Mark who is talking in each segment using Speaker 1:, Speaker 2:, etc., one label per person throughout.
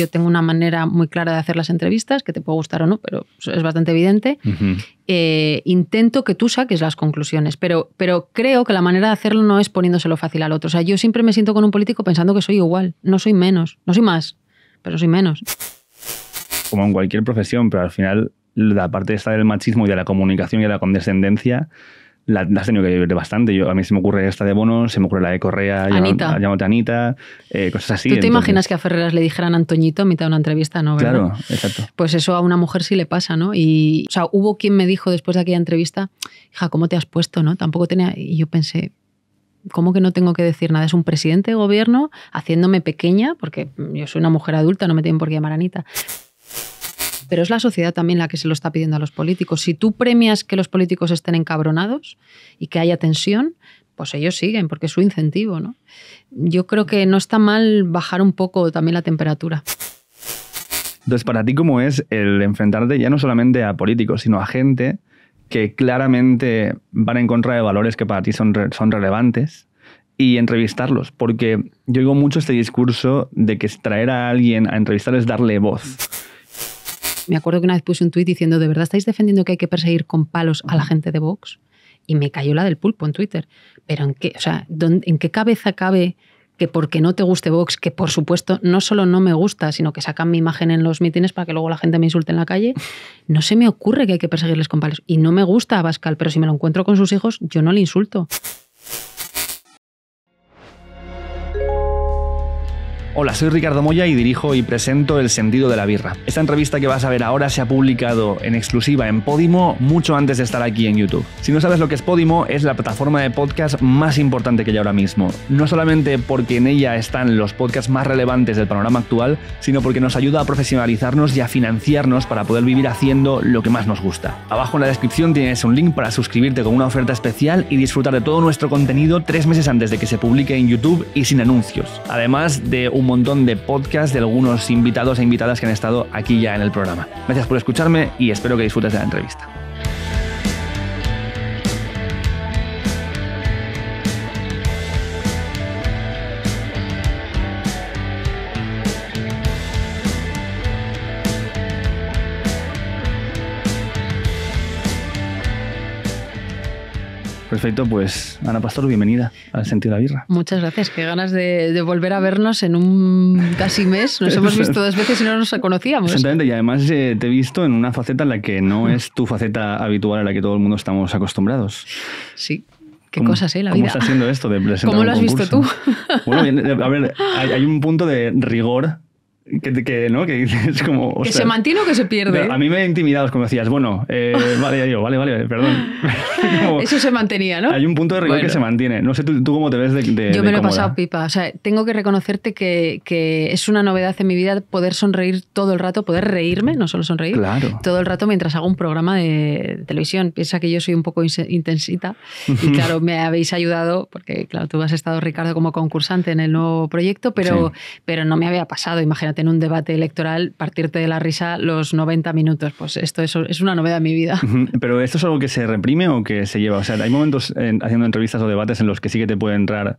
Speaker 1: yo tengo una manera muy clara de hacer las entrevistas, que te puede gustar o no, pero es bastante evidente. Eh, intento que tú saques las conclusiones, pero, pero creo que la manera de hacerlo no es poniéndoselo fácil al otro. O sea, yo siempre me siento con un político pensando que soy igual, no soy menos, no soy más, pero soy menos.
Speaker 2: Como en cualquier profesión, pero al final la parte esta del machismo y de la comunicación y de la condescendencia la, has tenido que vivir bastante. Yo, a mí se me ocurre esta de Bono, se me ocurre la de Correa, Anita. llámate Anita, eh, cosas así. ¿Tú te imaginas
Speaker 1: que a Ferreras le dijeran Antoñito a mitad de una entrevista, no? Claro, exacto. Pues eso a una mujer sí le pasa, ¿no? Y, sea, hubo quien me dijo después de aquella entrevista, hija, ¿cómo te has puesto, no? Tampoco tenía... Y yo pensé, ¿cómo que no tengo que decir nada? Es un presidente de gobierno haciéndome pequeña, porque yo soy una mujer adulta, no me tienen por qué llamar Anita pero es la sociedad también la que se lo está pidiendo a los políticos. Si tú premias que los políticos estén encabronados y que haya tensión, pues ellos siguen, porque es su incentivo, ¿no? Yo creo que no está mal bajar un poco también la temperatura.
Speaker 2: Entonces, para ti, ¿cómo es el enfrentarte ya no solamente a políticos, sino a gente que claramente van en contra de valores que para ti son, son relevantes y entrevistarlos? Porque yo oigo mucho este discurso de que traer a alguien a entrevistar es darle voz.
Speaker 1: Me acuerdo que una vez puse un tuit diciendo, ¿de verdad estáis defendiendo que hay que perseguir con palos a la gente de Vox? Y me cayó la del pulpo en Twitter. Pero ¿en qué, o sea, ¿en qué cabeza cabe que porque no te guste Vox, que por supuesto no solo no me gusta, sino que sacan mi imagen en los mítines para que luego la gente me insulte en la calle, no se me ocurre que hay que perseguirles con palos. Y no me gusta a Bascal, pero si me lo encuentro con sus hijos, yo no le insulto.
Speaker 2: Hola, soy Ricardo Moya y dirijo y presento El sentido de la birra. Esta entrevista que vas a ver ahora se ha publicado en exclusiva en Podimo mucho antes de estar aquí en YouTube. Si no sabes lo que es Podimo, es la plataforma de podcast más importante que hay ahora mismo. No solamente porque en ella están los podcasts más relevantes del panorama actual, sino porque nos ayuda a profesionalizarnos y a financiarnos para poder vivir haciendo lo que más nos gusta. Abajo en la descripción tienes un link para suscribirte con una oferta especial y disfrutar de todo nuestro contenido tres meses antes de que se publique en YouTube y sin anuncios. Además de un montón de podcasts de algunos invitados e invitadas que han estado aquí ya en el programa. Gracias por escucharme y espero que disfrutes de la entrevista. Perfecto, pues Ana Pastor, bienvenida al Sentido de la Birra.
Speaker 1: Muchas gracias, qué ganas de, volver a vernos en un casi mes. Nos hemos visto dos veces y no nos conocíamos. Exactamente,
Speaker 2: y además eh, te he visto en una faceta en la que no es tu faceta habitual a la que todo el mundo estamos acostumbrados. Sí. Qué cosas, ¿eh? La vida. ¿Cómo esto ¿Cómo lo has visto tú? Bueno, a ver, hay un punto de rigor que, ¿no? que es como. se mantiene
Speaker 1: o que se pierde? A
Speaker 2: mí me intimidados como decías, bueno, eh, vale, vale, perdón.
Speaker 1: Eso se mantenía, ¿no? Hay
Speaker 2: un punto de rigor que se mantiene. No sé tú, cómo te ves de. yo me lo he pasado
Speaker 1: pipa. O sea, tengo que reconocerte que, es una novedad en mi vida poder sonreír todo el rato, poder reírme, no solo sonreír, claro. todo el rato mientras hago un programa de televisión. Piensa que yo soy un poco intensita y, claro, me habéis ayudado, porque, claro, tú has estado, Ricardo, como concursante en el nuevo proyecto, pero, pero no me había pasado, imagínate en un debate electoral partirte de la risa los 90 minutos. Pues esto es, es una novedad en mi vida.
Speaker 2: Pero ¿esto es algo que se reprime o que se lleva? O sea, hay momentos haciendo entrevistas o debates en los que sí que te puede entrar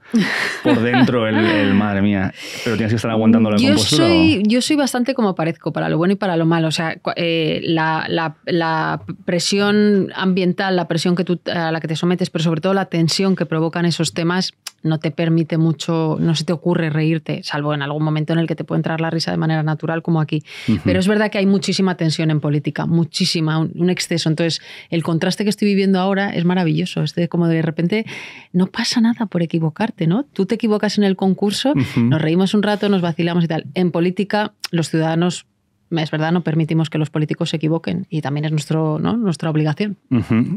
Speaker 2: por dentro el, madre mía, pero tienes que estar aguantando la yo compostura. Soy,
Speaker 1: Yo soy bastante como parezco, para lo bueno y para lo malo. O sea, eh, la, la, presión ambiental, la presión que tú, a la que te sometes, pero sobre todo la tensión que provocan esos temas, no te permite mucho, no se te ocurre reírte, salvo en algún momento en el que te puede entrar la risa de manera natural como aquí. Pero es verdad que hay muchísima tensión en política, muchísima, un, exceso. Entonces, el contraste que estoy viviendo ahora es maravilloso. Es de como de repente no pasa nada por equivocarte, ¿no? Tú te equivocas en el concurso, nos reímos un rato, nos vacilamos y tal. En política, los ciudadanos es verdad, no permitimos que los políticos se equivoquen y también es nuestro, ¿no? nuestra obligación.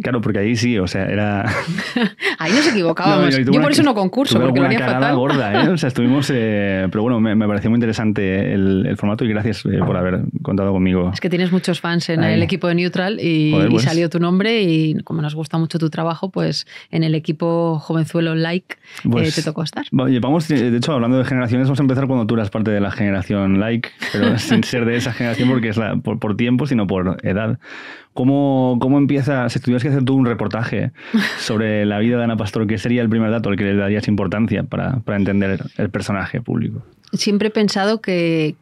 Speaker 2: Claro, porque ahí sí, o sea, era...
Speaker 1: ahí nos equivocábamos. yo, por eso no concurso, porque lo haría fatal. gorda, ¿eh? O
Speaker 2: sea, estuvimos... Eh, pero bueno, me, pareció muy interesante el, formato y gracias eh, por haber contado conmigo. Es
Speaker 1: que tienes muchos fans en el equipo de Neutral y, pues. salió tu nombre y como nos gusta mucho tu trabajo, pues en el equipo jovenzuelo like eh, pues, te tocó estar.
Speaker 2: Vamos, de hecho, hablando de generaciones, vamos a empezar cuando tú eras parte de la generación like, pero sin ser de esa generación porque es por, tiempo, sino por edad. ¿Cómo, ¿Cómo empieza? Si tuvieras que hacer tú un reportaje sobre la vida de Ana Pastor, ¿qué sería el primer dato al que le darías importancia para, entender el personaje público?
Speaker 1: Siempre he pensado que,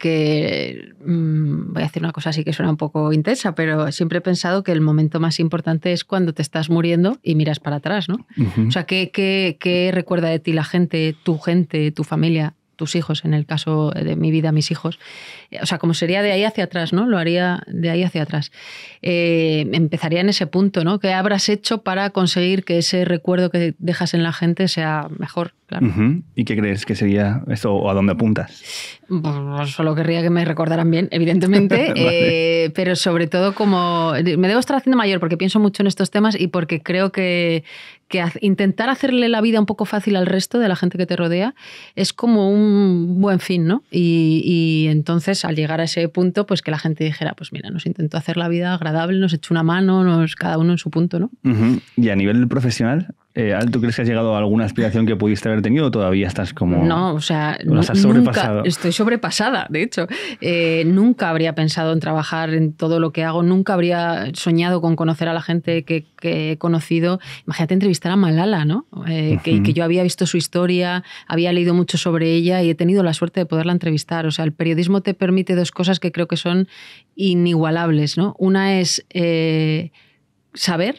Speaker 1: mm, voy a hacer una cosa así que suena un poco intensa, pero siempre he pensado que el momento más importante es cuando te estás muriendo y miras para atrás, ¿no? O sea, qué recuerda de ti la gente, tu gente, tu familia? tus hijos, en el caso de mi vida, mis hijos. Eh, o sea, como sería de ahí hacia atrás, ¿no? Lo haría de ahí hacia atrás. Eh, empezaría en ese punto, ¿no? ¿Qué habrás hecho para conseguir que ese recuerdo que dejas en la gente sea mejor?
Speaker 2: ¿Y qué crees que sería eso o a dónde apuntas?
Speaker 1: Pues solo querría que me recordaran bien, evidentemente, eh, pero sobre todo como... Me debo estar haciendo mayor porque pienso mucho en estos temas y porque creo que, que intentar hacerle la vida un poco fácil al resto de la gente que te rodea es como un buen fin, ¿no? Y, entonces al llegar a ese punto, pues que la gente dijera, pues mira, nos intentó hacer la vida agradable, nos echó una mano, nos, cada uno en su punto, ¿no?
Speaker 2: Y a nivel profesional, eh, ¿Tú crees que has llegado a alguna aspiración que pudiste haber tenido o todavía estás como... No,
Speaker 1: o sea, estoy sobrepasada, de hecho. Eh, nunca habría pensado en trabajar en todo lo que hago, nunca habría soñado con conocer a la gente que, he conocido. Imagínate entrevistar a Malala, ¿no? Eh, que, que, yo había visto su historia, había leído mucho sobre ella y he tenido la suerte de poderla entrevistar. O sea, el periodismo te permite dos cosas que creo que son inigualables, ¿no? Una es saber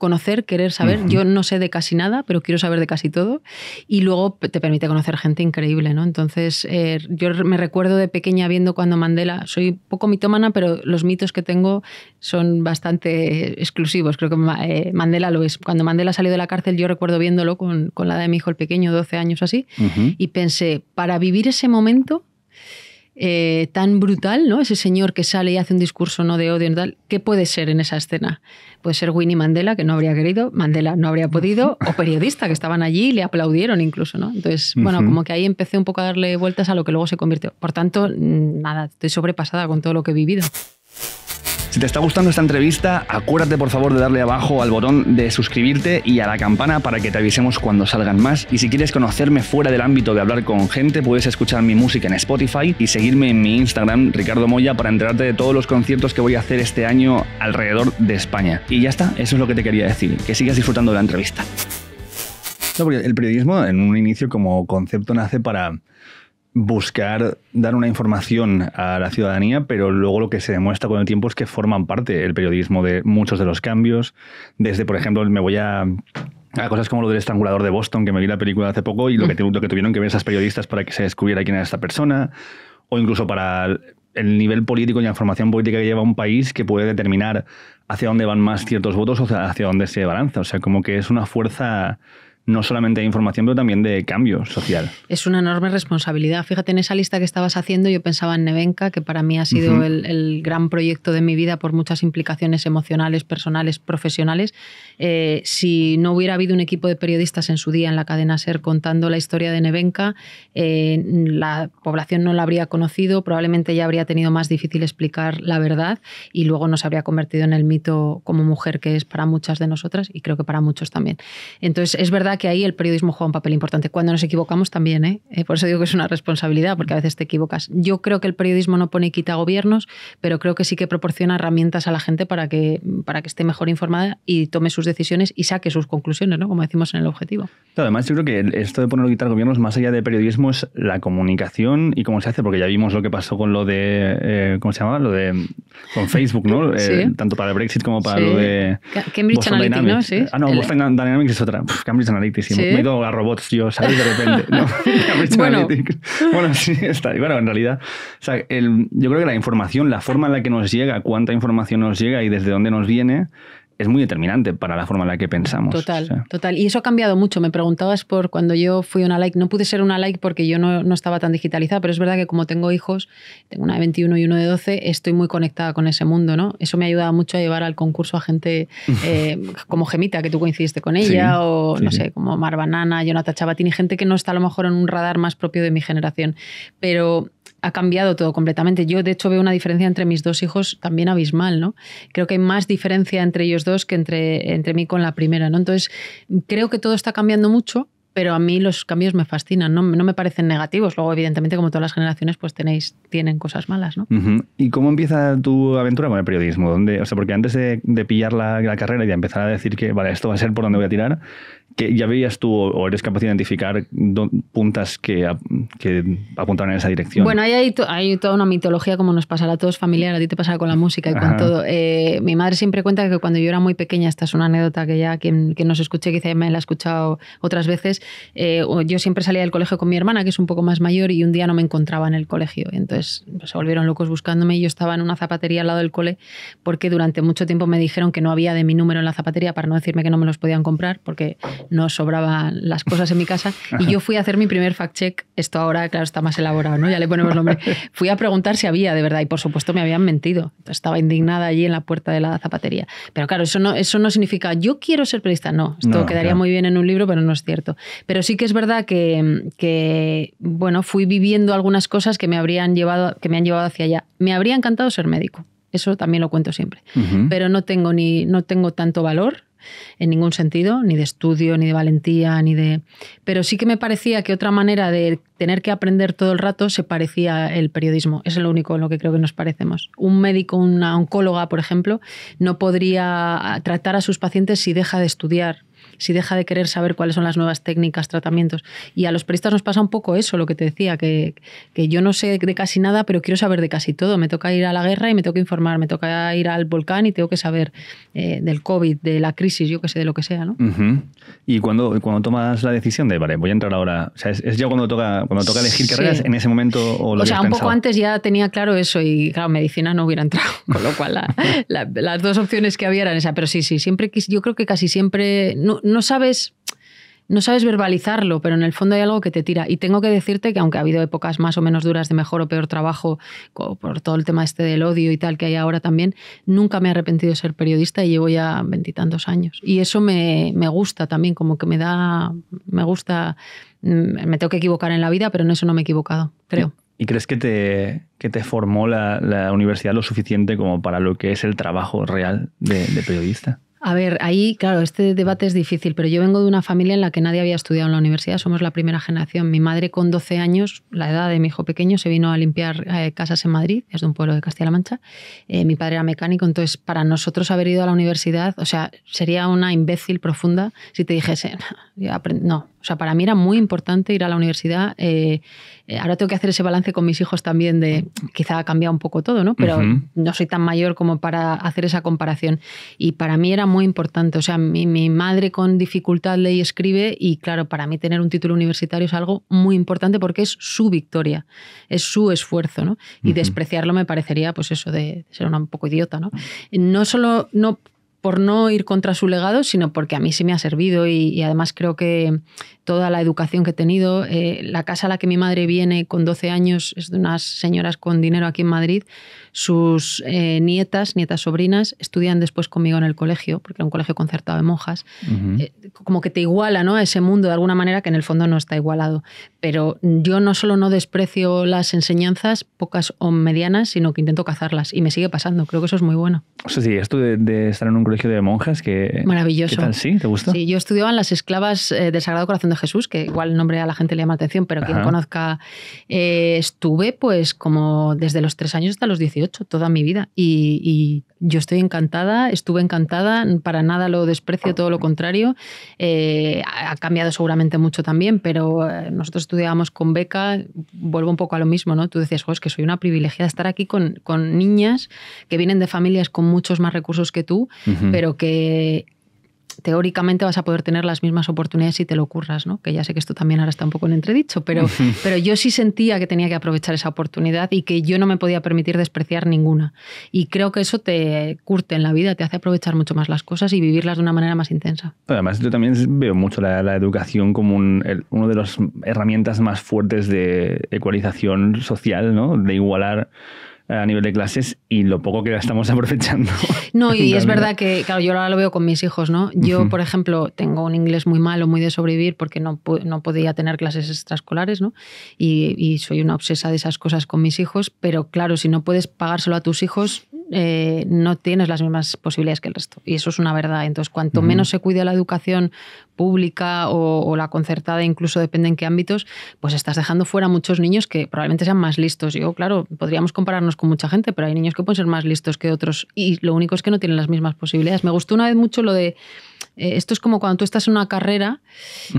Speaker 1: conocer, querer saber. Yo no sé de casi nada, pero quiero saber de casi todo. Y luego te permite conocer gente increíble, ¿no? Entonces, eh, yo me recuerdo de pequeña viendo cuando Mandela, soy poco mitómana, pero los mitos que tengo son bastante exclusivos. Creo que eh, Mandela lo es. Cuando Mandela salió de la cárcel, yo recuerdo viéndolo con, con la edad de mi hijo el pequeño, 12 años así, y pensé, para vivir ese momento eh, tan brutal, ¿no? Ese señor que sale y hace un discurso no de odio, tal, ¿qué puede ser en esa escena? Puede ser Winnie Mandela, que no habría querido, Mandela no habría podido, o periodista que estaban allí y le aplaudieron incluso, ¿no? Entonces, bueno, como que ahí empecé un poco a darle vueltas a lo que luego se convirtió. Por tanto, nada, estoy sobrepasada con todo lo que he vivido.
Speaker 2: Si te está gustando esta entrevista, acuérdate por favor de darle abajo al botón de suscribirte y a la campana para que te avisemos cuando salgan más. Y si quieres conocerme fuera del ámbito de hablar con gente, puedes escuchar mi música en Spotify y seguirme en mi Instagram, Ricardo Moya, para enterarte de todos los conciertos que voy a hacer este año alrededor de España. Y ya está, eso es lo que te quería decir. Que sigas disfrutando de la entrevista. el periodismo en un inicio como concepto nace para buscar dar una información a la ciudadanía, pero luego lo que se demuestra con el tiempo es que forman parte el periodismo de muchos de los cambios. Desde, por ejemplo, me voy a cosas como lo del estrangulador de Boston, que me vi la película hace poco, y lo que, mm. lo que tuvieron que ver esas periodistas para que se descubriera quién era esta persona, o incluso para el nivel político y la formación política que lleva un país que puede determinar hacia dónde van más ciertos votos o hacia dónde se balanza. O sea, como que es una fuerza no solamente de información, pero también de cambio social.
Speaker 1: Es una enorme responsabilidad. Fíjate, en esa lista que estabas haciendo, yo pensaba en Nevenka, que para mí ha sido el, gran proyecto de mi vida por muchas implicaciones emocionales, personales, profesionales. Eh, si no hubiera habido un equipo de periodistas en su día en la cadena SER contando la historia de Nevenka, eh, la población no la habría conocido, probablemente ya habría tenido más difícil explicar la verdad y luego no se habría convertido en el mito como mujer que es para muchas de nosotras y creo que para muchos también. Entonces, es verdad que ahí el periodismo juega un papel importante. Cuando nos equivocamos también, ¿eh? ¿eh? por eso digo que es una responsabilidad, porque a veces te equivocas. Yo creo que el periodismo no pone y quita gobiernos, pero creo que sí que proporciona herramientas a la gente para que, para que esté mejor informada y tome sus decisiones y saque sus conclusiones, ¿no? como decimos en el objetivo.
Speaker 2: además, yo creo que esto de poner quitar gobiernos, más allá de periodismo, es la comunicación y cómo se hace, porque ya vimos lo que pasó con lo de, eh, ¿cómo se llamaba? Lo de, con Facebook, ¿no? Eh, tanto para el Brexit como para lo de...
Speaker 1: Cambridge Boston ¿no? Ah, no, Boston
Speaker 2: Dynamics es otra. Cambridge Analytics y ¿Sí? me he ido a robots yo, ¿sabes? De repente. ¿no? bueno. bueno. sí, está. Bueno, en realidad, o sea, el, yo creo que la información, la forma en la que nos llega, cuánta información nos llega y desde dónde nos viene, es muy determinante para la forma en la que pensamos. Total,
Speaker 1: total. Y eso ha cambiado mucho. Me preguntabas por cuando yo fui una like. No pude ser una like porque yo no, estaba tan digitalizada, pero es verdad que como tengo hijos, tengo una de 21 y uno de 12, estoy muy conectada con ese mundo, ¿no? Eso me ha ayudado mucho a llevar al concurso a gente eh, como Gemita, que tú coincidiste con ella, o no sé, como Mar Banana, Jonathan Chabatini, gente que no está a lo mejor en un radar más propio de mi generación. Pero ha cambiado todo completamente. Yo, de hecho, veo una diferencia entre mis dos hijos también abismal, ¿no? Creo que hay más diferencia entre ellos dos que entre, entre mí con la primera, ¿no? Entonces, creo que todo está cambiando mucho pero a mí los cambios me fascinan, no, no, me parecen negativos. Luego, evidentemente, como todas las generaciones, pues tenéis, tienen cosas malas, ¿no?
Speaker 2: ¿Y cómo empieza tu aventura con el periodismo? ¿Dónde, o sea, porque antes de, pillar la, carrera y de empezar a decir que, vale, esto va a ser por donde voy a tirar, que ya veías tú o eres capaz de identificar puntas que, a, que en esa dirección. Bueno, hay,
Speaker 1: hay, toda una mitología, como nos pasará a todos familiar, a ti te pasará con la música y con todo. Eh, mi madre siempre cuenta que cuando yo era muy pequeña, esta es una anécdota que ya quien, quien nos escuche quizá me la ha escuchado otras veces, eh, yo siempre salía del colegio con mi hermana, que es un poco más mayor, y un día no me encontraba en el colegio. Entonces se volvieron locos buscándome y yo estaba en una zapatería al lado del cole porque durante mucho tiempo me dijeron que no había de mi número en la zapatería para no decirme que no me los podían comprar porque no sobraban las cosas en mi casa. Y yo fui a hacer mi primer fact-check. Esto ahora, claro, está más elaborado, ¿no? Ya le ponemos nombre. Fui a preguntar si había de verdad y por supuesto me habían mentido. estaba indignada allí en la puerta de la zapatería. Pero claro, eso no, eso no significa yo quiero ser periodista. No, esto quedaría muy bien en un libro, pero no es cierto. Pero sí que es verdad que, bueno, fui viviendo algunas cosas que me, habrían llevado, que me han llevado hacia allá. Me habría encantado ser médico, eso también lo cuento siempre, pero no tengo, ni, no tengo tanto valor en ningún sentido, ni de estudio, ni de valentía, ni de... Pero sí que me parecía que otra manera de tener que aprender todo el rato se parecía el periodismo. Es lo único en lo que creo que nos parecemos. Un médico, una oncóloga, por ejemplo, no podría tratar a sus pacientes si deja de estudiar si deja de querer saber cuáles son las nuevas técnicas, tratamientos. Y a los periodistas nos pasa un poco eso, lo que te decía, que, yo no sé de casi nada, pero quiero saber de casi todo. Me toca ir a la guerra y me toca informar, me toca ir al volcán y tengo que saber eh, del COVID, de la crisis, yo que sé, de lo que sea. ¿no?
Speaker 2: Y cuando, cuando tomas la decisión de, vale, voy a entrar ahora, o sea, es, ya cuando toca, cuando toca elegir carreras, en ese momento o sea, un poco antes
Speaker 1: ya tenía claro eso y, claro, medicina no hubiera entrado, con lo cual las dos opciones que había eran esa. Pero sí, sí, siempre, yo creo que casi siempre, no sabes no sabes verbalizarlo, pero en el fondo hay algo que te tira. Y tengo que decirte que aunque ha habido épocas más o menos duras de mejor o peor trabajo, por todo el tema este del odio y tal que hay ahora también, nunca me he arrepentido de ser periodista y llevo ya veintitantos años. Y eso me, gusta también, como que me da, me gusta, mm, me tengo que equivocar en la vida, pero en eso no me he equivocado, creo.
Speaker 2: ¿Y crees que te, que te formó la, universidad lo suficiente como para lo que es el trabajo real de periodista?
Speaker 1: A ver, ahí, claro, este debate es difícil, pero yo vengo de una familia en la que nadie había estudiado en la universidad, somos la primera generación. Mi madre con 12 años, la edad de mi hijo pequeño, se vino a limpiar eh, casas en Madrid, es de un pueblo de Castilla-La Mancha. Eh, mi padre era mecánico, entonces para nosotros haber ido a la universidad, o sea, sería una imbécil profunda si te dijese, no, o sea, para mí era muy importante ir a la universidad. Eh, eh, ahora tengo que hacer ese balance con mis hijos también de quizá ha cambiado un poco todo, ¿no? Pero no soy tan mayor como para hacer esa comparación. Y para mí era muy importante. O sea, mi, madre con dificultad lee y escribe y claro, para mí tener un título universitario es algo muy importante porque es su victoria, es su esfuerzo, ¿no? Y despreciarlo me parecería, pues eso, de ser una, un poco idiota, ¿no? No solo... No, por no ir contra su legado, sino porque a mí sí me ha servido y, además creo que toda la educación que he tenido, eh, la casa a la que mi madre viene con 12 años es de unas señoras con dinero aquí en Madrid, sus eh, nietas, nietas sobrinas, estudian después conmigo en el colegio, porque era un colegio concertado de monjas, eh, como que te iguala ¿no? a ese mundo de alguna manera que en el fondo no está igualado. Pero yo no solo no desprecio las enseñanzas, pocas o medianas, sino que intento cazarlas y me sigue pasando, creo que eso es muy bueno.
Speaker 2: sí, esto de, de estar en un colegio de monjas que... Maravilloso. ¿qué tal? ¿Sí? ¿Te gusta? Sí,
Speaker 1: yo estudiaba en las esclavas eh, del Sagrado Corazón de Jesús, que igual el nombre a la gente le llama atención, pero quien conozca, eh, estuve pues como desde los tres años hasta los 18, toda mi vida. Y, yo estoy encantada, estuve encantada, para nada lo desprecio, todo lo contrario. Eh, ha cambiado seguramente mucho también, pero nosotros estudiábamos con beca, vuelvo un poco a lo mismo, ¿no? Tú decías, pues que soy una privilegiada estar aquí con, niñas que vienen de familias con muchos más recursos que tú, pero que teóricamente vas a poder tener las mismas oportunidades si te lo ocurras ¿no? Que ya sé que esto también ahora está un poco en entredicho, pero, pero yo sí sentía que tenía que aprovechar esa oportunidad y que yo no me podía permitir despreciar ninguna. Y creo que eso te curte en la vida, te hace aprovechar mucho más las cosas y vivirlas de una manera más intensa.
Speaker 2: Además, yo también veo mucho la, educación como una de las herramientas más fuertes de ecualización social, De igualar a nivel de clases y lo poco que estamos aprovechando. No, y es verdad
Speaker 1: que, claro, yo ahora lo veo con mis hijos, ¿no? Yo, por ejemplo, tengo un inglés muy malo, muy de sobrevivir, porque no, no podía tener clases extraescolares, ¿no? Y, y soy una obsesa de esas cosas con mis hijos, pero claro, si no puedes pagárselo a tus hijos, eh, no tienes las mismas posibilidades que el resto. Y eso es una verdad. Entonces, cuanto menos se cuide la educación pública o, la concertada, incluso depende en qué ámbitos, pues estás dejando fuera muchos niños que probablemente sean más listos. Yo, claro, podríamos compararnos con mucha gente, pero hay niños que pueden ser más listos que otros y lo único es que no tienen las mismas posibilidades. Me gustó una vez mucho lo de... Eh, esto es como cuando tú estás en una carrera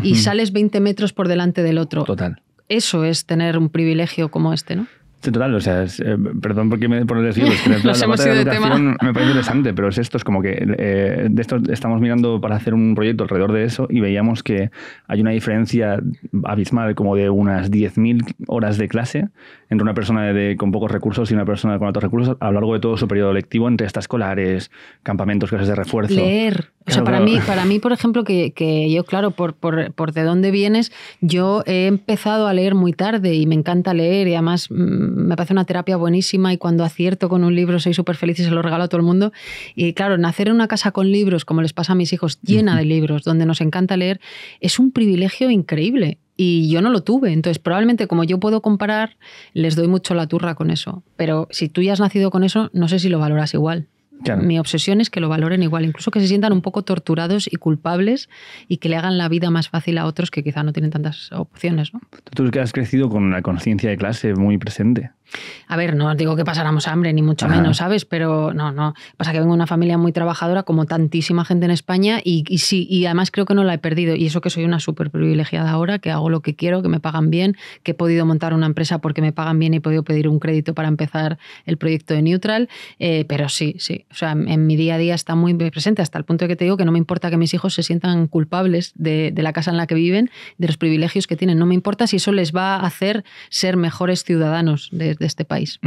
Speaker 1: y sales 20 metros por delante del otro. Total. Eso es tener un privilegio como este, ¿no?
Speaker 2: total, o sea, eh, perdón porque me, por el es me parece interesante, pero es esto, es como que eh, de esto estamos mirando para hacer un proyecto alrededor de eso y veíamos que hay una diferencia abismal como de unas 10.000 horas de clase entre una persona con pocos recursos y una persona con altos recursos a lo largo de todo su periodo lectivo, entre estas escolares, campamentos, clases de refuerzo. O sea, para mí, para
Speaker 1: mí, por ejemplo, que, yo, claro, por, por, de dónde vienes, yo he empezado a leer muy tarde y me encanta leer y además mm, me parece una terapia buenísima y cuando acierto con un libro soy súper feliz y se lo regalo a todo el mundo. Y claro, nacer en una casa con libros, como les pasa a mis hijos, llena de libros, donde nos encanta leer, es un privilegio increíble y yo no lo tuve. Entonces, probablemente como yo puedo comparar, les doy mucho la turra con eso. Pero si tú ya has nacido con eso, no sé si lo valoras igual. Mi obsesión es que lo valoren igual, incluso que se sientan un poco torturados y culpables y que le hagan la vida más fácil a otros que quizá no tienen tantas opciones. ¿no?
Speaker 2: Tú que has crecido con la conciencia de clase muy presente.
Speaker 1: A ver, no digo que pasáramos hambre, ni mucho menos, ¿sabes? Pero no, no. Pasa que vengo de una familia muy trabajadora, como tantísima gente en España, y, sí, y además creo que no la he perdido. Y eso que soy una súper privilegiada ahora, que hago lo que quiero, que me pagan bien, que he podido montar una empresa porque me pagan bien y he podido pedir un crédito para empezar el proyecto de Neutral. Eh, pero sí, sí. O sea, en mi día a día está muy presente, hasta el punto de que te digo que no me importa que mis hijos se sientan culpables de, de la casa en la que viven, de los privilegios que tienen. No me importa si eso les va a hacer ser mejores ciudadanos de, de este país.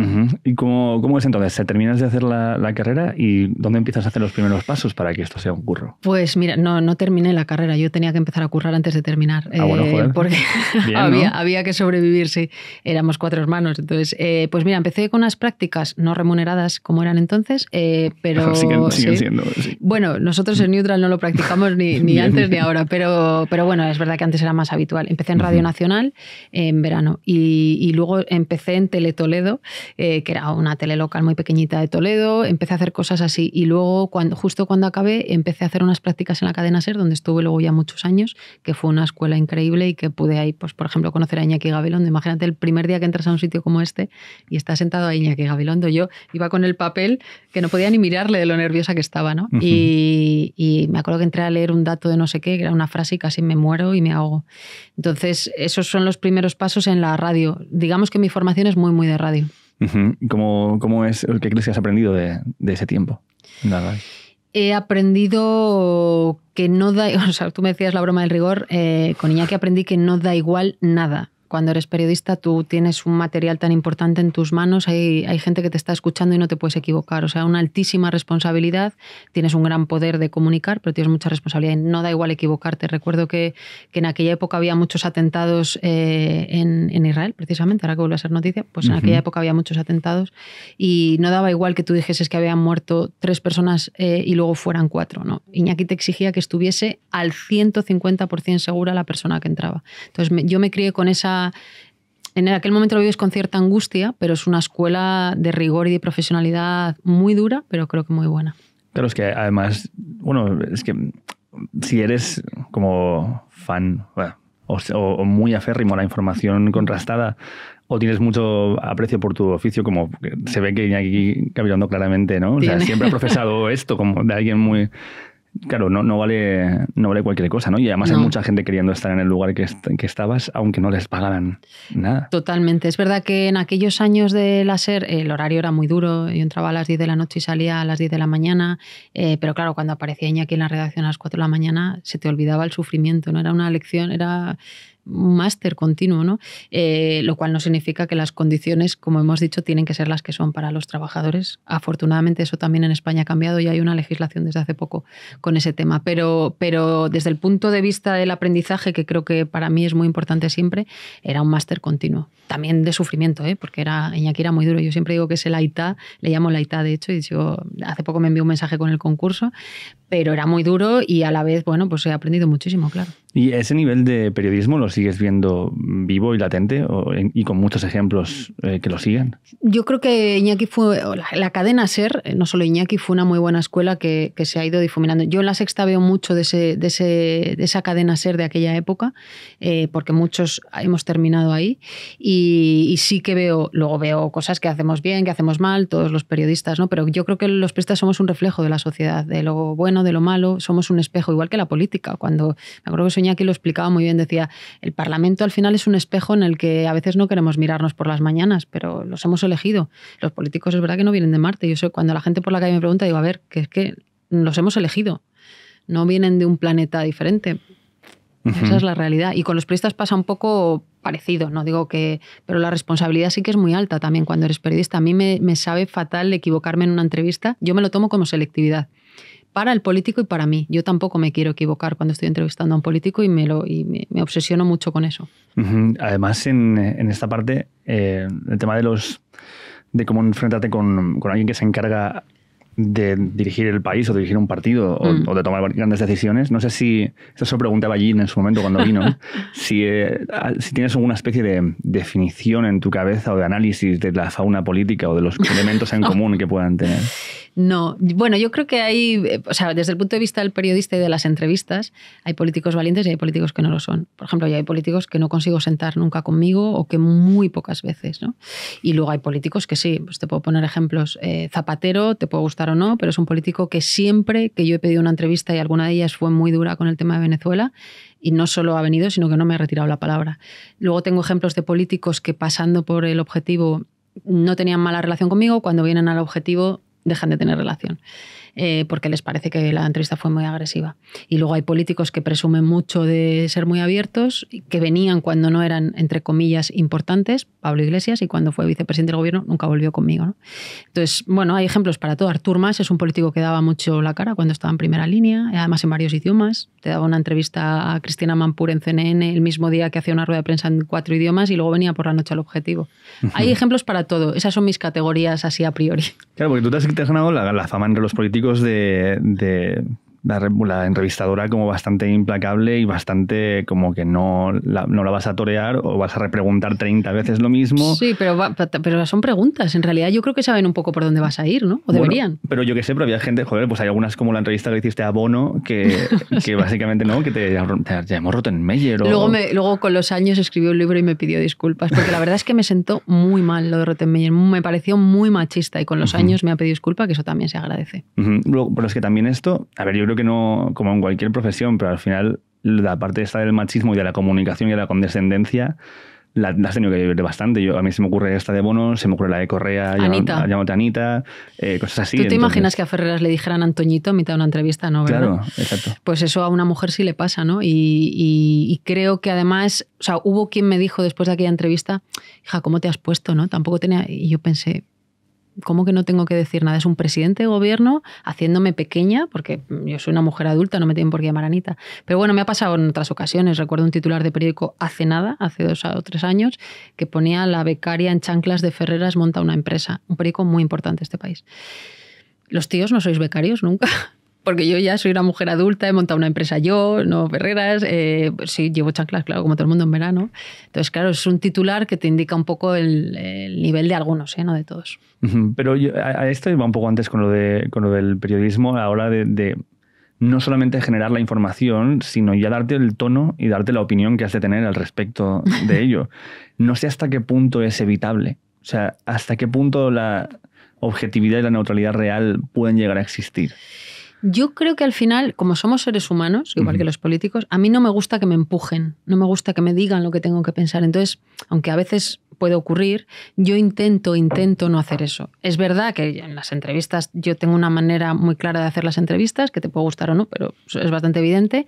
Speaker 2: ¿Y cómo, es entonces? ¿Se terminas de hacer la, carrera y dónde empiezas a hacer los primeros pasos para que esto sea un curro?
Speaker 1: Pues mira, no, no terminé la carrera, yo tenía que empezar a currar antes de terminar. Ah, eh, porque había, que sobrevivir, sí. Éramos cuatro hermanos. Entonces, eh, pues mira, empecé con unas prácticas no remuneradas como eran entonces, eh, pero... Bueno, nosotros en Neutral no lo practicamos ni, antes ni ahora, pero, pero bueno, es verdad que antes era más habitual. Empecé en Radio Nacional en verano y, luego empecé en Teletón Toledo, eh, que era una telelocal muy pequeñita de Toledo, empecé a hacer cosas así y luego cuando, justo cuando acabé empecé a hacer unas prácticas en la cadena SER, donde estuve luego ya muchos años, que fue una escuela increíble y que pude ahí, pues por ejemplo, conocer a Iñaki Gabilondo. Imagínate el primer día que entras a un sitio como este y estás sentado ahí Iñaki Gabilondo. Yo iba con el papel que no podía ni mirarle de lo nerviosa que estaba, ¿no? y, y me acuerdo que entré a leer un dato de no sé qué, era una frase y casi me muero y me ahogo. Entonces, esos son los primeros pasos en la radio. Digamos que mi formación es muy, muy de radio.
Speaker 2: ¿Cómo, cómo es, ¿Qué crees que has aprendido de, ese tiempo nada
Speaker 1: he aprendido que no da, o sea, tú me decías la broma del rigor, con eh, con Iñaki aprendí que no da igual nada cuando eres periodista tú tienes un material tan importante en tus manos, hay, hay gente que te está escuchando y no te puedes equivocar. O sea, una altísima responsabilidad, tienes un gran poder de comunicar, pero tienes mucha responsabilidad y no da igual equivocarte. Recuerdo que, que en aquella época había muchos atentados eh, en, en, Israel, precisamente, ahora que vuelve a ser noticia, pues en aquella época había muchos atentados y no daba igual que tú dijeses que habían muerto tres personas eh, y luego fueran cuatro. ¿no? Iñaki te exigía que estuviese al 150% segura la persona que entraba. Entonces yo me crié con esa en aquel momento lo vives con cierta angustia, pero es una escuela de rigor y de profesionalidad muy dura, pero creo que muy buena. Claro, es que además,
Speaker 2: bueno, es que si eres como fan o, muy aférrimo a la información contrastada o tienes mucho aprecio por tu oficio, como se ve que aquí Cabirondo claramente, ¿no? O sea, siempre ha profesado esto como de alguien muy claro, no, no, vale, no vale cualquier cosa, ¿no? Y además hay mucha gente queriendo estar en el lugar que, que, estabas, aunque no les pagaran nada.
Speaker 1: Totalmente. Es verdad que en aquellos años de la el horario era muy duro. Yo entraba a las 10 de la noche y salía a las 10 de la mañana. Eh, pero claro, cuando aparecía aquí en la redacción a las 4 de la mañana, se te olvidaba el sufrimiento, ¿no? Era una lección, era máster continuo, ¿no? Eh, lo cual no significa que las condiciones, como hemos dicho, tienen que ser las que son para los trabajadores. Afortunadamente eso también en España ha cambiado y hay una legislación desde hace poco con ese tema. Pero, pero desde el punto de vista del aprendizaje, que creo que para mí es muy importante siempre, era un máster continuo. También de sufrimiento, ¿eh? porque era, Iñaki era muy duro. Yo siempre digo que es el AITA, le llamo la AITA de hecho, y hace poco me envió un mensaje con el concurso, pero era muy duro y a la vez, bueno, pues he aprendido muchísimo, claro.
Speaker 2: ¿Y ese nivel de periodismo lo sigues viendo vivo y latente y con muchos ejemplos eh, que lo siguen?
Speaker 1: Yo creo que Iñaki fue, la, cadena SER, eh, no solo Iñaki, fue una muy buena escuela que, se ha ido difuminando. Yo en la sexta veo mucho de, ese, de, ese, esa cadena SER de aquella época, eh, porque muchos hemos terminado ahí y, sí que veo, luego veo cosas que hacemos bien, que hacemos mal, todos los periodistas, ¿no? Pero yo creo que los periodistas somos un reflejo de la sociedad, de lo bueno, de lo malo, somos un espejo, igual que la política. Cuando me acuerdo que soy que lo explicaba muy bien, decía, el Parlamento al final es un espejo en el que a veces no queremos mirarnos por las mañanas, pero los hemos elegido. Los políticos es verdad que no vienen de Marte. Yo sé, cuando la gente por la calle me pregunta, digo, a ver, que es que los hemos elegido. No vienen de un planeta diferente. Esa es la realidad. Y con los periodistas pasa un poco parecido, no digo que. Pero la responsabilidad sí que es muy alta también cuando eres periodista. A mí me, me sabe fatal equivocarme en una entrevista. Yo me lo tomo como selectividad para el político y para mí. Yo tampoco me quiero equivocar cuando estoy entrevistando a un político y me, lo, y me, obsesiono mucho con eso.
Speaker 2: Además, en, esta parte, eh, el tema de los de cómo enfrentarte con, con alguien que se encarga de dirigir el país o dirigir un partido mm. o, de tomar grandes decisiones. No sé si, eso se lo preguntaba allí en su momento cuando vino, eh, si, tienes alguna especie de definición en tu cabeza o de análisis de la fauna política o de los elementos en común que puedan tener.
Speaker 1: No, bueno, yo creo que hay, eh, o sea, desde el punto de vista del periodista y de las entrevistas, hay políticos valientes y hay políticos que no lo son. Por ejemplo, ya hay políticos que no consigo sentar nunca conmigo o que muy pocas veces, Y luego hay políticos que sí, pues te puedo poner ejemplos. Eh, Zapatero, te puede gustar o no, pero es un político que siempre que yo he pedido una entrevista y alguna de ellas fue muy dura con el tema de Venezuela, y no solo ha venido, sino que no me ha retirado la palabra. Luego tengo ejemplos de políticos que pasando por el objetivo no tenían mala relación conmigo, cuando vienen al objetivo dejan de tener relación. Eh, porque les parece que la entrevista fue muy agresiva. Y luego hay políticos que presumen mucho de ser muy abiertos, que venían cuando no eran, entre comillas, importantes, Pablo Iglesias, y cuando fue vicepresidente del gobierno nunca volvió conmigo. ¿no? Entonces, bueno, hay ejemplos para todo. Artur Mas es un político que daba mucho la cara cuando estaba en primera línea, eh, además en varios idiomas. Te daba una entrevista a Cristina Mampur en CNN el mismo día que hacía una rueda de prensa en cuatro idiomas y luego venía por la noche al objetivo. Hay ejemplos para todo. Esas son mis categorías así a priori.
Speaker 2: Claro, porque tú te has ganado la, la fama entre los políticos de la, entrevistadora como bastante implacable y bastante como que no la, no la vas a torear o vas a repreguntar 30 veces lo mismo. Sí,
Speaker 1: pero, pero son preguntas. En realidad yo creo que saben un poco por dónde vas a ir, ¿no? O deberían.
Speaker 2: Pero yo que sé, pero había gente, joder, pues hay algunas como la entrevista que hiciste a Bono que, que básicamente no, que te, te llamó Rottenmeier. Luego,
Speaker 1: luego con los años escribió un libro y me pidió disculpas, porque la verdad es que me sentó muy mal lo de Rottenmeier. Me pareció muy machista y con los años me ha pedido disculpas que eso también se agradece.
Speaker 2: pero es que también esto, a ver, yo creo que no, como en cualquier profesión, pero al final la parte esta del machismo y de la comunicación y de la condescendencia la, has tenido que vivir bastante. Yo, a mí se me ocurre esta de bonos se me ocurre la de Correa, Anita. llamo Anita, eh, cosas así. ¿Tú te imaginas que
Speaker 1: a Ferreras le dijeran Antoñito a mitad de una entrevista? No, Claro, exacto. Pues eso a una mujer sí le pasa, ¿no? Y, y, creo que además, o sea, hubo quien me dijo después de aquella entrevista, hija, ¿cómo te has puesto, no? Tampoco tenía... Y yo pensé, ¿cómo que no tengo que decir nada? Es un presidente de gobierno haciéndome pequeña, porque yo soy una mujer adulta, no me tienen por qué llamar Anita. Pero bueno, me ha pasado en otras ocasiones. Recuerdo un titular de periódico hace nada, hace dos o tres años, que ponía la becaria en chanclas de Ferreras monta una empresa. Un periódico muy importante este país. Los tíos no sois becarios nunca porque yo ya soy una mujer adulta, he montado una empresa yo, no Ferreras, eh, pues sí, llevo chanclas, claro, como todo el mundo en verano. Entonces, claro, es un titular que te indica un poco el, nivel de algunos, ¿eh? no de todos.
Speaker 2: Pero a, esto iba un poco antes con lo, del periodismo, a la hora de, de no solamente generar la información, sino ya darte el tono y darte la opinión que has de tener al respecto de ello. No sé hasta qué punto es evitable. O sea, hasta qué punto la objetividad y la neutralidad real pueden llegar a existir.
Speaker 1: Yo creo que al final, como somos seres humanos, igual que los políticos, a mí no me gusta que me empujen, no me gusta que me digan lo que tengo que pensar. Entonces, aunque a veces puede ocurrir, yo intento, intento no hacer eso. Es verdad que en las entrevistas yo tengo una manera muy clara de hacer las entrevistas, que te puede gustar o no, pero es bastante evidente.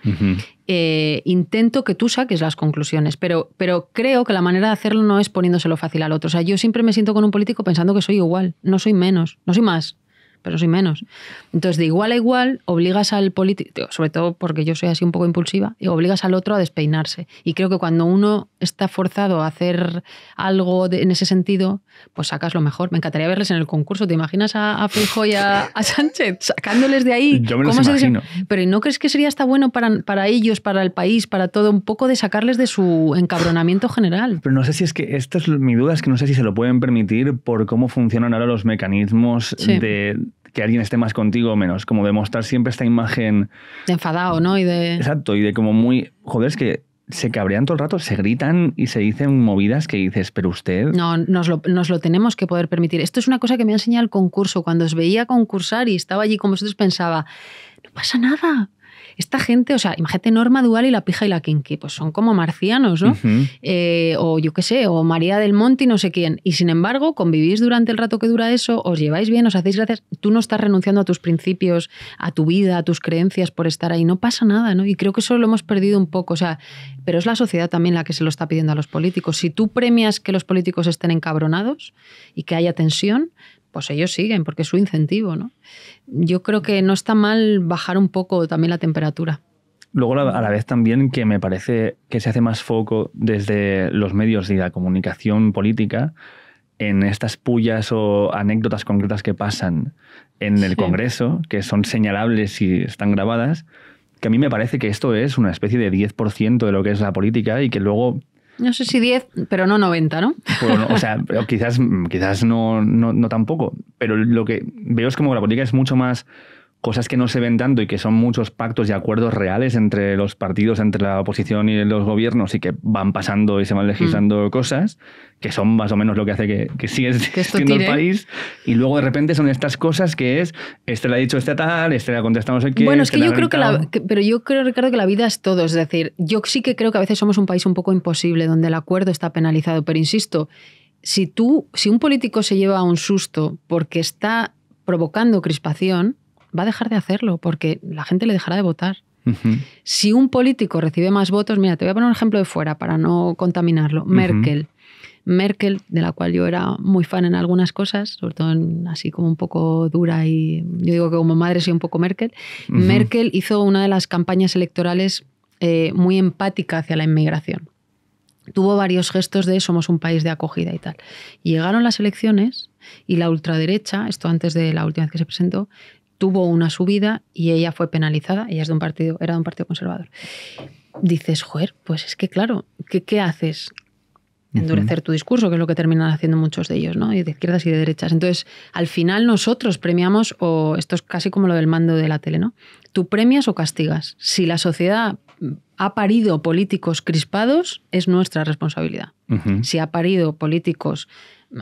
Speaker 1: Eh, intento que tú saques las conclusiones, pero, pero creo que la manera de hacerlo no es poniéndoselo fácil al otro. O sea, yo siempre me siento con un político pensando que soy igual, no soy menos, no soy más pero soy menos. Entonces, de igual a igual, obligas al político, sobre todo porque yo soy así un poco impulsiva, y obligas al otro a despeinarse. Y creo que cuando uno está forzado a hacer algo en ese sentido, pues sacas lo mejor. Me encantaría verles en el concurso. ¿Te imaginas a, a y a, Sánchez sacándoles de ahí? Yo me los imagino. Pero ¿no crees que sería hasta bueno para, para ellos, para el país, para todo, un poco de sacarles de su encabronamiento general?
Speaker 2: Pero no sé si es que esto es mi duda, es que no sé si se lo pueden permitir por cómo funcionan ahora los mecanismos de que alguien esté más contigo o menos, como demostrar siempre esta imagen...
Speaker 1: De enfadado, ¿no? Y de...
Speaker 2: Exacto, y de como muy... Joder, es que se cabrean todo el rato, se gritan y se dicen movidas que dices, pero usted...
Speaker 1: No, nos lo, nos lo tenemos que poder permitir. Esto es una cosa que me ha enseñado el concurso. Cuando os veía concursar y estaba allí con vosotros pensaba, no pasa nada, esta gente, o sea, imagínate Norma Dual y la pija y la kinky, pues son como marcianos, ¿no? Eh, o yo qué sé, o María del Monte y no sé quién. Y sin embargo, convivís durante el rato que dura eso, os lleváis bien, os hacéis gracias. Tú no estás renunciando a tus principios, a tu vida, a tus creencias por estar ahí. No pasa nada, ¿no? Y creo que eso lo hemos perdido un poco. O sea, pero es la sociedad también la que se lo está pidiendo a los políticos. Si tú premias que los políticos estén encabronados y que haya tensión, pues ellos siguen porque es su incentivo, ¿no? Yo creo que no está mal bajar un poco también la temperatura.
Speaker 2: Luego, a la vez también que me parece que se hace más foco desde los medios y la comunicación política en estas pullas o anécdotas concretas que pasan en el Congreso, que son señalables y están grabadas, que a mí me parece que esto es una especie de 10% de lo que es la política y que luego
Speaker 1: no sé si 10, pero no 90, pues ¿no? o sea,
Speaker 2: quizás, quizás no, no, tampoco, pero lo que veo es que la política es mucho más cosas que no se ven tanto y que son muchos pactos y acuerdos reales entre los partidos, entre la oposición y los gobiernos y que van pasando y se van mm. legislando cosas, que son más o menos lo que hace que, que sigue siendo el país. Y luego de repente son estas cosas que es, este le ha dicho este tal, este le ha contestado no Bueno, es este que yo creo que, la,
Speaker 1: pero yo creo, Ricardo, que la vida es todo. Es decir, yo sí que creo que a veces somos un país un poco imposible donde el acuerdo está penalizado, pero insisto, si tú, si un político se lleva un susto porque está provocando crispación, va a dejar de hacerlo porque la gente le dejará de votar. Si un político recibe más votos, mira, te voy a poner un ejemplo de fuera para no contaminarlo. Merkel. Merkel, de la cual yo era muy fan en algunas cosas, sobre todo así como un poco dura y yo digo que como madre soy un poco Merkel. Merkel hizo una de las campañas electorales eh, muy empática hacia la inmigración. Tuvo varios gestos de somos un país de acogida y tal. llegaron las elecciones y la ultraderecha, esto antes de la última vez que se presentó, tuvo una subida y ella fue penalizada, ella es de un partido, era de un partido conservador. Dices, joder, pues es que claro, ¿qué, qué haces? Endurecer tu discurso, que es lo que terminan haciendo muchos de ellos, ¿no? Y de izquierdas y de derechas. Entonces, al final nosotros premiamos, o esto es casi como lo del mando de la tele, ¿no? Tú premias o castigas. Si la sociedad ha parido políticos crispados, es nuestra responsabilidad. Si ha parido políticos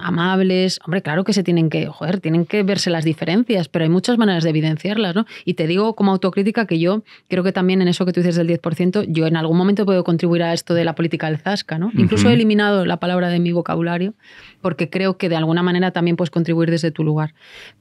Speaker 1: amables. Hombre, claro que se tienen que, joder, tienen que verse las diferencias, pero hay muchas maneras de evidenciarlas, ¿no? Y te digo como autocrítica que yo creo que también en eso que tú dices del 10%, yo en algún momento puedo contribuir a esto de la política del zasca, ¿no? Incluso he eliminado la palabra de mi vocabulario porque creo que de alguna manera también puedes contribuir desde tu lugar.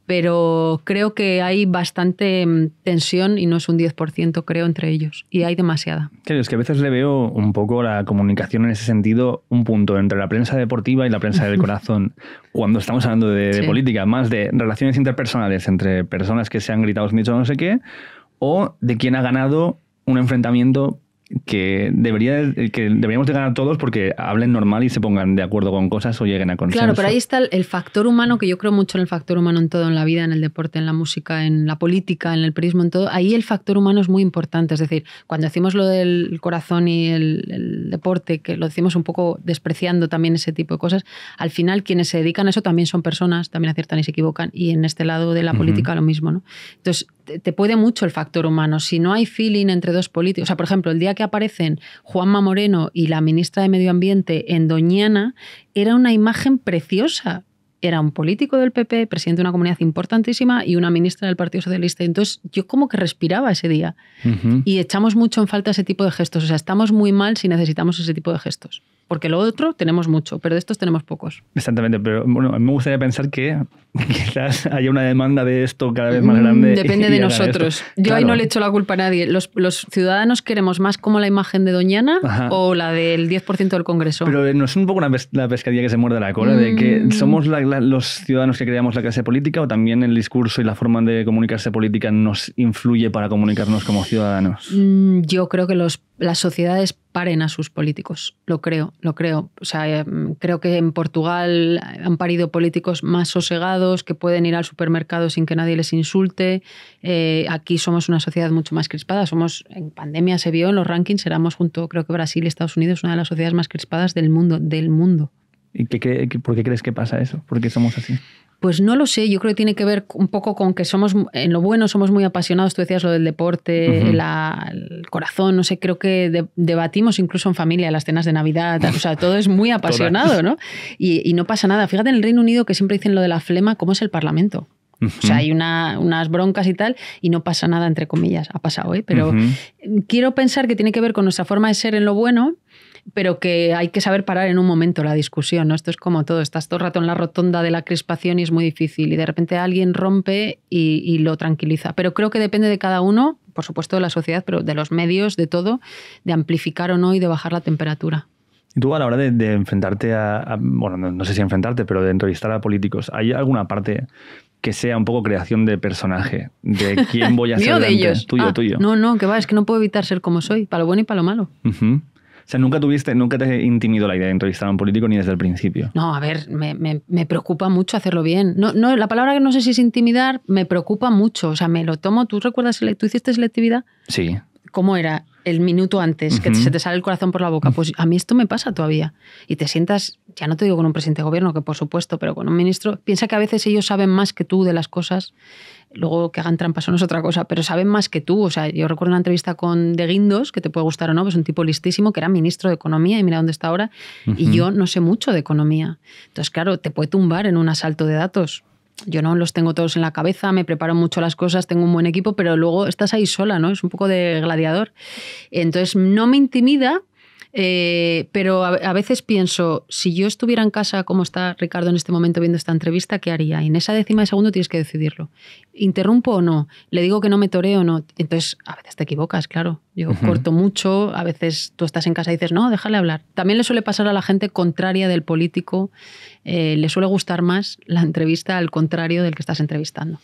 Speaker 1: Pero creo que hay bastante mm, tensión y no es un 10%, creo, entre ellos. Y hay demasiada.
Speaker 2: es que a veces le veo un poco la comunicación en ese sentido, un punto entre la prensa deportiva y la prensa del corazón cuando estamos hablando de, política, más de relaciones interpersonales entre personas que se han gritado, se han dicho no sé qué, o de quién ha ganado un enfrentamiento que, debería, que deberíamos de ganar todos porque hablen normal y se pongan de acuerdo con cosas o lleguen a consenso. Claro, pero ahí
Speaker 1: está el, factor humano, que yo creo mucho en el factor humano en todo, en la vida, en el deporte, en la música, en la política, en el periodismo, en todo. Ahí el factor humano es muy importante. Es decir, cuando decimos lo del corazón y el, deporte, que lo decimos un poco despreciando también ese tipo de cosas, al final quienes se dedican a eso también son personas, también aciertan y se equivocan. Y en este lado de la política lo mismo. ¿no? Entonces, te puede mucho el factor humano. Si no hay feeling entre dos políticos, o sea, por ejemplo, el día que aparecen Juanma Moreno y la ministra de Medio Ambiente en Doñana era una imagen preciosa. Era un político del PP, presidente de una comunidad importantísima y una ministra del Partido Socialista. Entonces yo como que respiraba ese día. Y echamos mucho en falta ese tipo de gestos. O sea, estamos muy mal si necesitamos ese tipo de gestos porque lo otro tenemos mucho, pero de estos tenemos pocos.
Speaker 2: Exactamente, pero bueno, me gustaría pensar que quizás haya una demanda de esto cada vez más mm, grande. depende de nosotros. Yo ahí no le echo
Speaker 1: la culpa a nadie. Los, ciudadanos queremos más como la imagen de Doñana o la del 10% del Congreso.
Speaker 2: Pero eh, no es un poco la pescadilla que se muerde la cola, de que mm. somos los ciudadanos que creamos la clase política o también el discurso y la forma de comunicarse política nos influye para comunicarnos como ciudadanos.
Speaker 1: Mm, yo creo que los las sociedades paren a sus políticos. Lo creo, lo creo. O sea, em, creo que en Portugal han parido políticos más sosegados, que pueden ir al supermercado sin que nadie les insulte. Eh, aquí somos una sociedad mucho más crispada. Somos, en pandemia se vio en los rankings, éramos junto, creo que Brasil y Estados Unidos, una de las sociedades más crispadas del mundo, del mundo.
Speaker 2: ¿Y por qué crees que pasa eso? ¿Por qué somos así?
Speaker 1: Pues no lo sé, yo creo que tiene que ver un poco con que somos, en lo bueno somos muy apasionados, tú decías lo del deporte, el corazón, no sé, creo que debatimos incluso en familia las cenas de Navidad, o sea, todo es muy apasionado, ¿no? Y, no pasa nada. Fíjate en el Reino Unido que siempre dicen lo de la flema, ¿cómo es el Parlamento? O sea, hay unas broncas y tal, y no pasa nada, entre comillas, ha pasado, ¿eh? Pero quiero pensar que tiene que ver con nuestra forma de ser en lo bueno pero que hay que saber parar en un momento la discusión, ¿no? Esto es como todo, estás todo el rato en la rotonda de la crispación y es muy difícil y de repente alguien rompe y, lo tranquiliza. Pero creo que depende de cada uno, por supuesto de la sociedad, pero de los medios, de todo, de amplificar o no y de bajar la temperatura.
Speaker 2: Y tú a la hora de, enfrentarte a, bueno, no, sé si enfrentarte, pero de entrevistar a políticos, ¿hay alguna parte que sea un poco creación de personaje? ¿De quién voy a ser? de ellos. Tuyo, ah, tuyo. No,
Speaker 1: no, que va, es que no puedo evitar ser como soy, para lo bueno y para lo malo.
Speaker 2: O sea, nunca tuviste, nunca te intimidó la idea de entrevistar a un político ni desde el principio.
Speaker 1: No, a ver, me, preocupa mucho hacerlo bien. No, no, la palabra que no sé si es intimidar, me preocupa mucho. O sea, me lo tomo. ¿Tú recuerdas, tú hiciste selectividad? Sí. ¿Cómo era? el minuto antes, que se te sale el corazón por la boca. Pues a mí esto me pasa todavía. Y te sientas, ya no te digo con un presidente de gobierno, que por supuesto, pero con un ministro, piensa que a veces ellos saben más que tú de las cosas Luego que hagan trampas o no es otra cosa, pero saben más que tú. O sea, yo recuerdo una entrevista con De Guindos, que te puede gustar o no, pues un tipo listísimo, que era ministro de Economía y mira dónde está ahora. Y yo no sé mucho de economía. Entonces, claro, te puede tumbar en un asalto de datos. Yo no los tengo todos en la cabeza, me preparo mucho las cosas, tengo un buen equipo, pero luego estás ahí sola, ¿no? Es un poco de gladiador. Entonces, no me intimida, eh, pero a, veces pienso, si yo estuviera en casa como está Ricardo en este momento viendo esta entrevista, ¿qué haría? Y en esa décima de segundo tienes que decidirlo. ¿Interrumpo o no? ¿Le digo que no me toreo o no? Entonces, a veces te equivocas, claro. Yo corto mucho, a veces tú estás en casa y dices, no, déjale hablar. También le suele pasar a la gente contraria del político, eh, le suele gustar más la entrevista al contrario del que estás entrevistando.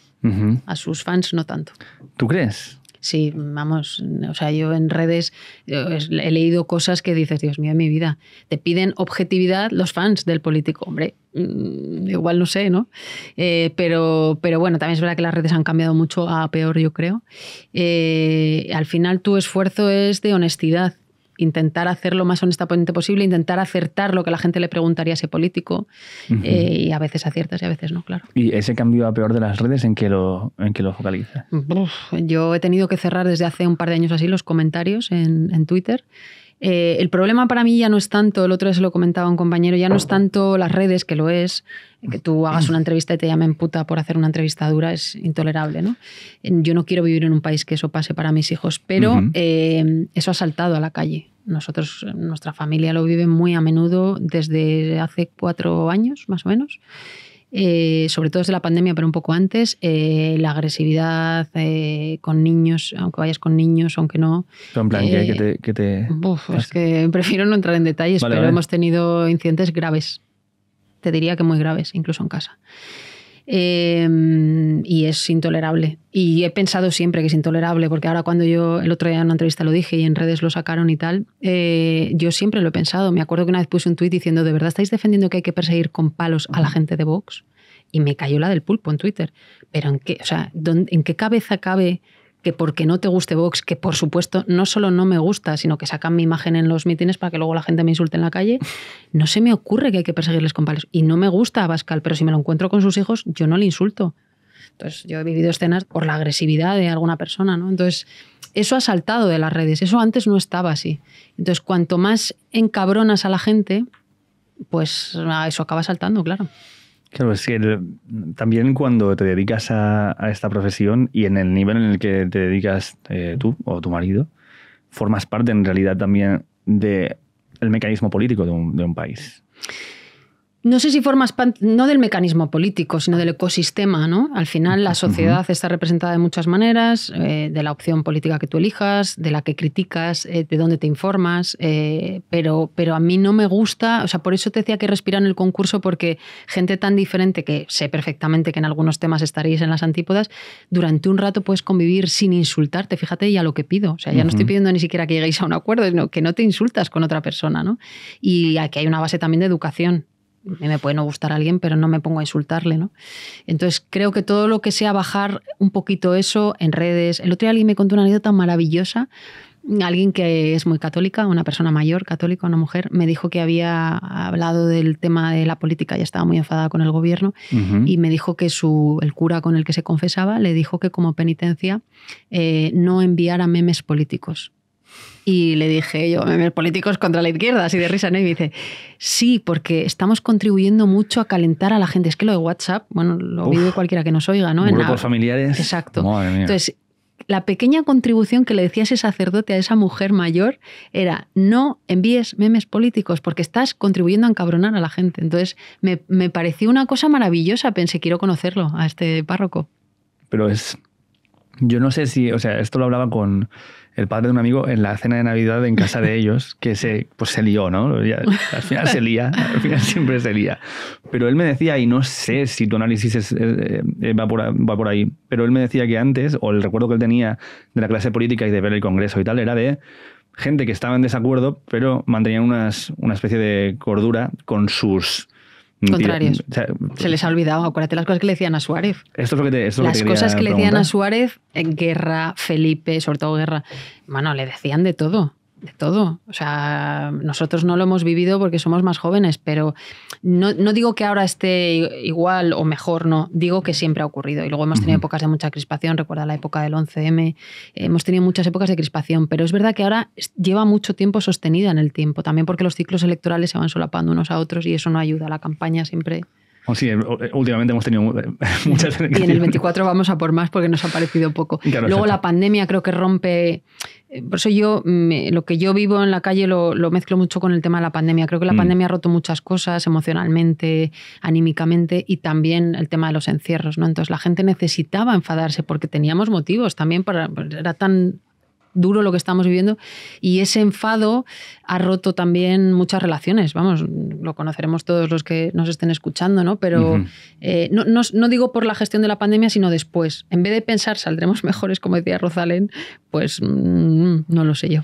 Speaker 1: A sus fans no tanto.
Speaker 2: ¿Tú crees?
Speaker 1: Sí, vamos, o sea, yo en redes eh, he leído cosas que dices, Dios mío, mi vida, te piden objetividad los fans del político, hombre, mm, igual no sé, ¿no? Eh, pero, pero bueno, también es verdad que las redes han cambiado mucho a peor, yo creo. Eh, al final tu esfuerzo es de honestidad intentar hacer lo más honestamente posible, intentar acertar lo que la gente le preguntaría a ese político eh, y a veces aciertas y a veces no, claro.
Speaker 2: ¿Y ese cambio a peor de las redes en qué lo, en lo focaliza?
Speaker 1: yo he tenido que cerrar desde hace un par de años así los comentarios en, en Twitter eh, el problema para mí ya no es tanto, el otro día se lo comentaba un compañero, ya no es tanto las redes, que lo es, que tú hagas una entrevista y te llamen puta por hacer una entrevista dura, es intolerable, ¿no? Yo no quiero vivir en un país que eso pase para mis hijos, pero eh, eso ha saltado a la calle. Nosotros, nuestra familia lo vive muy a menudo desde hace cuatro años, más o menos. Eh, sobre todo desde la pandemia, pero un poco antes, eh, la agresividad eh, con niños, aunque vayas con niños, aunque no. en plan, es que prefiero no entrar en detalles, pero hemos tenido incidentes graves. Te diría que muy graves, incluso en casa. Em, y es intolerable. Y he pensado siempre que es intolerable, porque ahora cuando yo el otro día en una entrevista lo dije y en redes lo sacaron y tal, eh, yo siempre lo he pensado. Me acuerdo que una vez puse un tuit diciendo, ¿de verdad estáis defendiendo que hay que perseguir con palos a la gente de Vox? Y me cayó la del pulpo en Twitter. Pero ¿en qué, o sea, ¿en qué cabeza cabe porque no te guste Vox, que por supuesto no solo no me gusta, sino que sacan mi imagen en los mítines para que luego la gente me insulte en la calle, no se me ocurre que hay que perseguirles con palos. Y no me gusta a Bascal, pero si me lo encuentro con sus hijos, yo no le insulto. Entonces, yo he vivido escenas por la agresividad de alguna persona, ¿no? Entonces, eso ha saltado de las redes, eso antes no estaba así. Entonces, cuanto más encabronas a la gente, pues ah, eso acaba saltando, claro.
Speaker 2: Claro, es que también cuando te dedicas a, esta profesión y en el nivel en el que te dedicas eh, tú o tu marido, formas parte en realidad también del mecanismo político de un, de un país
Speaker 1: no sé si formas parte, no del mecanismo político, sino del ecosistema, ¿no? Al final la sociedad está representada de muchas maneras, eh, de la opción política que tú elijas, de la que criticas, eh, de dónde te informas, eh, pero, pero a mí no me gusta, o sea, por eso te decía que respirar en el concurso, porque gente tan diferente que sé perfectamente que en algunos temas estaréis en las antípodas, durante un rato puedes convivir sin insultarte, fíjate ya lo que pido, o sea, ya no estoy pidiendo ni siquiera que lleguéis a un acuerdo, sino que no te insultas con otra persona, ¿no? Y aquí hay una base también de educación me puede no gustar a alguien, pero no me pongo a insultarle, ¿no? Entonces creo que todo lo que sea bajar un poquito eso en redes. El otro día alguien me contó una anécdota maravillosa. Alguien que es muy católica, una persona mayor católica, una mujer, me dijo que había hablado del tema de la política y estaba muy enfadada con el gobierno y me dijo que el cura con el que se confesaba le dijo que como penitencia eh, no enviara memes políticos y le dije yo, memes políticos contra la izquierda, así de risa, ¿no? Y me dice, sí, porque estamos contribuyendo mucho a calentar a la gente. Es que lo de WhatsApp, bueno, lo vive cualquiera que nos oiga, ¿no? Grupos en
Speaker 2: familiares. Exacto. Entonces,
Speaker 1: la pequeña contribución que le decía ese sacerdote a esa mujer mayor era no envíes memes políticos porque estás contribuyendo a encabronar a la gente. Entonces me, me pareció una cosa maravillosa, pensé quiero conocerlo a este párroco.
Speaker 2: Pero es, yo no sé si, o sea, esto lo hablaba con, el padre de un amigo en la cena de Navidad en casa de ellos, que se, pues se lió, ¿no? al final se lía, al final siempre se lía. Pero él me decía, y no sé si tu análisis eh, eh, va, por, ahí, pero él me decía que antes, o el recuerdo que él tenía de la clase política y de ver el Congreso y tal, era de gente que estaba en desacuerdo, pero mantenía una especie de cordura con sus Contrarios. se les
Speaker 1: ha olvidado, acuérdate las cosas que le decían a Suárez.
Speaker 2: Las cosas que le decían a
Speaker 1: Suárez en Guerra, Felipe, sobre todo Guerra, bueno, le decían de todo de todo. O sea, nosotros no lo hemos vivido porque somos más jóvenes, pero no, digo que ahora esté igual o mejor, no. Digo que siempre ha ocurrido. Y luego hemos tenido épocas de mucha crispación. Recuerda la época del 11M. Hemos tenido muchas épocas de crispación, pero es verdad que ahora lleva mucho tiempo sostenida en el tiempo. También porque los ciclos electorales se van solapando unos a otros y eso no ayuda. a La campaña siempre. Oh, sí, eh, últimamente hemos tenido eh, muchas. Y en el 24 vamos a por más porque nos ha parecido poco. Luego la pandemia creo que rompe eh, por eso yo, lo que yo vivo en la calle lo, mezclo mucho con el tema de la pandemia. Creo que la mm. pandemia ha roto muchas cosas emocionalmente, anímicamente y también el tema de los encierros. ¿no? Entonces la gente necesitaba enfadarse porque teníamos motivos también. Para, pues, era tan duro lo que estamos viviendo y ese enfado ha roto también muchas relaciones. Vamos, lo conoceremos todos los que nos estén escuchando, ¿no? Pero eh, no, digo por la gestión de la pandemia, sino después. En vez de pensar saldremos mejores, como decía Rosalén, pues mm,
Speaker 2: no lo sé yo.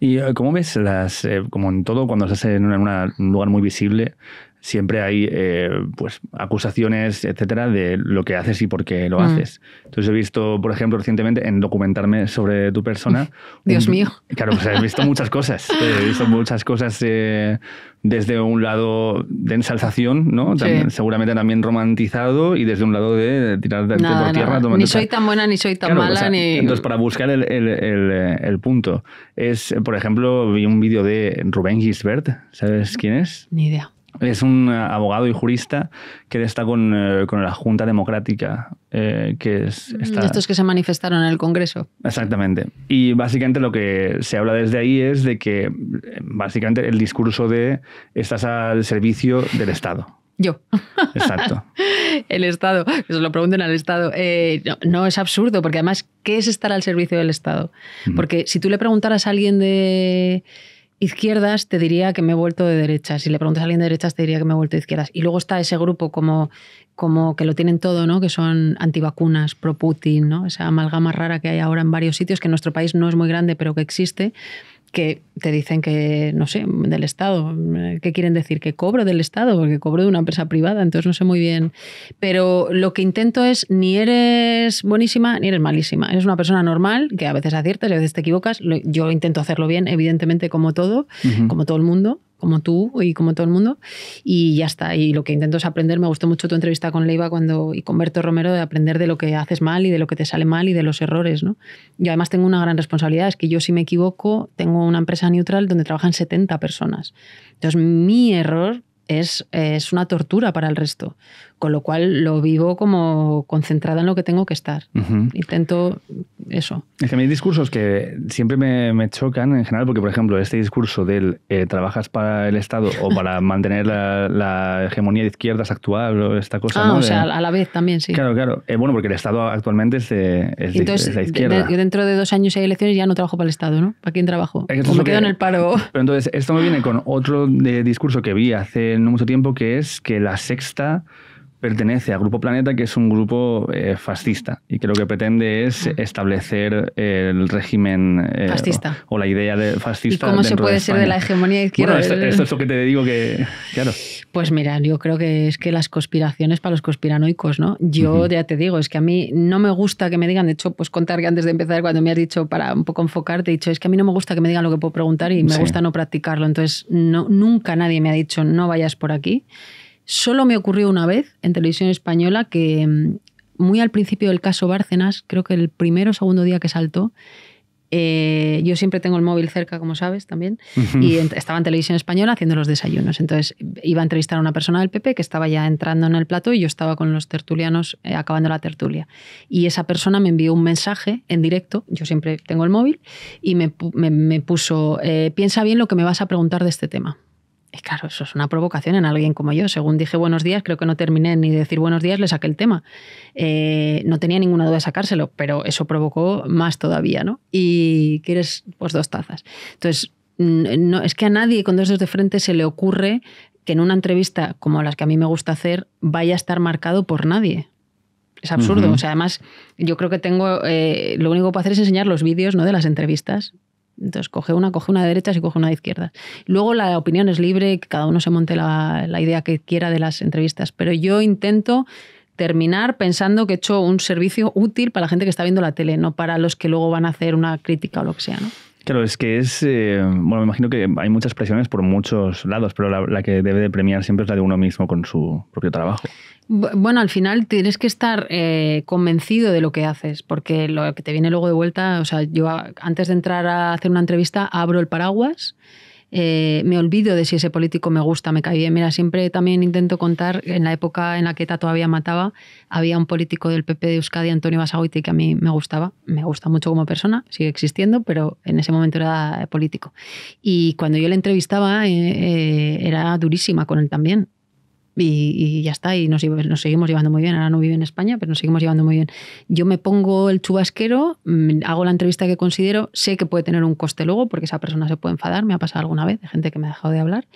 Speaker 2: ¿Y eh, cómo ves las, eh, como en todo, cuando se hace en un lugar muy visible, siempre hay eh, pues, acusaciones, etcétera, de lo que haces y por qué lo mm. haces. Entonces he visto, por ejemplo, recientemente en documentarme sobre tu persona. Dios mío. Claro, pues he visto muchas cosas. Eh, he visto muchas cosas eh, desde un lado de ensalzación, ¿no? Seguramente también romantizado y desde un lado de tirar de, por tierra. Ni soy
Speaker 1: tan buena, ni soy tan mala. ni... Entonces,
Speaker 2: para buscar el, el, el, el, punto, es, por ejemplo, vi un vídeo de Rubén Gisbert. ¿Sabes mm. quién es? Ni idea es un eh, abogado y jurista que está eh, con, la Junta Democrática, eh, que es... Mm, estos que
Speaker 1: se manifestaron en el Congreso.
Speaker 2: Exactamente. Y básicamente lo que se habla desde ahí es de que, básicamente, el discurso de estás al servicio del Estado.
Speaker 1: Yo. Exacto. el Estado, que se lo pregunten al Estado. no, es absurdo, porque además, ¿qué es estar al servicio del Estado? Porque si tú le preguntaras a alguien de izquierdas, te diría que me he vuelto de derechas. Si le preguntas a alguien de derechas, te diría que me he vuelto de izquierdas. Y luego está ese grupo como, como que lo tienen todo, ¿no? Que son antivacunas, pro-Putin, ¿no? Esa amalgama rara que hay ahora en varios sitios, que en nuestro país no es muy grande, pero que existe que te dicen que, no sé, del Estado. Eh, ¿Qué quieren decir? Que cobro del Estado, porque cobro de una empresa privada, entonces no sé muy bien. Pero lo que intento es, ni eres buenísima, ni eres malísima. Eres una persona normal, que a veces aciertas, a veces te equivocas. Yo intento hacerlo bien, evidentemente, como todo, como todo el mundo como tú y como todo el mundo, y ya está. Y lo que intento es aprender. Me gustó mucho tu entrevista con Leiva cuando, y con Berto Romero de aprender de lo que haces mal y de lo que te sale mal y de los errores. ¿no? Y además tengo una gran responsabilidad, es que yo si me equivoco, tengo una empresa neutral donde trabajan 70 personas. Entonces mi error es, es una tortura para el resto con lo cual lo vivo como concentrada en lo que tengo que estar. Intento eso.
Speaker 2: Es que hay discursos que siempre me, chocan en general, porque por ejemplo, este discurso del eh, trabajas para el Estado o para mantener la, hegemonía de izquierdas actual o esta cosa. Ah, o sea, a
Speaker 1: la vez también, sí. Claro,
Speaker 2: claro. Eh, bueno, porque el Estado actualmente es, de, entonces, dentro
Speaker 1: de dos años hay elecciones y ya no trabajo para el Estado, ¿no? ¿Para quién trabajo? me quedo en el
Speaker 2: paro. Pero entonces, esto me viene con otro eh, discurso que vi hace no mucho tiempo, que es que la sexta pertenece a Grupo Planeta, que es un grupo eh, fascista y que lo que pretende es ah. establecer eh, el régimen eh, fascista. O, la idea de fascista. ¿Y ¿Cómo se puede ser de la
Speaker 1: hegemonía izquierda? Bueno, esto, es lo
Speaker 2: que te digo que,
Speaker 1: claro. Pues mira, yo creo que es que las conspiraciones para los conspiranoicos, ¿no? Yo ya te digo, es que a mí no me gusta que me digan, de hecho, pues contar que antes de empezar, cuando me has dicho para un poco enfocarte, he dicho, es que a mí no me gusta que me digan lo que puedo preguntar y me gusta no practicarlo. Entonces, no, nunca nadie me ha dicho, no vayas por aquí Solo me ocurrió una vez en televisión española que mm, muy al principio del caso Bárcenas, creo que el primero o segundo día que saltó, eh, yo siempre tengo el móvil cerca, como sabes, también, y estaba en televisión española haciendo los desayunos. Entonces iba a entrevistar a una persona del PP que estaba ya entrando en el plato y yo estaba con los tertulianos eh, acabando la tertulia. Y esa persona me envió un mensaje en directo, yo siempre tengo el móvil, y me, puso, eh, piensa bien lo que me vas a preguntar de este tema. Y claro, eso es una provocación en alguien como yo. Según dije buenos días, creo que no terminé ni de decir buenos días, le saqué el tema. Eh, no tenía ninguna duda de sacárselo, pero eso provocó más todavía, ¿no? Y quieres, pues, dos tazas. Entonces, no, es que a nadie con dos dedos de frente se le ocurre que en una entrevista como las que a mí me gusta hacer vaya a estar marcado por nadie.
Speaker 2: Es absurdo. O sea,
Speaker 1: además, yo creo que tengo. Eh, lo único que puedo hacer es enseñar los vídeos ¿no? de las entrevistas entonces coge una, coge una de derechas y coge una de izquierdas. Luego la opinión es libre, que cada uno se monte la, idea que quiera de las entrevistas, pero yo intento terminar pensando que he hecho un servicio útil para la gente que está viendo la tele, no para los que luego van a hacer una crítica o lo que sea. ¿no?
Speaker 2: Claro, es que es, eh, bueno, me imagino que hay muchas presiones por muchos lados, pero la, que debe de premiar siempre es la de uno mismo con su propio trabajo.
Speaker 1: Bueno, al final tienes que estar eh, convencido de lo que haces, porque lo que te viene luego de vuelta, o sea, yo antes de entrar a hacer una entrevista abro el paraguas eh, me olvido de si ese político me gusta, me cae bien. Mira, siempre también intento contar, en la época en la que ETA todavía mataba, había un político del PP de Euskadi, Antonio Basagoiti, que a mí me gustaba, me gusta mucho como persona, sigue existiendo, pero en ese momento era político. Y cuando yo le entrevistaba, eh, eh, era durísima con él también y, ya está, y nos, seguimos llevando muy bien. Ahora no vive en España, pero nos seguimos llevando muy bien. Yo me pongo el chubasquero, mm, hago la entrevista que considero, sé que puede tener un coste luego, porque esa persona se puede enfadar, me ha pasado alguna vez, de gente que me ha dejado de hablar,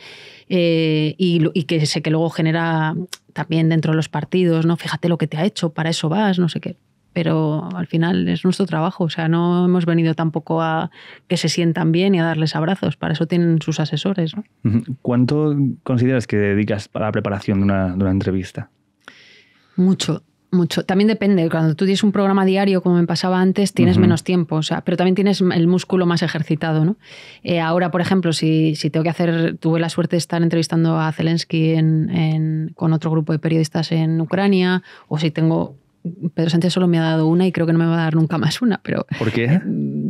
Speaker 1: eh, y, y que sé que luego genera también dentro de los partidos, ¿no? Fíjate lo que te ha hecho, para eso vas, no sé qué pero al final es nuestro trabajo. O sea, no hemos venido tampoco a que se sientan bien y a darles abrazos. Para eso tienen sus asesores.
Speaker 2: ¿Cuánto consideras que dedicas a la preparación de una, entrevista?
Speaker 1: Mucho mucho. También depende. Cuando tú tienes un programa diario, como me pasaba antes, tienes menos tiempo, pero también tienes el músculo más ejercitado, ¿no? Eh, ahora, por ejemplo, si, tengo que hacer, tuve la suerte de estar entrevistando a Zelensky con otro grupo de periodistas en Ucrania, o si tengo Pedro Sánchez solo me ha dado una y creo que no me va a dar nunca más una, pero... ¿Por qué? Eh,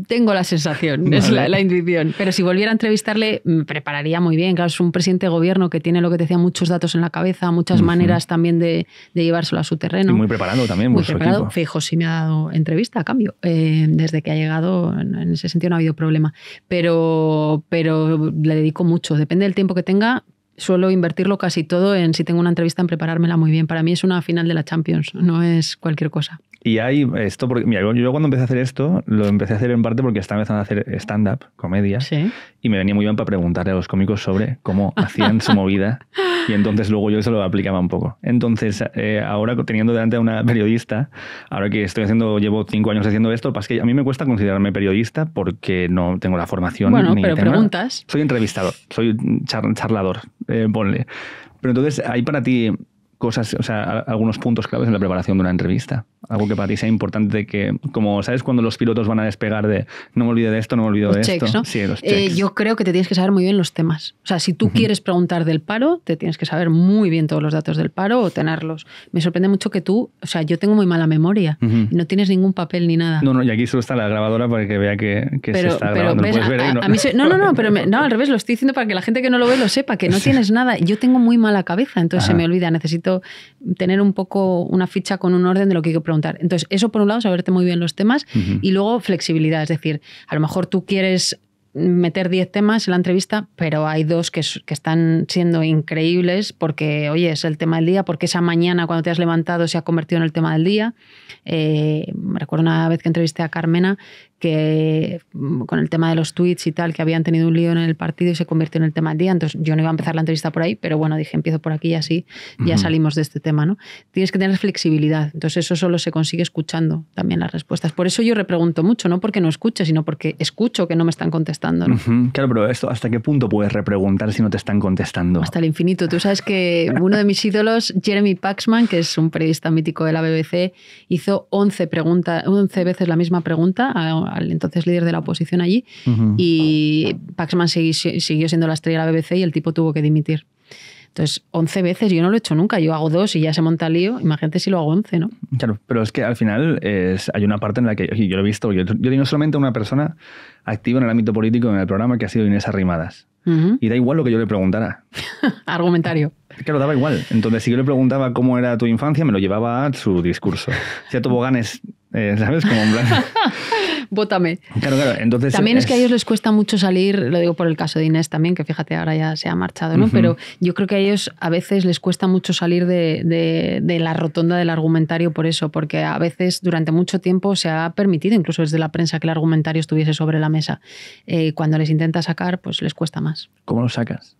Speaker 1: tengo la sensación, es la, intuición. Pero si volviera a entrevistarle, me prepararía muy bien. Claro, es un presidente de gobierno que tiene lo que te decía, muchos datos en la cabeza, muchas maneras también de, llevárselo a su terreno. muy preparado también. Muy preparado. Fijo, sí me ha dado entrevista a cambio. Eh, desde que ha llegado, en ese sentido no ha habido problema. Pero, pero le dedico mucho. Depende del tiempo que tenga, suelo invertirlo casi todo en si tengo una entrevista en preparármela muy bien. Para mí es una final de la Champions, no es cualquier cosa.
Speaker 2: Y hay esto, porque yo cuando empecé a hacer esto, lo empecé a hacer en parte porque estaba empezando a hacer stand-up, comedia, y me venía muy bien para preguntarle a los cómicos sobre cómo hacían su movida, y entonces luego yo se lo aplicaba un poco. Entonces, eh, ahora teniendo delante a una periodista, ahora que estoy haciendo, llevo cinco años haciendo esto, pasa que a mí me cuesta considerarme periodista porque no tengo la formación. Bueno, pero preguntas. Soy entrevistador, soy charlador, eh, ponle. Pero entonces, ahí para ti, cosas, o sea, algunos puntos claves en la preparación de una entrevista? Algo que para ti sea importante, que como sabes cuando los pilotos van a despegar de no me olvide de esto, no me olvido de esto. Sí, los eh,
Speaker 1: yo creo que te tienes que saber muy bien los temas. O sea, si tú quieres preguntar del paro, te tienes que saber muy bien todos los datos del paro o tenerlos. Me sorprende mucho que tú, o sea, yo tengo muy mala memoria no tienes ningún papel ni nada. No,
Speaker 2: no, y aquí solo está la grabadora para que vea que, se está grabando. no.
Speaker 1: no, no, pero no, al revés, lo estoy diciendo para que la gente que no lo ve lo sepa, que no tienes nada. Yo tengo muy mala cabeza, entonces se me olvida, necesito tener un poco una ficha con un orden de lo que hay que preguntar. Entonces, eso por un lado, saberte muy bien los temas y luego flexibilidad, es decir, a lo mejor tú quieres meter 10 temas en la entrevista, pero hay dos que, están siendo increíbles porque, oye, es el tema del día, porque esa mañana cuando te has levantado se ha convertido en el tema del día. Eh, me recuerdo una vez que entrevisté a Carmena, que mm, con el tema de los tweets y tal, que habían tenido un lío en el partido y se convirtió en el tema del día. Entonces yo no iba a empezar la entrevista por ahí, pero bueno, dije, empiezo por aquí y así ya salimos de este tema. ¿no? Tienes que tener flexibilidad. Entonces eso solo se consigue escuchando también las respuestas. Por eso yo repregunto mucho, no porque no escucha, sino porque escucho que no me están contestando. Claro, pero esto, ¿hasta qué punto puedes repreguntar si no te están contestando? Hasta el infinito. Tú sabes que uno de mis ídolos, Jeremy Paxman, que es un periodista mítico de la BBC, hizo 11, preguntas 11 veces la misma pregunta a al entonces líder de la oposición allí, y Paxman siguió, siendo la estrella de la BBC y el tipo tuvo que dimitir. Entonces, 11 veces yo no lo he hecho nunca. Yo hago dos y ya se monta el lío. Imagínate si lo hago 11, ¿no?
Speaker 2: Claro, pero es que al final es, hay una parte en la que yo lo he visto. Yo, yo solamente una persona activa en el ámbito político en el programa que ha sido Inés Arrimadas. Y da igual lo que yo le preguntara.
Speaker 1: Argumentario.
Speaker 2: Que lo daba igual. Entonces, si yo le preguntaba cómo era tu infancia, me lo llevaba a su discurso. Si a toboganes, eh, ¿sabes? Como en plan.
Speaker 1: bótame. también es... que a ellos les cuesta mucho salir, lo digo por el caso de Inés también, que fíjate, ahora ya se ha marchado, ¿no? Pero yo creo que a ellos a veces les cuesta mucho salir de, la rotonda del argumentario por eso, porque a veces durante mucho tiempo se ha permitido, incluso desde la prensa, que el argumentario estuviese sobre la mesa. Eh, cuando les intenta sacar, pues les cuesta más.
Speaker 2: ¿Cómo lo sacas?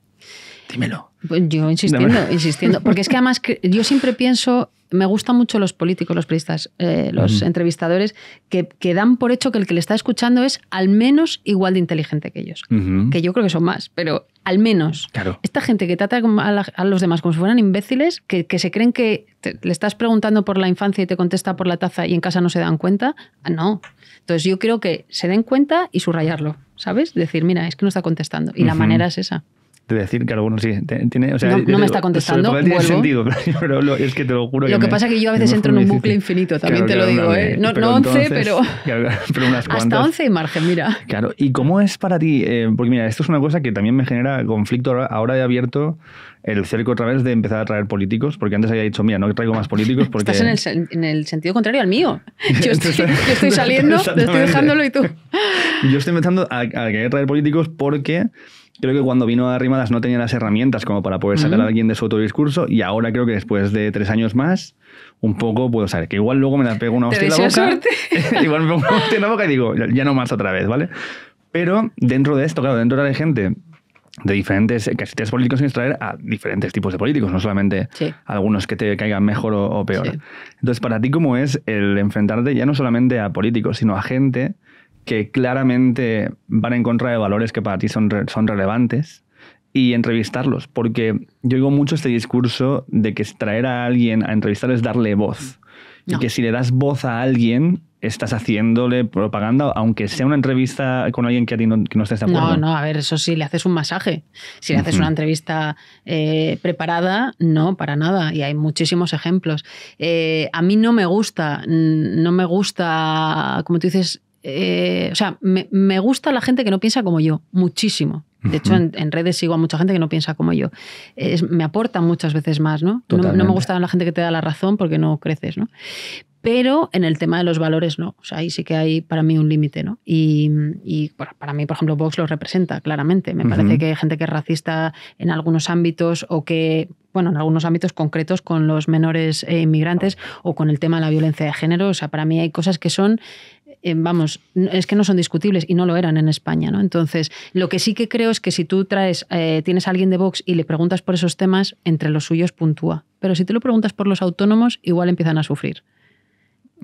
Speaker 2: Dímelo.
Speaker 1: Pues yo insistiendo, insistiendo. Porque es que además yo siempre pienso me gustan mucho los políticos, los periodistas, eh, los entrevistadores, que, dan por hecho que el que le está escuchando es al menos igual de inteligente que ellos. Que yo creo que son más, pero al menos. Esta gente que trata a, a los demás como si fueran imbéciles, que, se creen que le estás preguntando por la infancia y te contesta por la taza y en casa no se dan cuenta, ah, no. Entonces yo creo que se den cuenta y subrayarlo, ¿sabes? Decir, mira, es que no está contestando. Y la manera es esa
Speaker 2: de decir que algunos sí. Tiene, o sea, no, eh, me está contestando. Sobre tiene sentido, pero lo, es que te lo juro. lo que pasa es que yo a veces entro en un bucle
Speaker 1: infinito, también te lo digo. ¿eh? No, 11, pero,
Speaker 2: hasta 11
Speaker 1: y margen, mira.
Speaker 2: Claro, ¿y cómo es para ti? Eh, porque mira, esto es una cosa que también me genera conflicto ahora he abierto el cerco otra vez de empezar a traer políticos, porque antes había dicho, mira, no traigo más políticos porque... Estás
Speaker 1: en el, sentido contrario al mío. Yo estoy, saliendo, te estoy dejándolo y tú...
Speaker 2: Yo estoy empezando a, querer traer políticos porque creo que cuando vino a Arrimadas no tenía las herramientas como para poder sacar a alguien de su discurso y ahora creo que después de tres años más, un poco puedo saber que igual luego me la pego una hostia en la boca. igual me pongo una en la boca y digo, ya no más otra vez, ¿vale? Pero dentro de esto, claro, dentro de la gente de diferentes tres políticos sin extraer a diferentes tipos de políticos, no solamente algunos que te caigan mejor o, peor. Entonces, para ti, ¿cómo es el enfrentarte ya no solamente a políticos, sino a gente que claramente van en contra de valores que para ti son, son relevantes y entrevistarlos, porque yo oigo mucho este discurso de que traer a alguien a entrevistar es darle voz. Y que si le das voz a alguien, estás haciéndole propaganda, aunque sea una entrevista con alguien que a no, estés de acuerdo. No, no,
Speaker 1: a ver, eso sí, le haces un masaje. Si le haces una entrevista eh, preparada, no, para nada. Y hay muchísimos ejemplos. Eh, a mí no me gusta, no me gusta, como tú dices, eh, o sea, me, gusta la gente que no piensa como yo, muchísimo. De hecho, en, redes sigo a mucha gente que no piensa como yo. me aporta muchas veces más, ¿no? ¿no? me gusta la gente que te da la razón porque no creces, ¿no? Pero en el tema de los valores, no. O sea, ahí sí que hay para mí un límite, ¿no? Y, para, mí, por ejemplo, Vox lo representa claramente. Me parece que hay gente que es racista en algunos ámbitos o que, bueno, en algunos ámbitos concretos con los menores eh, inmigrantes o con el tema de la violencia de género. O sea, para mí hay cosas que son eh, vamos, es que no son discutibles y no lo eran en España, ¿no? Entonces, lo que sí que creo es que si tú traes, eh, tienes a alguien de Vox y le preguntas por esos temas, entre los suyos puntúa. Pero si te lo preguntas por los autónomos, igual empiezan a sufrir.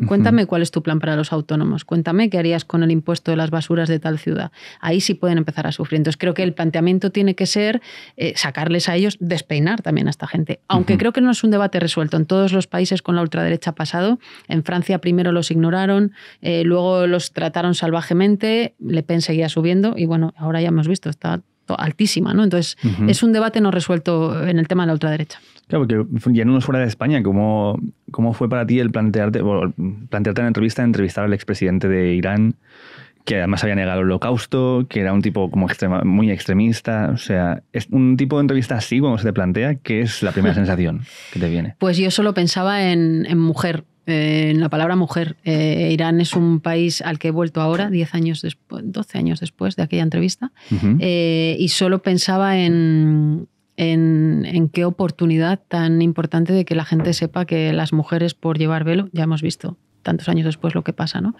Speaker 1: Cuéntame cuál es tu plan para los autónomos. Cuéntame qué harías con el impuesto de las basuras de tal ciudad. Ahí sí pueden empezar a sufrir. Entonces creo que el planteamiento tiene que ser eh, sacarles a ellos, despeinar también a esta gente. Aunque creo que no es un debate resuelto. En todos los países con la ultraderecha pasado. En Francia primero los ignoraron, eh, luego los trataron salvajemente, Le Pen seguía subiendo y bueno, ahora ya hemos visto, está altísima, ¿no? Entonces es un debate no resuelto en el tema de la ultraderecha.
Speaker 2: Claro, porque ya no es fuera de España, ¿cómo, cómo fue para ti el plantearte, plantearte en la entrevista, entrevistar al expresidente de Irán, que además había negado el holocausto, que era un tipo como muy extremista? O sea, es un tipo de entrevista así, como se te plantea, ¿qué es la primera sensación que te viene?
Speaker 1: Pues yo solo pensaba en, mujer, eh, en la palabra mujer. Eh, Irán es un país al que he vuelto ahora, 10 años después, 12 años después de aquella entrevista, eh, y solo pensaba en en, qué oportunidad tan importante de que la gente sepa que las mujeres por llevar velo, ya hemos visto, tantos años después lo que pasa. ¿no?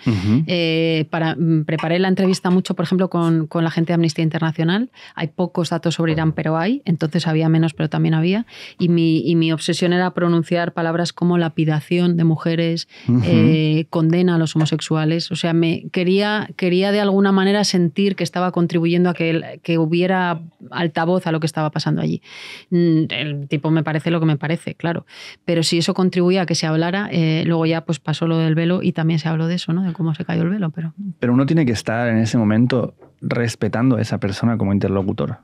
Speaker 1: Eh, para, mm, preparé la entrevista mucho, por ejemplo, con, la gente de Amnistía Internacional. Hay pocos datos sobre Irán, pero hay. Entonces había menos, pero también había. Y mi, obsesión era pronunciar palabras como lapidación de mujeres, eh, condena a los homosexuales. O sea, me quería, quería de alguna manera sentir que estaba contribuyendo a que, que hubiera altavoz a lo que estaba pasando allí. Mm, el tipo me parece lo que me parece, claro. Pero si eso contribuía a que se hablara, eh, luego ya pues pasó lo del velo y también se habló de eso, ¿no? De cómo se cayó el velo, pero...
Speaker 2: Pero uno tiene que estar en ese momento respetando a esa persona como interlocutor.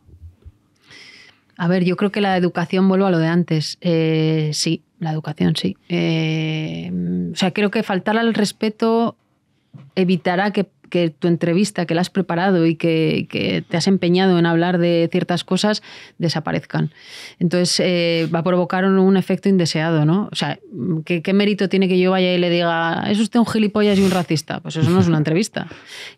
Speaker 1: A ver, yo creo que la educación, vuelvo a lo de antes, eh, sí, la educación sí. Eh, o sea, creo que faltar al respeto evitará que que tu entrevista, que la has preparado y que, te has empeñado en hablar de ciertas cosas, desaparezcan. Entonces eh, va a provocar un, efecto indeseado, ¿no? O sea, ¿qué, mérito tiene que yo vaya y le diga, es usted un gilipollas y un racista? Pues eso no es una entrevista.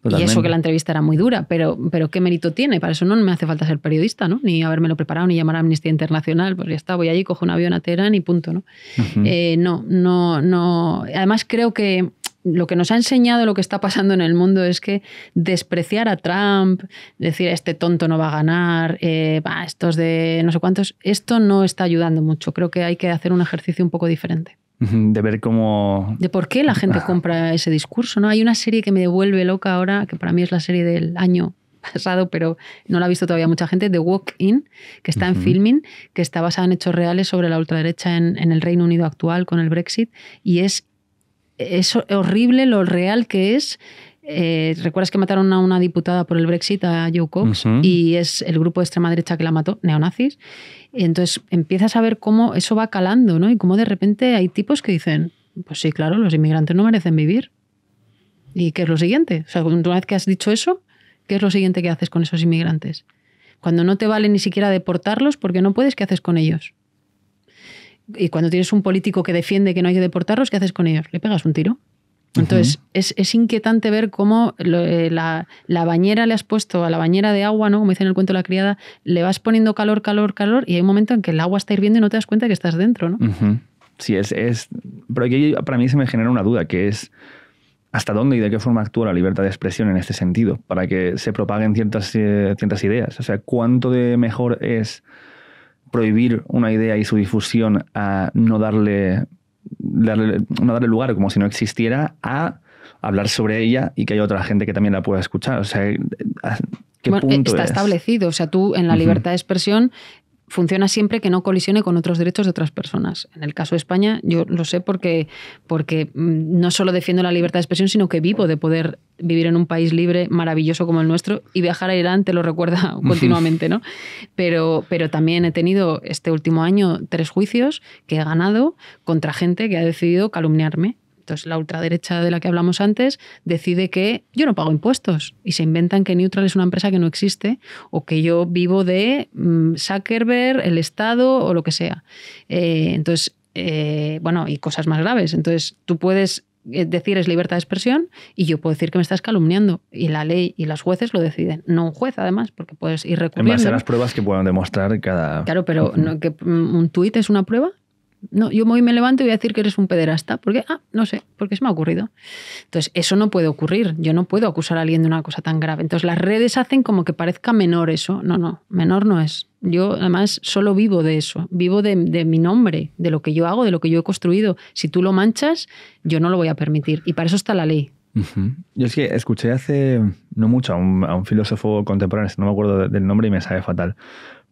Speaker 1: Y eso que la entrevista era muy dura, pero, pero ¿qué mérito tiene? Para eso no me hace falta ser periodista, ¿no? Ni lo preparado, ni llamar a Amnistía Internacional, pues ya está, voy allí, cojo un avión a Teherán y punto, ¿no? Eh, no, no, no. Además creo que lo que nos ha enseñado lo que está pasando en el mundo es que despreciar a Trump, decir este tonto no va a ganar, eh, estos de no sé cuántos, esto no está ayudando mucho. Creo que hay que hacer un ejercicio un poco diferente.
Speaker 2: De ver cómo...
Speaker 1: De por qué la gente ah. compra ese discurso, ¿no? Hay una serie que me devuelve loca ahora, que para mí es la serie del año pasado, pero no la ha visto todavía mucha gente, The Walk In, que está en filming, que está basada en hechos reales sobre la ultraderecha en, en el Reino Unido actual con el Brexit, y es es horrible lo real que es. Eh, ¿Recuerdas que mataron a una diputada por el Brexit, a Joe Y es el grupo de extrema derecha que la mató, neonazis. Y entonces empiezas a ver cómo eso va calando, ¿no? Y cómo de repente hay tipos que dicen, pues sí, claro, los inmigrantes no merecen vivir. ¿Y qué es lo siguiente? O una vez que has dicho eso, ¿qué es lo siguiente que haces con esos inmigrantes? Cuando no te vale ni siquiera deportarlos, porque no puedes, ¿qué haces con ellos? Y cuando tienes un político que defiende que no hay que deportarlos, ¿qué haces con ellos? ¿Le pegas un tiro? Entonces, es, inquietante ver cómo eh, la, bañera le has puesto, a la bañera de agua, ¿no? Como dice en el cuento la criada, le vas poniendo calor, calor, calor, y hay un momento en que el agua está hirviendo y no te das cuenta que estás dentro, ¿no?
Speaker 2: Sí, es, es. Pero aquí para mí se me genera una duda, que es hasta dónde y de qué forma actúa la libertad de expresión en este sentido, para que se propaguen ciertas, eh, ciertas ideas. O sea, cuánto de mejor es prohibir una idea y su difusión a no darle, no darle lugar como si no existiera, a hablar sobre ella y que haya otra gente que también la pueda escuchar. O sea,
Speaker 1: está establecido. O sea, tú en la libertad de expresión funciona siempre que no colisione con otros derechos de otras personas. En el caso de España, yo lo sé porque, porque mm, no solo defiendo la libertad de expresión, sino que vivo de poder vivir en un país libre maravilloso como el nuestro y viajar a Irán te lo recuerda continuamente, ¿no? Pero, pero también he tenido este último año tres juicios que he ganado contra gente que ha decidido calumniarme entonces la ultraderecha de la que hablamos antes decide que yo no pago impuestos y se inventan que Neutral es una empresa que no existe o que yo vivo de mm, Zuckerberg, el Estado o lo que sea. Eh, entonces, eh, bueno, y cosas más graves. Entonces tú puedes eh, decir es libertad de expresión y yo puedo decir que me estás calumniando y la ley y los jueces lo deciden no un juez además porque puedes ir recurriendo en base a las
Speaker 2: pruebas que puedan demostrar cada claro pero
Speaker 1: que mm, un tuit es una prueba no, yo me levanto y voy a decir que eres un pederasta. porque Ah, no sé, porque se me ha ocurrido. Entonces, eso no puede ocurrir. Yo no puedo acusar a alguien de una cosa tan grave. Entonces, las redes hacen como que parezca menor eso. No, no, menor no es. Yo además solo vivo de eso, vivo de, mi nombre, de lo que yo hago, de lo que yo he construido. Si tú lo manchas, yo no lo voy a permitir. Y para eso está la ley.
Speaker 2: Yo es que escuché hace no mucho a un filósofo contemporáneo, no me acuerdo del nombre y me sabe fatal,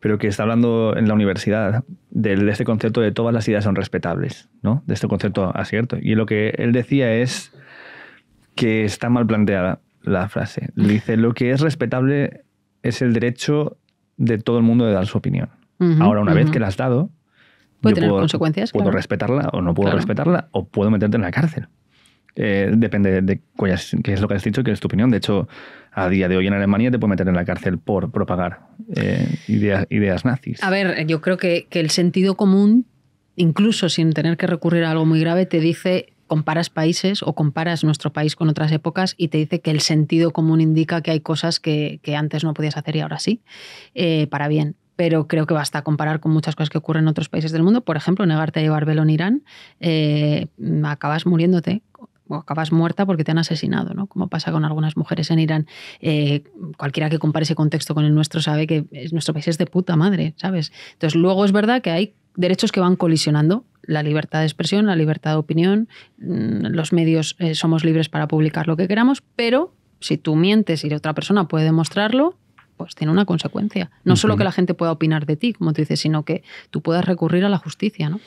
Speaker 2: pero que está hablando en la universidad de, este concepto de todas las ideas son respetables, ¿no? De este concepto acierto. Y lo que él decía es que está mal planteada la frase. dice, lo que es respetable es el derecho de todo el mundo de dar su opinión.
Speaker 1: Ahora, una vez que la has dado, tener puedo, consecuencias. Puedo respetarla
Speaker 2: o no puedo respetarla o puedo meterte en la cárcel. Eh, depende de, qué es lo que has dicho, que es tu opinión. De hecho, a día de hoy en Alemania te puede meter en la cárcel por propagar eh, ideas, nazis.
Speaker 1: A ver, yo creo que, el sentido común, incluso sin tener que recurrir a algo muy grave, te dice comparas países o comparas nuestro país con otras épocas y te dice que el sentido común indica que hay cosas que, antes no podías hacer y ahora sí, eh, para bien. Pero creo que basta comparar con muchas cosas que ocurren en otros países del mundo. Por ejemplo, negarte a llevar velo en Irán, eh, acabas muriéndote o acabas muerta porque te han asesinado, ¿no? Como pasa con algunas mujeres en Irán. Eh, cualquiera que compare ese contexto con el nuestro sabe que nuestro país es de puta madre, ¿sabes? Entonces, luego es verdad que hay derechos que van colisionando. La libertad de expresión, la libertad de opinión, mm, los medios eh, somos libres para publicar lo que queramos, pero si tú mientes y otra persona puede demostrarlo, pues tiene una consecuencia. No solo que la gente pueda opinar de ti, como tú dices, sino que tú puedas recurrir a la justicia. ¿no?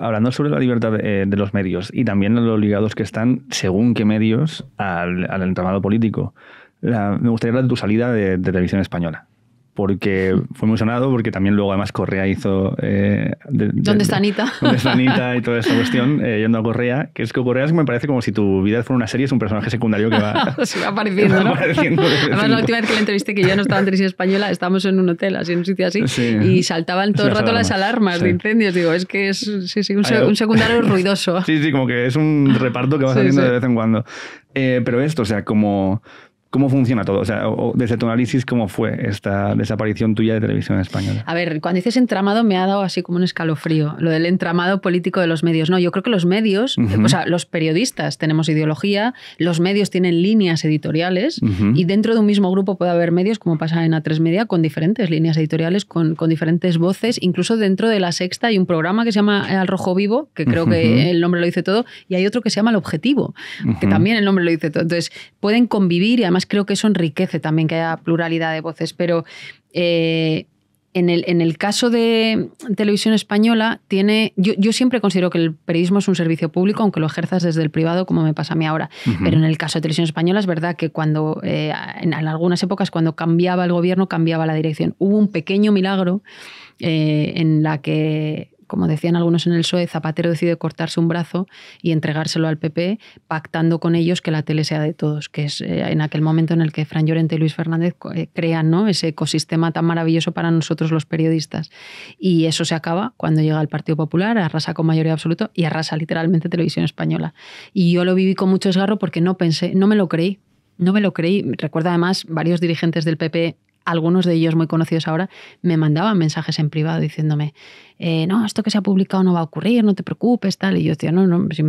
Speaker 2: Hablando sobre la libertad eh, de, los medios y también los ligados que están, según qué medios, al, entramado político, me gustaría hablar de tu salida de televisión española porque fue muy sonado, porque también luego además Correa hizo... Eh, ¿Dónde está
Speaker 1: Anita? ¿Dónde está Anita
Speaker 2: y toda esa cuestión? Eh, yendo a Correa, que es que Correa es me parece como si tu vida fuera una serie, es un personaje secundario que va,
Speaker 1: apareciendo. además la última vez que le entrevisté, que yo no estaba en televisión española, estábamos en un hotel, así en un sitio así, y saltaban todo el rato las alarmas de incendios. Digo, es que es un, un, secundario
Speaker 2: ruidoso. Sí, sí, como que es un reparto que vas haciendo de vez en cuando. Eh, pero esto, o sea, como... ¿Cómo funciona todo? O sea, desde tu análisis, ¿cómo fue esta desaparición tuya de televisión española?
Speaker 1: A ver, cuando dices entramado me ha dado así como un escalofrío, lo del entramado político de los medios. No, yo creo que los medios, o sea, los periodistas tenemos ideología, los medios tienen líneas editoriales y dentro de un mismo grupo puede haber medios, como pasa en A3 Media, con diferentes líneas editoriales, con, diferentes voces. Incluso dentro de La Sexta hay un programa que se llama Al Rojo Vivo, que creo que el nombre lo dice todo, y hay otro que se llama El Objetivo, que también el nombre lo dice todo. Entonces, pueden convivir y además creo que eso enriquece también que haya pluralidad de voces, pero eh, en, el, caso de televisión española, tiene, yo, siempre considero que el periodismo es un servicio público, aunque lo ejerzas desde el privado, como me pasa a mí ahora. Pero en el caso de televisión española es verdad que cuando, eh, en, algunas épocas, cuando cambiaba el gobierno, cambiaba la dirección. Hubo un pequeño milagro eh, en la que como decían algunos en el PSOE, Zapatero decide cortarse un brazo y entregárselo al PP, pactando con ellos que la tele sea de todos, que es eh, en aquel momento en el que Fran Llorente y Luis Fernández eh, crean ¿no? ese ecosistema tan maravilloso para nosotros los periodistas. Y eso se acaba cuando llega el Partido Popular, arrasa con mayoría absoluta y arrasa literalmente Televisión Española. Y yo lo viví con mucho esgarro porque no pensé, no me lo creí. No me lo creí. Recuerda además varios dirigentes del PP algunos de ellos muy conocidos ahora, me mandaban mensajes en privado diciéndome, eh, no, esto que se ha publicado no va a ocurrir, no te preocupes, tal. Y yo decía, no, no, que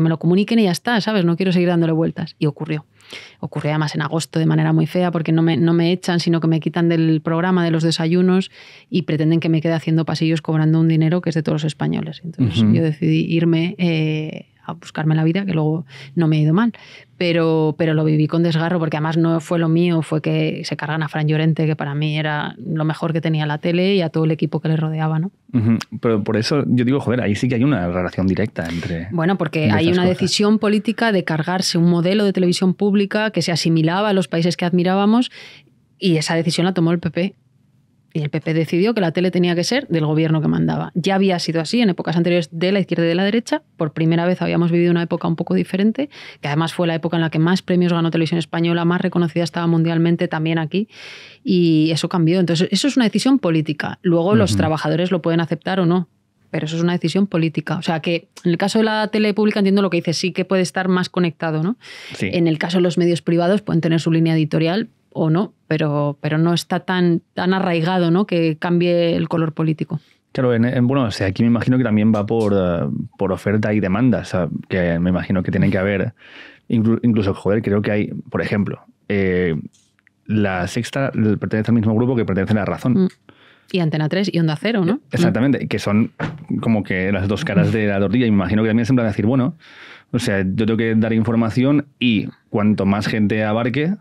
Speaker 1: me lo comuniquen y ya está, ¿sabes? No quiero seguir dándole vueltas. Y ocurrió. Ocurrió además en agosto de manera muy fea porque no me, no me echan, sino que me quitan del programa de los desayunos y pretenden que me quede haciendo pasillos cobrando un dinero que es de todos los españoles. Entonces yo decidí irme. Eh, a buscarme la vida, que luego no me ha ido mal. Pero, pero lo viví con desgarro, porque además no fue lo mío, fue que se cargan a Fran Llorente, que para mí era lo mejor que tenía la tele, y a todo el equipo que le rodeaba, ¿no?
Speaker 2: Pero por eso yo digo, joder, ahí sí que hay una relación directa entre.
Speaker 1: Bueno, porque hay una decisión política de cargarse un modelo de televisión pública que se asimilaba a los países que admirábamos y esa decisión la tomó el PP y el PP decidió que la tele tenía que ser del gobierno que mandaba. Ya había sido así en épocas anteriores de la izquierda y de la derecha. Por primera vez habíamos vivido una época un poco diferente, que además fue la época en la que más premios ganó Televisión Española, más reconocida estaba mundialmente también aquí. Y eso cambió. Entonces, eso es una decisión política. Luego los trabajadores lo pueden aceptar o no pero eso es una decisión política. O sea que en el caso de la tele pública entiendo lo que dice sí que puede estar más conectado, ¿no? En el caso de los medios privados pueden tener su línea editorial, o no, pero, pero no está tan, tan arraigado ¿no? que cambie el color político.
Speaker 2: Claro, bueno, o sea, aquí me imagino que también va por, eh, por oferta y demanda, o sea, que me imagino que tiene que haber, incluso, joder, creo que hay, por ejemplo, eh, la sexta pertenece al mismo grupo que pertenece a La Razón. Mm.
Speaker 1: Y Antena 3 y Onda Cero, ¿no? Eh,
Speaker 2: exactamente, que son como que las dos caras de la tortilla. Y me imagino que también se van a decir, bueno, o sea, yo tengo que dar información y cuanto más gente abarque,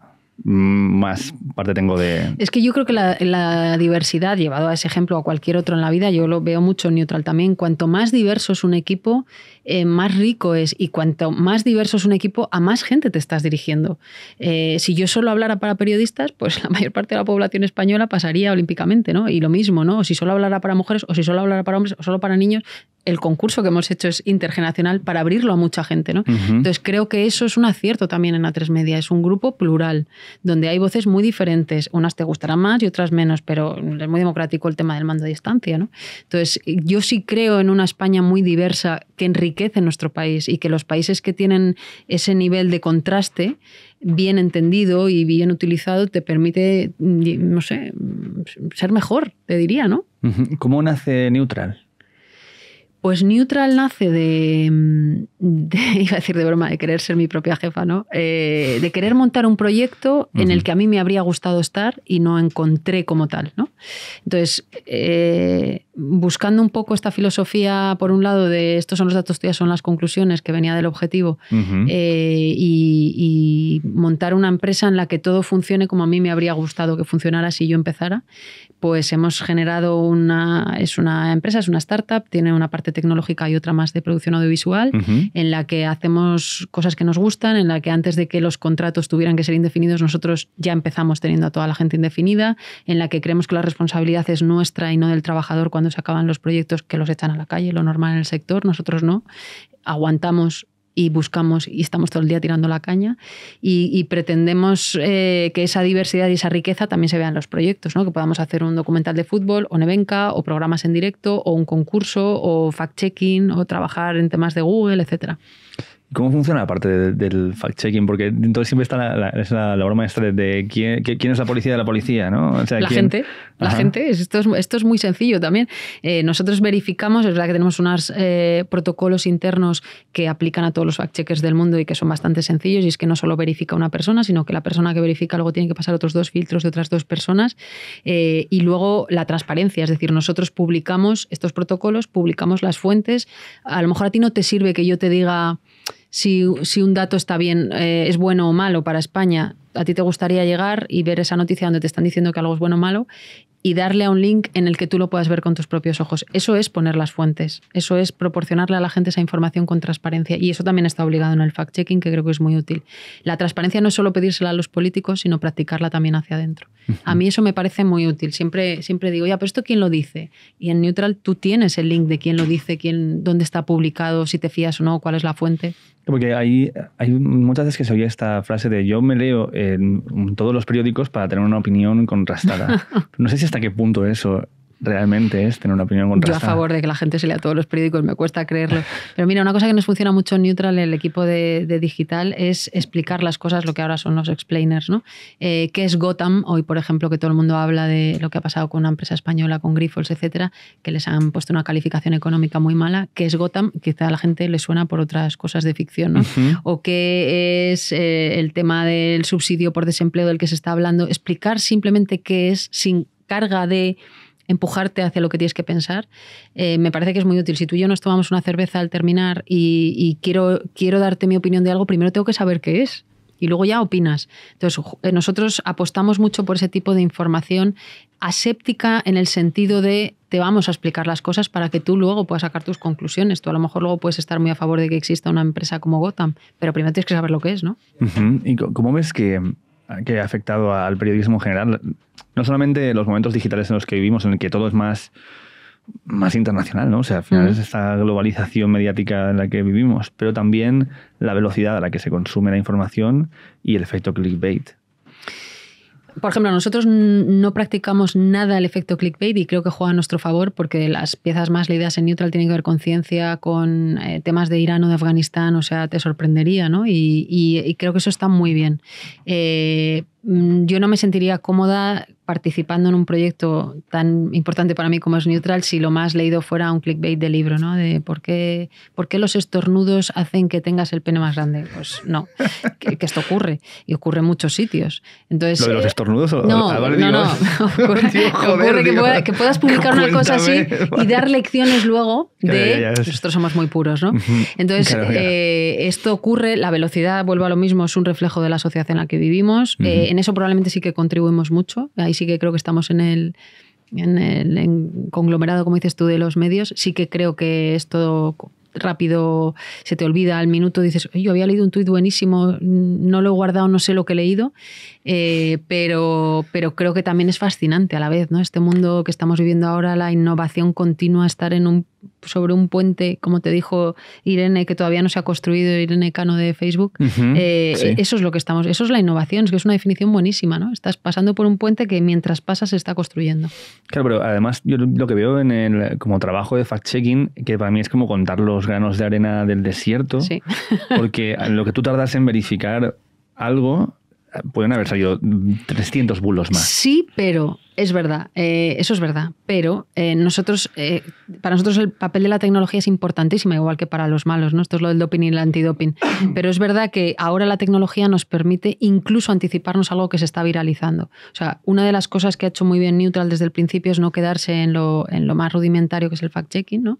Speaker 2: más parte tengo de...
Speaker 1: Es que yo creo que la, diversidad, llevado a ese ejemplo o a cualquier otro en la vida, yo lo veo mucho en Neutral también, cuanto más diverso es un equipo, eh, más rico es y cuanto más diverso es un equipo, a más gente te estás dirigiendo. Eh, si yo solo hablara para periodistas, pues la mayor parte de la población española pasaría olímpicamente, ¿no? Y lo mismo, ¿no? O si solo hablara para mujeres, o si solo hablara para hombres, o solo para niños, el concurso que hemos hecho es intergeneracional para abrirlo a mucha gente, ¿no? Entonces creo que eso es un acierto también en A3 Media, es un grupo plural, donde hay voces muy diferentes, unas te gustarán más y otras menos, pero es muy democrático el tema del mando a distancia, ¿no? Entonces yo sí creo en una España muy diversa que enriquece en nuestro país y que los países que tienen ese nivel de contraste bien entendido y bien utilizado te permite, mm, no sé, ser mejor, te diría, ¿no?
Speaker 2: ¿Cómo nace Neutral?
Speaker 1: Pues Neutral nace de, mm, iba a decir de broma, de querer ser mi propia jefa, ¿no? Eh, de querer montar un proyecto en el que a mí me habría gustado estar y no encontré como tal, ¿no? Entonces, eh, buscando un poco esta filosofía, por un lado, de estos son los datos, tuyos, son las conclusiones que venía del objetivo, eh, y montar una empresa en la que todo funcione como a mí me habría gustado que funcionara si yo empezara, pues hemos generado una, es una empresa, es una startup, tiene una parte tecnológica y otra más de producción audiovisual, en la que hacemos cosas que nos gustan, en la que antes de que los contratos tuvieran que ser indefinidos, nosotros ya empezamos teniendo a toda la gente indefinida, en la que creemos que la responsabilidad es nuestra y no del trabajador cuando se acaban los proyectos que los echan a la calle, lo normal en el sector, nosotros no. Aguantamos y buscamos y estamos todo el día tirando la caña y, pretendemos eh, que esa diversidad y esa riqueza también se vean en los proyectos, ¿no? que podamos hacer un documental de fútbol o Nevenka o programas en directo o un concurso o fact-checking o trabajar en temas de Google, etcétera
Speaker 2: cómo funciona la parte del fact-checking? Porque entonces siempre está la, broma esta de, quién, es la policía de la policía, ¿no? la gente, la gente.
Speaker 1: Esto es, esto es muy sencillo también. Eh, nosotros verificamos, es verdad que tenemos unos eh, protocolos internos que aplican a todos los fact-checkers del mundo y que son bastante sencillos y es que no solo verifica una persona, sino que la persona que verifica luego tiene que pasar otros dos filtros de otras dos personas eh, y luego la transparencia, es decir, nosotros publicamos estos protocolos, publicamos las fuentes. A lo mejor a ti no te sirve que yo te diga si, un dato está bien, eh, es bueno o malo para España. A ti te gustaría llegar y ver esa noticia donde te están diciendo que algo es bueno o malo y darle a un link en el que tú lo puedas ver con tus propios ojos. Eso es poner las fuentes, eso es proporcionarle a la gente esa información con transparencia y eso también está obligado en el fact-checking, que creo que es muy útil. La transparencia no es solo pedírsela a los políticos, sino practicarla también hacia adentro. A mí eso me parece muy útil. Siempre, siempre digo, ya, pero esto quién lo dice. Y en Neutral tú tienes el link de quién lo dice, quién, dónde está publicado, si te fías o no, cuál es la fuente.
Speaker 2: Porque hay, muchas veces que se oye esta frase de yo me leo en todos los periódicos para tener una opinión contrastada. No sé si hasta qué punto eso realmente es tener una opinión contrastada. Yo a favor
Speaker 1: de que la gente se lea todos los periódicos, me cuesta creerlo. Pero mira, una cosa que nos funciona mucho en Neutral, en el equipo de, digital, es explicar las cosas, lo que ahora son los explainers, ¿no? Eh, ¿Qué es Gotham? Hoy, por ejemplo, que todo el mundo habla de lo que ha pasado con una empresa española, con Grifols, etcétera, que les han puesto una calificación económica muy mala. ¿Qué es Gotham? Quizá a la gente le suena por otras cosas de ficción, ¿no? O qué es eh, el tema del subsidio por desempleo del que se está hablando. Explicar simplemente qué es sin carga de empujarte hacia lo que tienes que pensar, eh, me parece que es muy útil. Si tú y yo nos tomamos una cerveza al terminar y, quiero, quiero darte mi opinión de algo, primero tengo que saber qué es y luego ya opinas. Entonces, eh, nosotros apostamos mucho por ese tipo de información aséptica en el sentido de te vamos a explicar las cosas para que tú luego puedas sacar tus conclusiones. Tú a lo mejor luego puedes estar muy a favor de que exista una empresa como Gotham, pero primero tienes que saber lo que es, ¿no?
Speaker 2: ¿Y cómo ves que que ha afectado al periodismo en general, no solamente los momentos digitales en los que vivimos, en el que todo es más, más internacional, ¿no? O sea, al final es esta globalización mediática en la que vivimos, pero también la velocidad a la que se consume la información y el efecto clickbait.
Speaker 1: Por ejemplo, nosotros no practicamos nada el efecto clickbait y creo que juega a nuestro favor porque las piezas más leídas en Neutral tienen que ver con ciencia, con eh, temas de Irán o de Afganistán, o sea, te sorprendería, ¿no? Y, y creo que eso está muy bien. Eh, Mm, yo no me sentiría cómoda participando en un proyecto tan importante para mí como es Neutral si lo más leído fuera un clickbait de libro, ¿no? De por qué, por los estornudos hacen que tengas el pene más grande. Pues no, que, esto ocurre y ocurre en muchos sitios. Entonces, ¿Lo de los eh, estornudos? O, no, ah, no, no,
Speaker 2: ocurre, no. ocurre que, puedas publicar una cosa así y dar
Speaker 1: lecciones luego de nosotros somos muy puros, ¿no? Entonces, eh, esto ocurre, la velocidad, vuelve a lo mismo, es un reflejo de la asociación en la que vivimos en eso probablemente sí que contribuimos mucho. Ahí sí que creo que estamos en el, en el conglomerado, como dices tú, de los medios. Sí que creo que esto rápido se te olvida al minuto, dices, yo había leído un tuit buenísimo, no lo he guardado, no sé lo que he leído. Eh, pero, pero creo que también es fascinante a la vez, ¿no? Este mundo que estamos viviendo ahora, la innovación continua, estar en un, sobre un puente, como te dijo Irene, que todavía no se ha construido, Irene Cano de Facebook, eh, eso es lo que estamos, eso es la innovación, es que es una definición buenísima, ¿no? Estás pasando por un puente que mientras pasas se está construyendo.
Speaker 2: Claro, pero además yo lo que veo en el, como trabajo de fact-checking, que para mí es como contar los granos de arena del desierto, sí. porque lo que tú tardas en verificar algo, pueden haber salido 300 bulos más.
Speaker 1: Sí, pero es verdad, eh, eso es verdad, pero eh, nosotros, eh, para nosotros el papel de la tecnología es importantísimo, igual que para los malos, ¿no? Esto es lo del doping y el antidoping. Pero es verdad que ahora la tecnología nos permite incluso anticiparnos algo que se está viralizando. O sea, una de las cosas que ha hecho muy bien Neutral desde el principio es no quedarse en lo, más rudimentario que es el fact-checking, ¿no?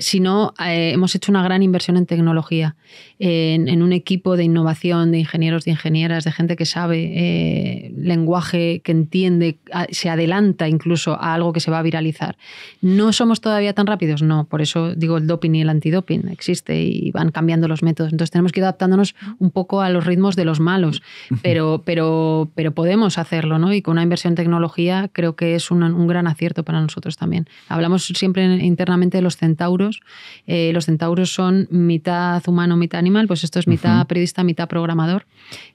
Speaker 1: sino hemos hecho una gran inversión en tecnología, en, en, un equipo de innovación, de ingenieros, de ingenieras, de gente que sabe lenguaje, que entiende se adelanta incluso a algo que se va a viralizar. ¿No somos todavía tan rápidos? No, por eso digo el doping y el antidoping existe y van cambiando los métodos. Entonces tenemos que ir adaptándonos un poco a los ritmos de los malos, pero, pero, pero podemos hacerlo, ¿no? Y con una inversión en tecnología creo que es un, gran acierto para nosotros también. Hablamos siempre internamente de los centauros. Eh, los centauros son mitad humano, mitad animal, pues esto es mitad periodista, mitad programador.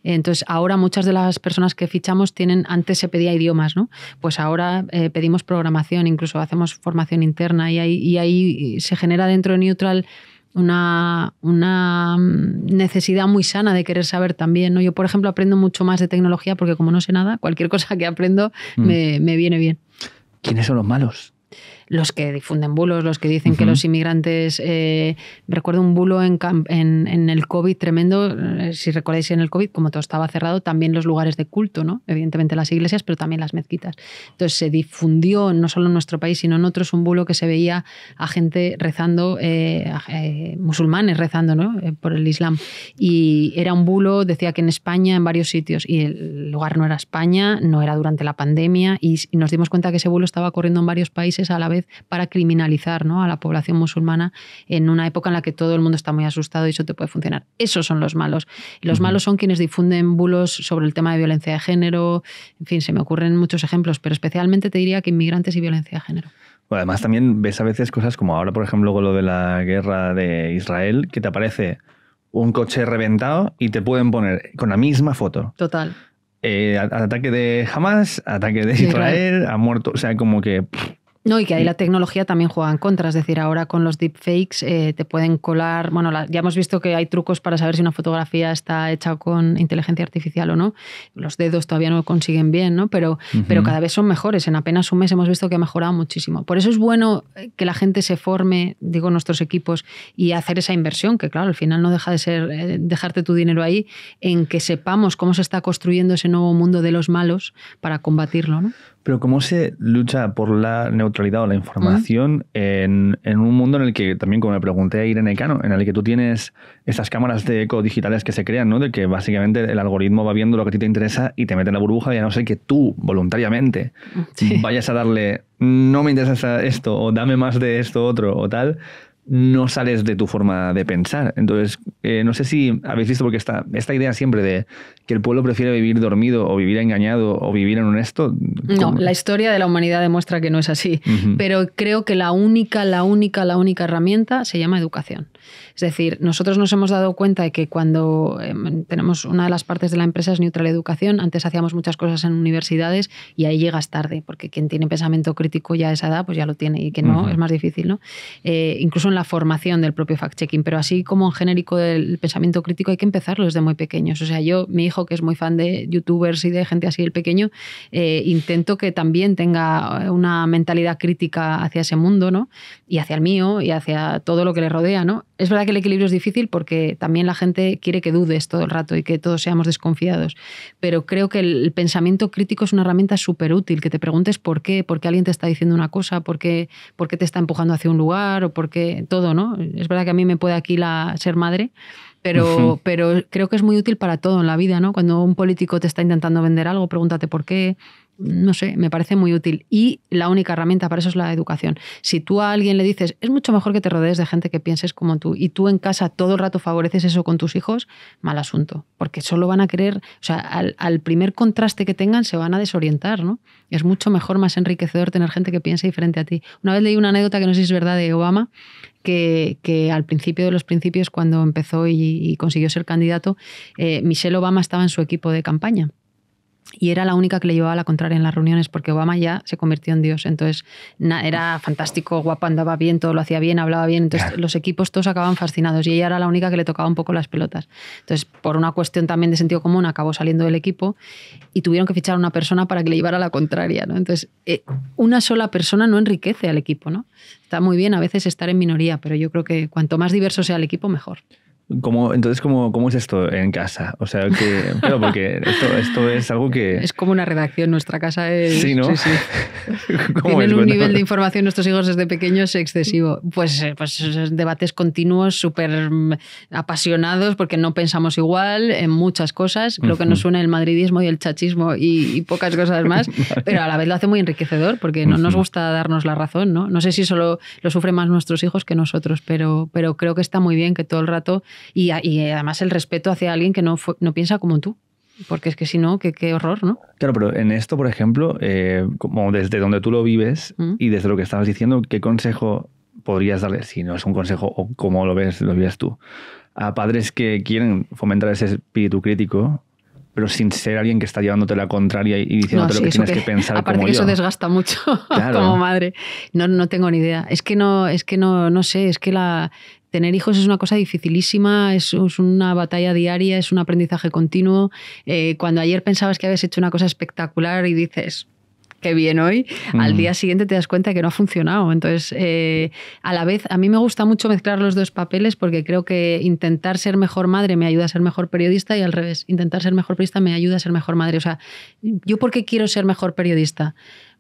Speaker 1: Entonces ahora muchas de las personas que fichamos tienen, antes se pedía idiomas, ¿no? Pues ahora eh, pedimos programación, incluso hacemos formación interna y ahí, se genera dentro de Neutral una, una, mm, necesidad muy sana de querer saber también. Yo, por ejemplo, aprendo mucho más de tecnología porque como no sé nada, cualquier cosa que aprendo mm. me, me viene bien. ¿Quiénes son los malos? los que difunden bulos, los que dicen que los inmigrantes... Eh, recuerdo un bulo en, el COVID tremendo, eh, si recordáis en el COVID, como todo estaba cerrado, también los lugares de culto, ¿no? evidentemente las iglesias, pero también las mezquitas. Entonces se difundió no solo en nuestro país, sino en otros un bulo que se veía a gente rezando, eh, musulmanes rezando por el Islam. Y era un bulo, decía que en España, en varios sitios, y el lugar no era España, no era durante la pandemia, y, y nos dimos cuenta que ese bulo estaba corriendo en varios países a la vez para criminalizar ¿no? a la población musulmana en una época en la que todo el mundo está muy asustado y eso te puede funcionar. Esos son los malos. Y los malos son quienes difunden bulos sobre el tema de violencia de género. En fin, se me ocurren muchos ejemplos, pero especialmente te diría que inmigrantes y violencia de género.
Speaker 2: además, también ves a veces cosas como ahora, por ejemplo, con lo de la guerra de Israel, que te aparece un coche reventado y te pueden poner con la misma foto. Total. Eh, ataque de Hamas, ataque de Israel, ha muerto. O sea, como que.
Speaker 1: No, y que ahí mm. la tecnología también juega en contra. Es decir, ahora con los deepfakes eh, te pueden colar. Bueno, ya hemos visto que hay trucos para saber si una fotografía está hecha con inteligencia artificial o no. Los dedos todavía no consiguen bien, ¿no? Pero, pero cada vez son mejores. En apenas un mes hemos visto que ha mejorado muchísimo. Por eso es bueno eh, que la gente se forme, digo, nuestros equipos y hacer esa inversión, que claro, al final no deja de ser eh, dejarte tu dinero ahí, en que sepamos cómo se está construyendo ese nuevo mundo de los malos para combatirlo, ¿no?
Speaker 2: Pero ¿cómo se lucha por la neutralidad o la información en, un mundo en el que, también como me pregunté a Irene Cano, en el que tú tienes esas cámaras de eco digitales que se crean, ¿no? de que básicamente el algoritmo va viendo lo que a ti te interesa y te mete en la burbuja y a no ser que tú voluntariamente vayas a darle, no me interesa esto o dame más de esto otro o tal, no sales de tu forma de pensar. Entonces, eh, no sé si habéis visto, porque esta, esta idea siempre de que el pueblo prefiere vivir dormido o vivir engañado o vivir en honesto.
Speaker 1: No, la historia de la humanidad demuestra que no es así. Pero creo que la única, la única, la única herramienta se llama educación. Es decir, nosotros nos hemos dado cuenta de que cuando em, tenemos una de las partes de la empresa es neutral educación, antes hacíamos muchas cosas en universidades y ahí llegas tarde, porque quien tiene pensamiento crítico ya a esa edad, pues ya lo tiene y que no, es más difícil, ¿no? Eh, incluso en la formación del propio fact-checking, pero así como en genérico del pensamiento crítico hay que empezarlo desde muy pequeños. O sea, yo, mi hijo que es muy fan de youtubers y de gente así, el pequeño, eh, intento que también tenga eh, una mentalidad crítica hacia ese mundo, ¿no? Y hacia el mío y hacia todo lo que le rodea, ¿no? Es verdad que el equilibrio es difícil porque también la gente quiere que dudes todo el rato y que todos seamos desconfiados, pero creo que el pensamiento crítico es una herramienta súper útil, que te preguntes por qué, por qué alguien te está diciendo una cosa, por qué, te está empujando hacia un lugar o por qué todo, ¿no? Es verdad que a mí me puede aquí la, ser madre, pero, pero creo que es muy útil para todo en la vida, ¿no? Cuando un político te está intentando vender algo, pregúntate por qué, no sé, me parece muy útil. Y la única herramienta para eso es la educación. Si tú a alguien le dices, es mucho mejor que te rodees de gente que pienses como tú, y tú en casa todo el rato favoreces eso con tus hijos, mal asunto, porque solo van a querer, o sea, al, primer contraste que tengan se van a desorientar, ¿no? Es mucho mejor, más enriquecedor tener gente que piense diferente a ti. Una vez leí una anécdota que no sé si es verdad de Obama, que, al principio de los principios, cuando empezó y, consiguió ser candidato, eh, Michelle Obama estaba en su equipo de campaña y era la única que le llevaba la contraria en las reuniones porque Obama ya se convirtió en Dios. Entonces era fantástico, guapa, andaba bien, todo lo hacía bien, hablaba bien. Entonces los equipos todos acababan fascinados y ella era la única que le tocaba un poco las pelotas. Entonces, por una cuestión también de sentido común, acabó saliendo del equipo y tuvieron que fichar a una persona para que le llevara la contraria. ¿no? Entonces, eh, una sola persona no enriquece al equipo. ¿no? Está muy bien a veces estar en minoría, pero yo creo que cuanto más diverso sea el equipo, mejor
Speaker 2: entonces, ¿cómo, es esto en casa? O sea, que, claro, porque esto, es algo que... Es
Speaker 1: como una redacción, nuestra casa es... Sí, ¿no? Sí,
Speaker 2: Tienen un nivel de
Speaker 1: información nuestros hijos desde pequeños excesivo. Pues, eh, pues debates continuos, súper mm, apasionados, porque no pensamos igual en muchas cosas. Creo que nos suena el madridismo y el chachismo y, pocas cosas más, pero a la vez lo hace muy enriquecedor, porque no nos gusta darnos la razón, ¿no? No sé si solo lo sufren más nuestros hijos que nosotros, pero, pero creo que está muy bien que todo el rato y, además el respeto hacia alguien que no, no piensa como tú. Porque es que si no, qué, qué horror, ¿no?
Speaker 2: Claro, pero en esto, por ejemplo, eh, como desde donde tú lo vives mm. y desde lo que estabas diciendo, ¿qué consejo podrías darle, si no es un consejo o cómo lo ves, lo vives tú, a padres que quieren fomentar ese espíritu crítico, pero sin ser alguien que está llevándote la contraria y diciéndote lo que tienes que, pensar aparte como yo. eso desgasta
Speaker 1: mucho como madre. No, no tengo ni idea. Es que no, es que no, no sé, es que la, tener hijos es una cosa dificilísima, es, una batalla diaria, es un aprendizaje continuo. Eh, cuando ayer pensabas que habías hecho una cosa espectacular y dices, qué bien hoy, al día siguiente te das cuenta que no ha funcionado. Entonces, eh, a la vez, a mí me gusta mucho mezclar los dos papeles porque creo que intentar ser mejor madre me ayuda a ser mejor periodista y al revés, intentar ser mejor periodista me ayuda a ser mejor madre. O sea, ¿yo por qué quiero ser mejor periodista?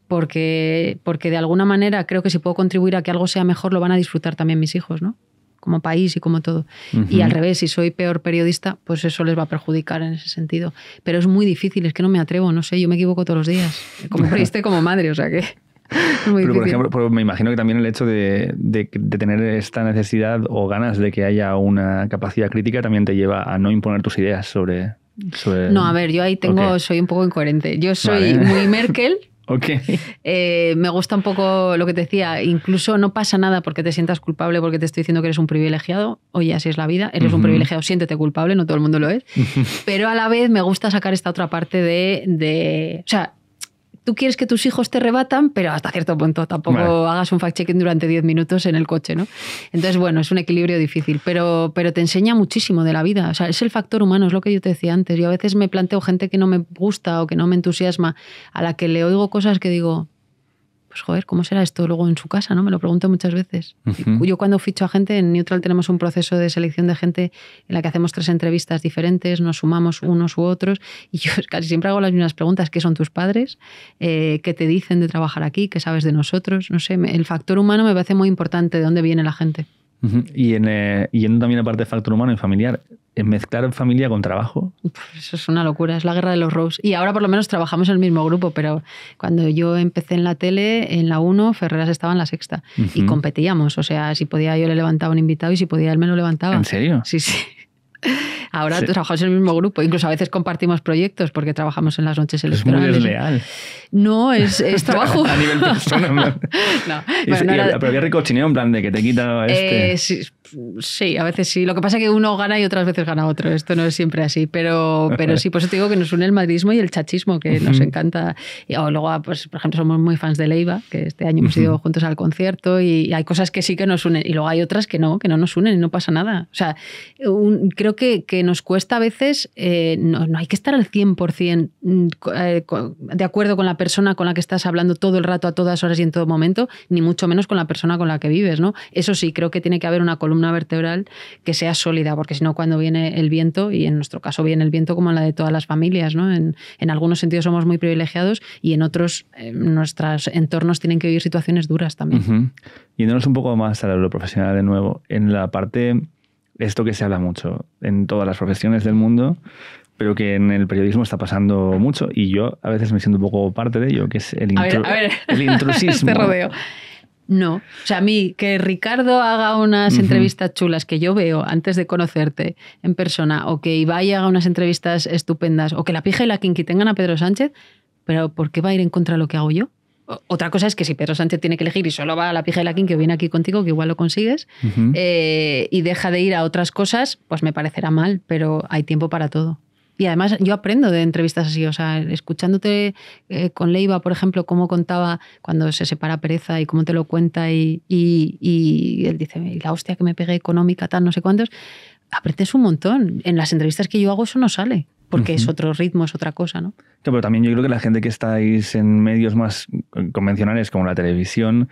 Speaker 1: Porque, porque de alguna manera creo que si puedo contribuir a que algo sea mejor, lo van a disfrutar también mis hijos, ¿no? como país y como todo. Y al revés, si soy peor periodista, pues eso les va a perjudicar en ese sentido. Pero es muy difícil, es que no me atrevo, no sé, yo me equivoco todos los días, como periodista como madre, o sea que... Pero, por ejemplo,
Speaker 2: pues me imagino que también el hecho de, de, tener esta necesidad o ganas de que haya una capacidad crítica también te lleva a no imponer tus ideas sobre... No, a ver,
Speaker 1: yo ahí tengo, soy un poco incoherente. Yo soy muy Merkel Eh, me gusta un poco lo que te decía, incluso no pasa nada porque te sientas culpable porque te estoy diciendo que eres un privilegiado, oye, así es la vida, eres un privilegiado, siéntete culpable, no todo el mundo lo es, pero a la vez me gusta sacar esta otra parte de, de o sea, tú quieres que tus hijos te rebatan, pero hasta cierto punto tampoco hagas un fact-checking durante 10 minutos en el coche, ¿no? Entonces, bueno, es un equilibrio difícil, pero, pero te enseña muchísimo de la vida. O sea, es el factor humano, es lo que yo te decía antes. Yo a veces me planteo gente que no me gusta o que no me entusiasma, a la que le oigo cosas que digo, pues joder, ¿cómo será esto luego en su casa? ¿no? Me lo pregunto muchas veces. Yo cuando ficho a gente, en Neutral tenemos un proceso de selección de gente en la que hacemos tres entrevistas diferentes, nos sumamos unos u otros, y yo casi siempre hago las mismas preguntas. ¿Qué son tus padres? Eh, ¿Qué te dicen de trabajar aquí? ¿Qué sabes de nosotros? No sé, el factor humano me parece muy importante, de dónde viene la gente.
Speaker 2: Y en, eh, yendo también a parte de factor humano y familiar, en mezclar familia con trabajo.
Speaker 1: Eso es una locura, es la guerra de los Rose. Y ahora por lo menos trabajamos en el mismo grupo, pero cuando yo empecé en la tele, en la 1, Ferreras estaba en la sexta y competíamos. O sea, si podía yo le levantaba un invitado y si podía él me lo levantaba. ¿En serio? Sí, sí. Ahora trabajas trabajamos en el mismo grupo, incluso a veces compartimos proyectos porque trabajamos en las noches electorales. Es muy No, es, es trabajo. a nivel personal. no, en
Speaker 2: plan de que te quita eh, este
Speaker 1: sí, a veces sí. Lo que pasa es que uno gana y otras veces gana otro. Esto no es siempre así. Pero, pero sí, por eso te digo que nos une el madridismo y el chachismo, que nos encanta. Y, oh, luego, ah, pues, por ejemplo, somos muy fans de Leiva, que este año hemos ido juntos al concierto y hay cosas que sí que nos unen. Y luego hay otras que no, que no nos unen y no pasa nada. O sea, creo que, que, nos cuesta a veces, eh, no, no, hay que estar al 100% eh, de acuerdo con la persona con la que estás hablando todo el rato, a todas horas y en todo momento, ni mucho menos con la persona con la que vives. ¿no? Eso sí, creo que tiene que haber una columna una vertebral que sea sólida, porque si no, cuando viene el viento, y en nuestro caso viene el viento como la de todas las familias, ¿no? en, algunos sentidos somos muy privilegiados y en otros eh, nuestros entornos tienen que vivir situaciones duras también.
Speaker 2: Yéndonos un poco más a lo profesional de nuevo, en la parte, esto que se habla mucho en todas las profesiones del mundo, pero que en el periodismo está pasando mucho y yo a veces me siento un poco parte de ello, que es el,
Speaker 1: a intrusismo. Este no. O sea, a mí, que Ricardo haga unas entrevistas chulas que yo veo antes de conocerte en persona, o que Ibai haga unas entrevistas estupendas, o que la pija y la tengan a Pedro Sánchez, pero ¿por qué va a ir en contra de lo que hago yo? Otra cosa es que si Pedro Sánchez tiene que elegir y solo va a la pija de la que viene aquí contigo, que igual lo consigues, eh, y deja de ir a otras cosas, pues me parecerá mal, pero hay tiempo para todo. Y además yo aprendo de entrevistas así, o sea, escuchándote eh, con Leiva, por ejemplo, cómo contaba cuando se separa Pereza y cómo te lo cuenta y, él dice, la hostia que me pegué económica, tal, no sé cuántos, aprendes un montón. En las entrevistas que yo hago eso no sale porque es otro ritmo, es otra cosa, ¿no?
Speaker 2: pero también yo creo que la gente que estáis en medios más convencionales como la televisión,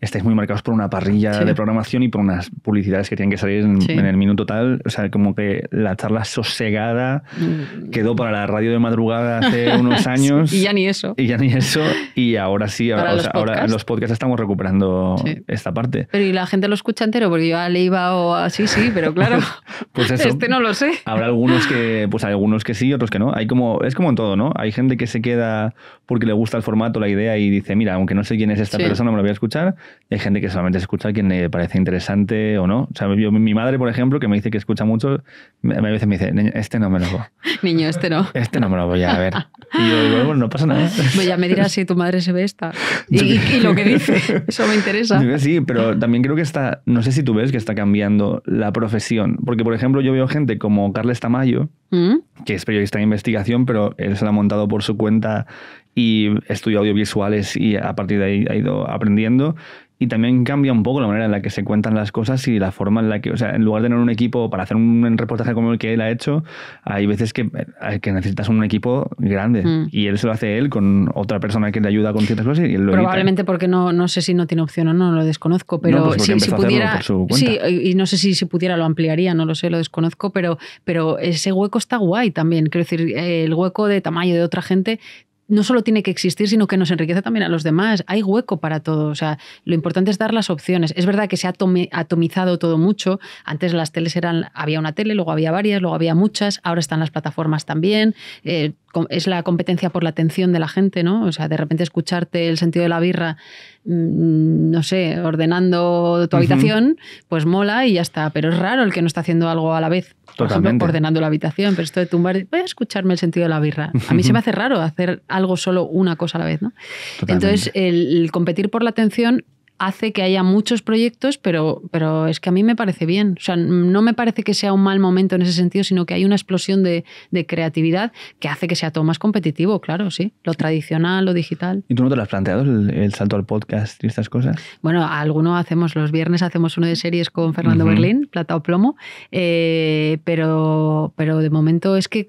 Speaker 2: estáis muy marcados por una parrilla de programación y por unas publicidades que tienen que salir en, el minuto tal. O sea, como que la charla sosegada mm. quedó para la radio de madrugada hace unos años. y ya ni eso. Y ya ni eso. Y ahora sí, ahora, los, sea, los podcasts estamos recuperando esta parte.
Speaker 1: Pero y la gente lo escucha entero, porque yo a le iba o así, sí, pero claro.
Speaker 2: pues Este no lo sé. Habrá algunos que, pues hay algunos que sí, otros que no. Hay como, es como en todo, ¿no? Hay gente que se queda porque le gusta el formato, la idea y dice, mira, aunque no sé quién es esta persona, me lo voy a escuchar hay gente que solamente escucha a quien le parece interesante o no. O sea, yo, mi madre, por ejemplo, que me dice que escucha mucho, a veces me dice, este no me lo voy.
Speaker 1: Niño, este no. Este
Speaker 2: no me lo voy a ver. Y yo bueno, no pasa nada. Pues ya me dirás
Speaker 1: si tu madre se ve esta. Y, lo que dice, eso me interesa.
Speaker 2: Sí, pero también creo que está, no sé si tú ves que está cambiando la profesión. Porque, por ejemplo, yo veo gente como Carles Tamayo, ¿Mm? que es periodista de investigación, pero él se la ha montado por su cuenta y estudió audiovisuales y a partir de ahí ha ido aprendiendo. Y también cambia un poco la manera en la que se cuentan las cosas y la forma en la que, o sea, en lugar de tener un equipo para hacer un reportaje como el que él ha hecho, hay veces que, eh, que necesitas un equipo grande mm. y él se lo hace él con otra persona que le ayuda con ciertas cosas y él lo Probablemente
Speaker 1: porque no, no sé si no tiene opción o no, lo desconozco, pero pues si, si pudiera... Sí, y no sé si, si pudiera lo ampliaría, no lo sé, lo desconozco, pero, pero ese hueco está guay también. Quiero decir, el hueco de tamaño de otra gente no solo tiene que existir, sino que nos enriquece también a los demás. Hay hueco para todo. O sea, lo importante es dar las opciones. Es verdad que se ha atomizado todo mucho. Antes las teles eran, había una tele, luego había varias, luego había muchas. Ahora están las plataformas también. Eh, es la competencia por la atención de la gente, ¿no? O sea, de repente escucharte el sentido de la birra, mm, no sé, ordenando tu habitación, pues mola y ya está. Pero es raro el que no está haciendo algo a la vez. Por ordenando la habitación, pero esto de tumbar, voy a escucharme el sentido de la birra. A mí se me hace raro hacer algo solo una cosa a la vez, ¿no? Entonces, el competir por la atención hace que haya muchos proyectos, pero, pero es que a mí me parece bien. O sea, no me parece que sea un mal momento en ese sentido, sino que hay una explosión de, creatividad que hace que sea todo más competitivo, claro, sí. Lo tradicional, lo digital.
Speaker 2: ¿Y tú no te lo has planteado, el, salto al podcast y estas cosas?
Speaker 1: Bueno, alguno hacemos, los viernes hacemos uno de series con Fernando Berlín, Plata o Plomo, eh, pero, pero de momento es que,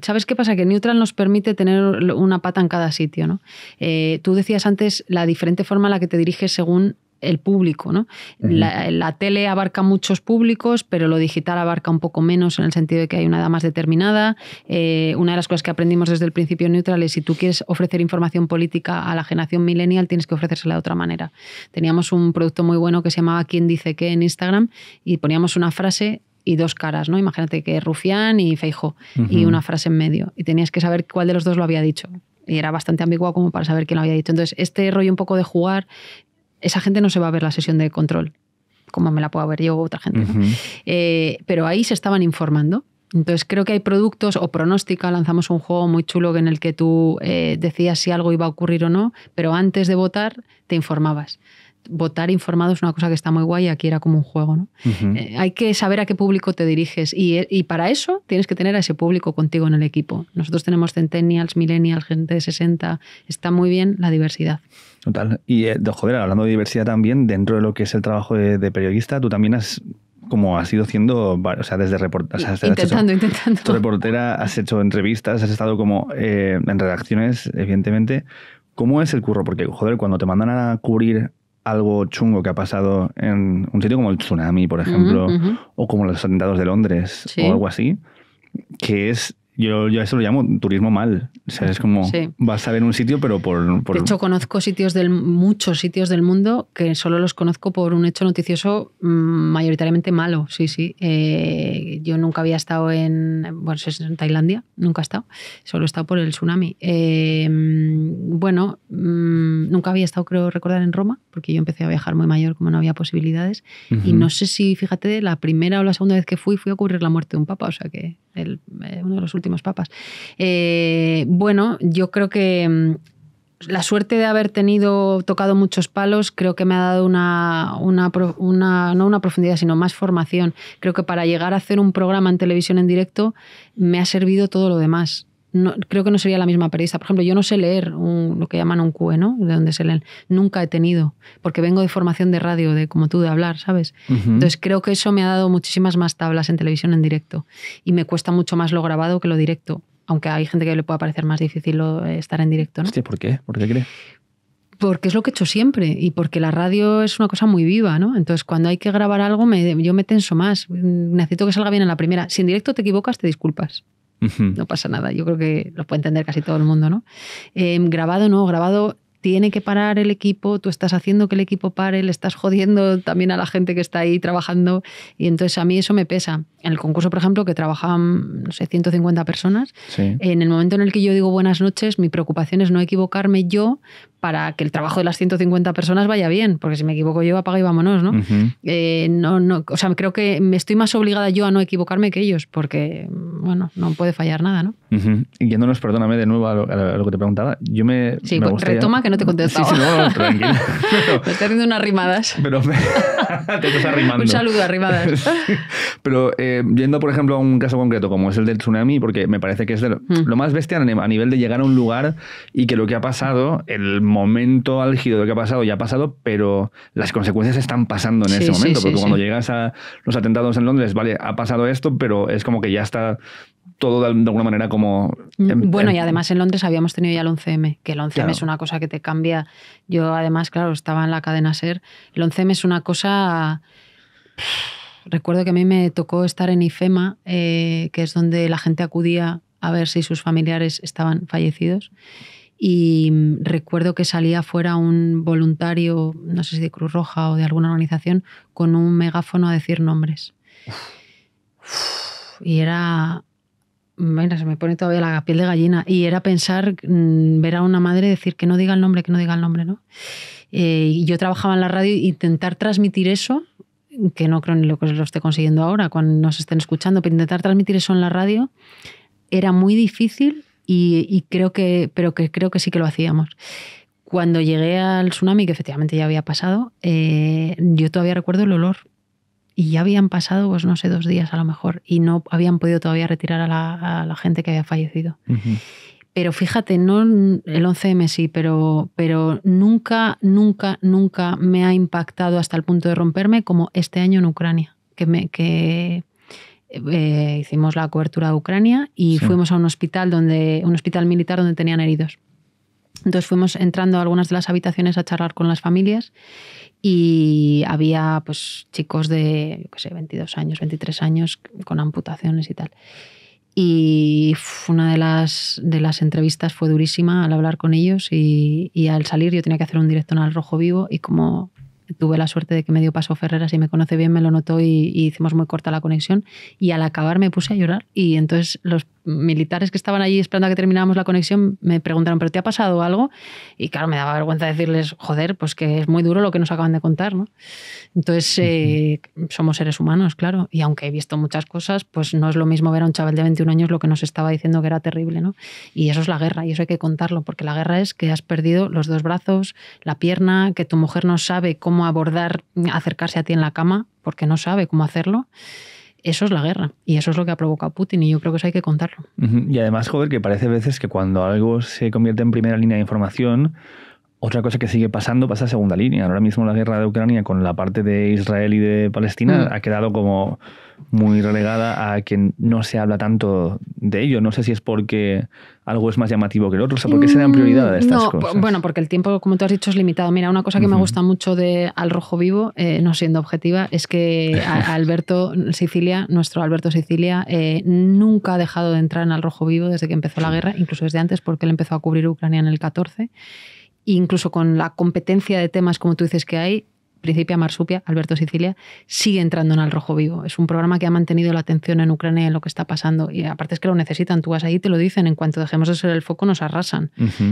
Speaker 1: ¿sabes qué pasa? Que Neutral nos permite tener una pata en cada sitio, ¿no? Eh, tú decías antes la diferente forma en la que te diriges según el público. ¿no? la, tele abarca muchos públicos, pero lo digital abarca un poco menos en el sentido de que hay una edad más determinada. Eh, una de las cosas que aprendimos desde el principio Neutral es si tú quieres ofrecer información política a la generación millennial, tienes que ofrecérsela de otra manera. Teníamos un producto muy bueno que se llamaba ¿Quién dice qué? en Instagram y poníamos una frase y dos caras, ¿no? Imagínate que Rufián y Feijo y una frase en medio. Y tenías que saber cuál de los dos lo había dicho. Y era bastante ambiguo como para saber quién lo había dicho. Entonces, este rollo un poco de jugar esa gente no se va a ver la sesión de control, como me la puedo ver yo u otra gente. Eh, pero ahí se estaban informando. Entonces creo que hay productos o pronóstica, lanzamos un juego muy chulo en el que tú eh, decías si algo iba a ocurrir o no, pero antes de votar te informabas votar informado es una cosa que está muy guay y aquí era como un juego. ¿no? Eh, hay que saber a qué público te diriges eh, y, para eso tienes que tener a ese público contigo en el equipo. Nosotros tenemos centennials, millennials, gente de 60. Está muy bien la diversidad.
Speaker 2: Total. Y eh, joder, hablando de diversidad también, dentro de lo que es el trabajo de, periodista, tú también has como ido haciendo, o sea, desde intentando, intentando. reportera, has hecho entrevistas, has estado como en redacciones, evidentemente. ¿Cómo es el curro? Porque, joder, cuando te mandan a cubrir algo chungo que ha pasado en un sitio como el tsunami, por ejemplo, o como los atentados de Londres, o algo así, que es yo, yo, eso lo llamo turismo mal. O sea, es como vas a ver un sitio, pero por, De hecho,
Speaker 1: conozco sitios del, muchos sitios del mundo que solo los conozco por un hecho noticioso mm, mayoritariamente malo. Sí, sí. Eh, yo nunca había estado en. Bueno, en Tailandia, nunca he estado. Solo he estado por el tsunami. Eh, mm, bueno, mm, nunca había estado, creo recordar, en Roma, porque yo empecé a viajar muy mayor, como no había posibilidades. Y no sé si, fíjate, la primera o la segunda vez que fui, fui a cubrir la muerte de un papa. O sea que el, eh, uno de los últimos últimos papas. Eh, bueno, yo creo que mm, la suerte de haber tenido tocado muchos palos creo que me ha dado una, no una profundidad, sino más formación. Creo que para llegar a hacer un programa en televisión en directo me ha servido todo lo demás creo que no sería la misma periodista. Por ejemplo, yo no sé leer lo que llaman un QE, ¿no? De donde se leen. Nunca he tenido, porque vengo de formación de radio, de como tú, de hablar, ¿sabes? Entonces creo que eso me ha dado muchísimas más tablas en televisión en directo. Y me cuesta mucho más lo grabado que lo directo. Aunque hay gente que le pueda parecer más difícil eh, estar en directo, ¿no?
Speaker 2: ¿por qué? ¿Por qué crees?
Speaker 1: porque es lo que he hecho siempre y porque la radio es una cosa muy viva, ¿no? Entonces, cuando hay que grabar algo, yo me tenso más. Necesito que salga bien en la primera. Si en directo te equivocas, te disculpas. No pasa nada. Yo creo que lo puede entender casi todo el mundo, ¿no? Em, grabado no, grabado tiene que parar el equipo, tú estás haciendo que el equipo pare, le estás jodiendo también a la gente que está ahí trabajando y entonces a mí eso me pesa. En el concurso, por ejemplo, que trabajan no sé, 150 personas, en el momento en el que yo digo buenas noches, mi preocupación es no equivocarme yo para que el trabajo de las 150 personas vaya bien, porque si me equivoco yo, apaga y vámonos, ¿no? Eh, no, no o sea, creo que me estoy más obligada yo a no equivocarme que ellos, porque, bueno, no puede fallar nada, ¿no?
Speaker 2: yéndonos, perdóname de nuevo a lo, que te preguntaba, yo me... Sí, me pues retoma que no te he Sí, sí, no, tranquilo.
Speaker 1: me estoy haciendo unas rimadas.
Speaker 2: Pero te estás arrimando. Un saludo, arrimadas. pero eh, yendo, por ejemplo, a un caso concreto como es el del tsunami, porque me parece que es mm. lo, más bestia a nivel de llegar a un lugar y que lo que ha pasado, el momento álgido de que ha pasado ya ha pasado, pero las consecuencias están pasando en ese momento, porque cuando llegas a los atentados en Londres, vale, ha pasado esto, pero es como que ya está todo de alguna manera como... Mm, em, bueno, em, y además
Speaker 1: en Londres habíamos tenido ya el 11M, que el 11M es una cosa que te cambia. Yo además, claro, estaba en la cadena SER. El 11M es una cosa... Recuerdo que a mí me tocó estar en IFEMA, eh, que es donde la gente acudía a ver si sus familiares estaban fallecidos y mm, recuerdo que salía fuera un voluntario, no sé si de Cruz Roja o de alguna organización, con un megáfono a decir nombres. y era... Mira, se me pone todavía la piel de gallina. Y era pensar, mm, ver a una madre decir que no diga el nombre, que no diga el nombre, ¿no? Eh, yo trabajaba en la radio e intentar transmitir eso, que no creo ni lo que lo esté consiguiendo ahora, cuando nos estén escuchando, pero intentar transmitir eso en la radio era muy difícil y, creo que, pero que creo que sí que lo hacíamos. Cuando llegué al tsunami, que efectivamente ya había pasado, eh, yo todavía recuerdo el olor. Y ya habían pasado, pues no sé, dos días a lo mejor, y no habían podido todavía retirar a la, gente que había fallecido. Pero fíjate, no el 11M sí, pero, pero nunca, nunca, nunca me ha impactado hasta el punto de romperme como este año en Ucrania, que, me, que, eh, hicimos la cobertura de Ucrania y fuimos a un hospital donde un hospital militar donde tenían heridos. Entonces fuimos entrando a algunas de las habitaciones a charlar con las familias y había pues chicos de 22 años, 23 años con amputaciones y tal. Y una de las, de las entrevistas fue durísima al hablar con ellos y, al salir yo tenía que hacer un directo en Al Rojo Vivo y como tuve la suerte de que me dio paso Ferreras y me conoce bien, me lo notó y, hicimos muy corta la conexión. Y al acabar me puse a llorar y entonces los militares que estaban allí esperando a que termináramos la conexión me preguntaron, ¿pero te ha pasado algo? Y claro, me daba vergüenza decirles, joder, pues que es muy duro lo que nos acaban de contar, ¿no? Entonces, eh, somos seres humanos, claro, y aunque he visto muchas cosas, pues no es lo mismo ver a un chaval de 21 años lo que nos estaba diciendo que era terrible, ¿no? Y eso es la guerra, y eso hay que contarlo, porque la guerra es que has perdido los dos brazos, la pierna, que tu mujer no sabe cómo abordar, acercarse a ti en la cama, porque no sabe cómo hacerlo. Eso es la guerra y eso es lo que ha provocado Putin y yo creo que eso hay que contarlo.
Speaker 2: Y además, joder, que parece a veces que cuando algo se convierte en primera línea de información, otra cosa que sigue pasando pasa a segunda línea. Ahora mismo la guerra de Ucrania con la parte de Israel y de Palestina mm. ha quedado como muy relegada a que no se habla tanto de ello. No sé si es porque algo es más llamativo que el otro? ¿por qué se dan mm, prioridad a estas no,
Speaker 1: Bueno, porque el tiempo, como tú has dicho, es limitado. Mira, una cosa que me gusta mucho de Al Rojo Vivo, eh, no siendo objetiva, es que Alberto Sicilia, nuestro Alberto Sicilia, eh, nunca ha dejado de entrar en Al Rojo Vivo desde que empezó la guerra, incluso desde antes, porque él empezó a cubrir Ucrania en el 14 e incluso con la competencia de temas, como tú dices que hay, Principia Marsupia, Alberto Sicilia, sigue entrando en el Rojo Vivo. Es un programa que ha mantenido la atención en Ucrania en lo que está pasando. Y aparte es que lo necesitan. Tú vas ahí y te lo dicen. En cuanto dejemos de ser el foco, nos arrasan.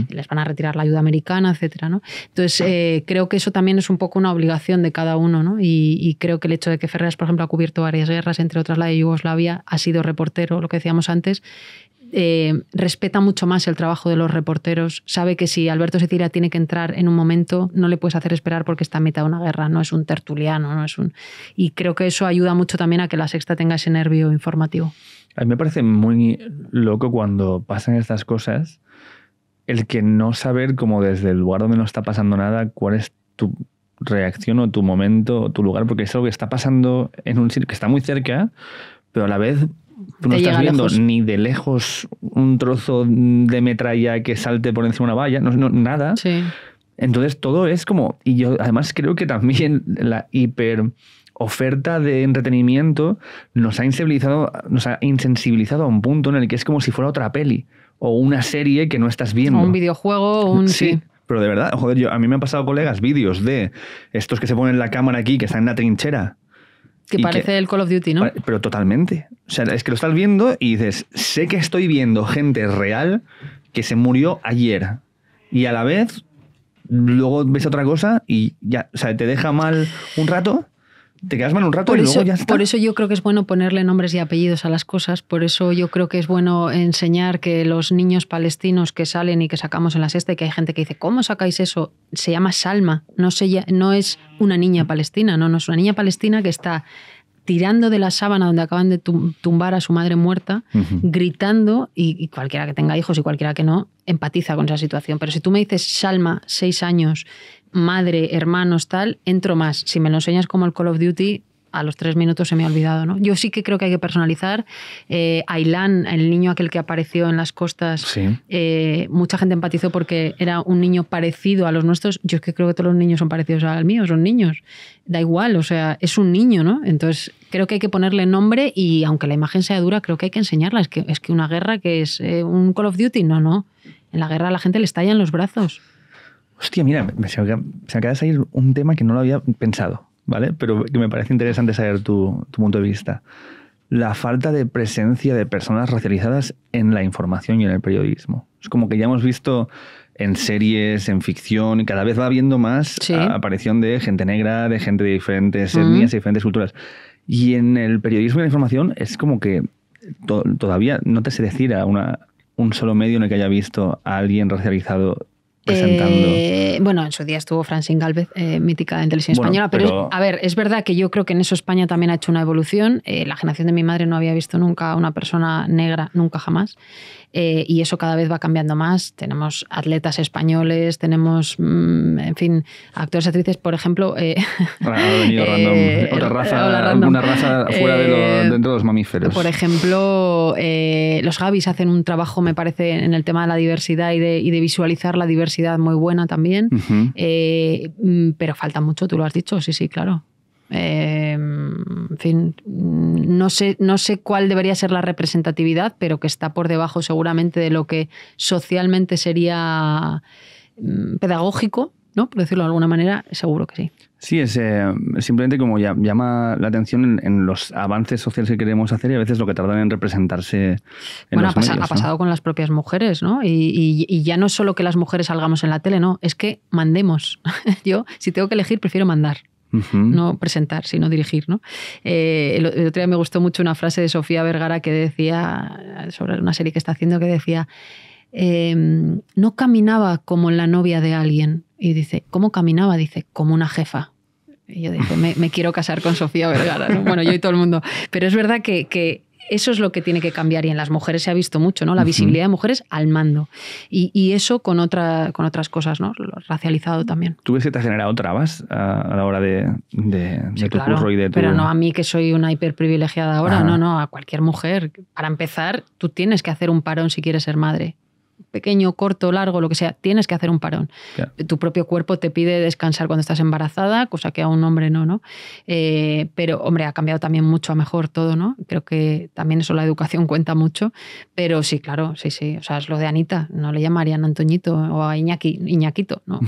Speaker 1: Les van a retirar la ayuda americana, etcétera, ¿no? Entonces, eh, creo que eso también es un poco una obligación de cada uno, ¿no? Y, y creo que el hecho de que Ferreras, por ejemplo, ha cubierto varias guerras, entre otras la de Yugoslavia, ha sido reportero, lo que decíamos antes, eh, respeta mucho más el trabajo de los reporteros, sabe que si Alberto Cecilia tiene que entrar en un momento, no le puedes hacer esperar porque está en mitad de una guerra, no es un tertuliano, no es un... Y creo que eso ayuda mucho también a que la sexta tenga ese nervio informativo.
Speaker 2: A mí me parece muy loco cuando pasan estas cosas, el que no saber como desde el lugar donde no está pasando nada, cuál es tu reacción o tu momento o tu lugar, porque es algo que está pasando en un sitio que está muy cerca, pero a la vez no estás viendo ni de lejos un trozo de metralla que salte por encima de una valla, no, nada. Entonces todo es como. Y yo además creo que también la hiper oferta de entretenimiento nos ha insensibilizado, nos ha insensibilizado a un punto en el que es como si fuera otra peli o una serie que no estás viendo. un
Speaker 1: videojuego un. Sí.
Speaker 2: Pero de verdad, joder, yo, a mí me han pasado colegas vídeos de estos que se ponen la cámara aquí, que están en la trinchera, que parece el Call of Duty, ¿no? Pero totalmente. O sea, es que lo estás viendo y dices, sé que estoy viendo gente real que se murió ayer. Y a la vez, luego ves otra cosa y ya, o sea, te deja mal un rato te quedas mal un rato por y eso, luego ya está. Por
Speaker 1: eso yo creo que es bueno ponerle nombres y apellidos a las cosas, por eso yo creo que es bueno enseñar que los niños palestinos que salen y que sacamos en la este y que hay gente que dice, ¿cómo sacáis eso? Se llama Salma, no, se, no es una niña palestina, no, no es una niña palestina que está tirando de la sábana donde acaban de tumbar a su madre muerta, gritando, y, cualquiera que tenga hijos y cualquiera que no, empatiza con esa situación. Pero si tú me dices, Salma, seis años, madre, hermanos, tal, entro más. Si me lo enseñas como el Call of Duty, a los tres minutos se me ha olvidado, ¿no? Yo sí que creo que hay que personalizar. Eh, Ailán, el niño aquel que apareció en las costas, eh, mucha gente empatizó porque era un niño parecido a los nuestros. Yo es que creo que todos los niños son parecidos al mío, son niños. Da igual, o sea, es un niño, ¿no? Entonces creo que hay que ponerle nombre y aunque la imagen sea dura, creo que hay que enseñarla. Es que, es que una guerra que es eh, un Call of Duty, no, no. En la guerra la gente le en los brazos. Hostia, mira,
Speaker 2: se acaba de salir un tema que no lo había pensado, ¿vale? Pero que me parece interesante saber tu, punto de vista. La falta de presencia de personas racializadas en la información y en el periodismo. Es como que ya hemos visto en series, en ficción, y cada vez va viendo más aparición de gente negra, de gente de diferentes etnias y diferentes culturas. Y en el periodismo y la información es como que todavía no te sé decir a un solo medio en el que haya visto a alguien racializado
Speaker 1: presentando. Eh, bueno, en su día estuvo Francine Galvez, eh, mítica en televisión española, pero, a ver, es verdad que yo creo que en eso España también ha hecho una evolución. Eh, la generación de mi madre no había visto nunca a una persona negra, nunca jamás. y eso cada vez va cambiando más. Tenemos atletas españoles, tenemos, mm, en fin, actores y actrices, por ejemplo...
Speaker 2: Otra raza, raza fuera de los, dentro de los mamíferos. Por
Speaker 1: ejemplo, los Gavis hacen un trabajo, me parece, en el tema de la diversidad y de visualizar la diversidad muy buena también, eh, mm, pero falta mucho, tú lo has dicho, sí, sí, claro. Eh, en fin, mm, no sé, no sé cuál debería ser la representatividad, pero que está por debajo seguramente de lo que socialmente sería mm, pedagógico, ¿no? Por decirlo de alguna manera, seguro que sí.
Speaker 2: Sí, es eh, simplemente como llama la atención en, los avances sociales que queremos hacer y a veces lo que tardan en representarse. En bueno, los ha, ha pasado
Speaker 1: con las propias mujeres, ¿no? Y, ya no es solo que las mujeres salgamos en la tele, no, es que mandemos. Yo, si tengo que elegir, prefiero mandar. No presentar, sino dirigir. ¿no? Eh, el, otro día me gustó mucho una frase de Sofía Vergara que decía, sobre una serie que está haciendo, que decía, em, no caminaba como la novia de alguien. Y dice, ¿cómo caminaba? Dice, como una jefa. Y yo digo me, quiero casar con Sofía Vergara, bueno, yo y todo el mundo. Pero es verdad que, eso es lo que tiene que cambiar y en las mujeres se ha visto mucho, ¿no? La visibilidad de mujeres al mando. Y, eso con, otra, con otras cosas, ¿no? Lo racializado también.
Speaker 2: ¿Tú ves que te ha generado trabas a, la hora de, tu claro, y de tu... Pero no a
Speaker 1: mí que soy una hiperprivilegiada ahora, no, no, a cualquier mujer. Para empezar, tú tienes que hacer un parón si quieres ser madre pequeño, corto, largo, lo que sea, tienes que hacer un parón. Tu propio cuerpo te pide descansar cuando estás embarazada, cosa que a un hombre no, ¿no? Eh, pero, hombre, ha cambiado también mucho a mejor todo, ¿no? Creo que también eso la educación cuenta mucho, pero sí, claro, sí, sí. O sea, es lo de Anita, no le llamarían Antoñito o a Iñaki, Iñaquito, ¿no?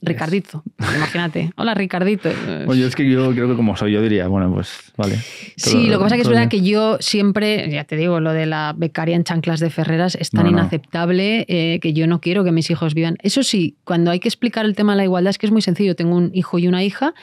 Speaker 1: Ricardito, imagínate. Hola, Ricardito. Oye,
Speaker 2: es que yo creo que como soy, yo diría, bueno, pues vale. sí, lo que pasa es que es verdad que
Speaker 1: yo siempre, ya te digo, lo de la becaria en chanclas de Ferreras es tan inaceptable eh, que yo no quiero que mis hijos vivan. Eso sí, cuando hay que explicar el tema de la igualdad es que es muy sencillo. Tengo un hijo y una hija,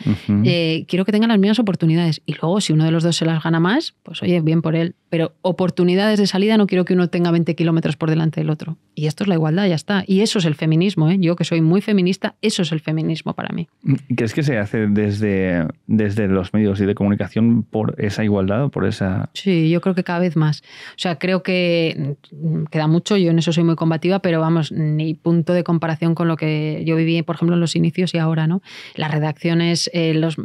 Speaker 1: eh, quiero que tengan las mismas oportunidades. Y luego, si uno de los dos se las gana más, pues oye, bien por él pero oportunidades de salida no quiero que uno tenga 20 kilómetros por delante del otro. Y esto es la igualdad, ya está. Y eso es el feminismo, ¿eh? yo que soy muy feminista, eso es el feminismo para mí.
Speaker 2: ¿Crees que se hace desde, desde los medios y de comunicación por esa igualdad por esa...?
Speaker 1: Sí, yo creo que cada vez más. O sea, creo que queda mucho, yo en eso soy muy combativa, pero vamos, ni punto de comparación con lo que yo viví, por ejemplo, en los inicios y ahora, ¿no? Las redacciones, eh, los,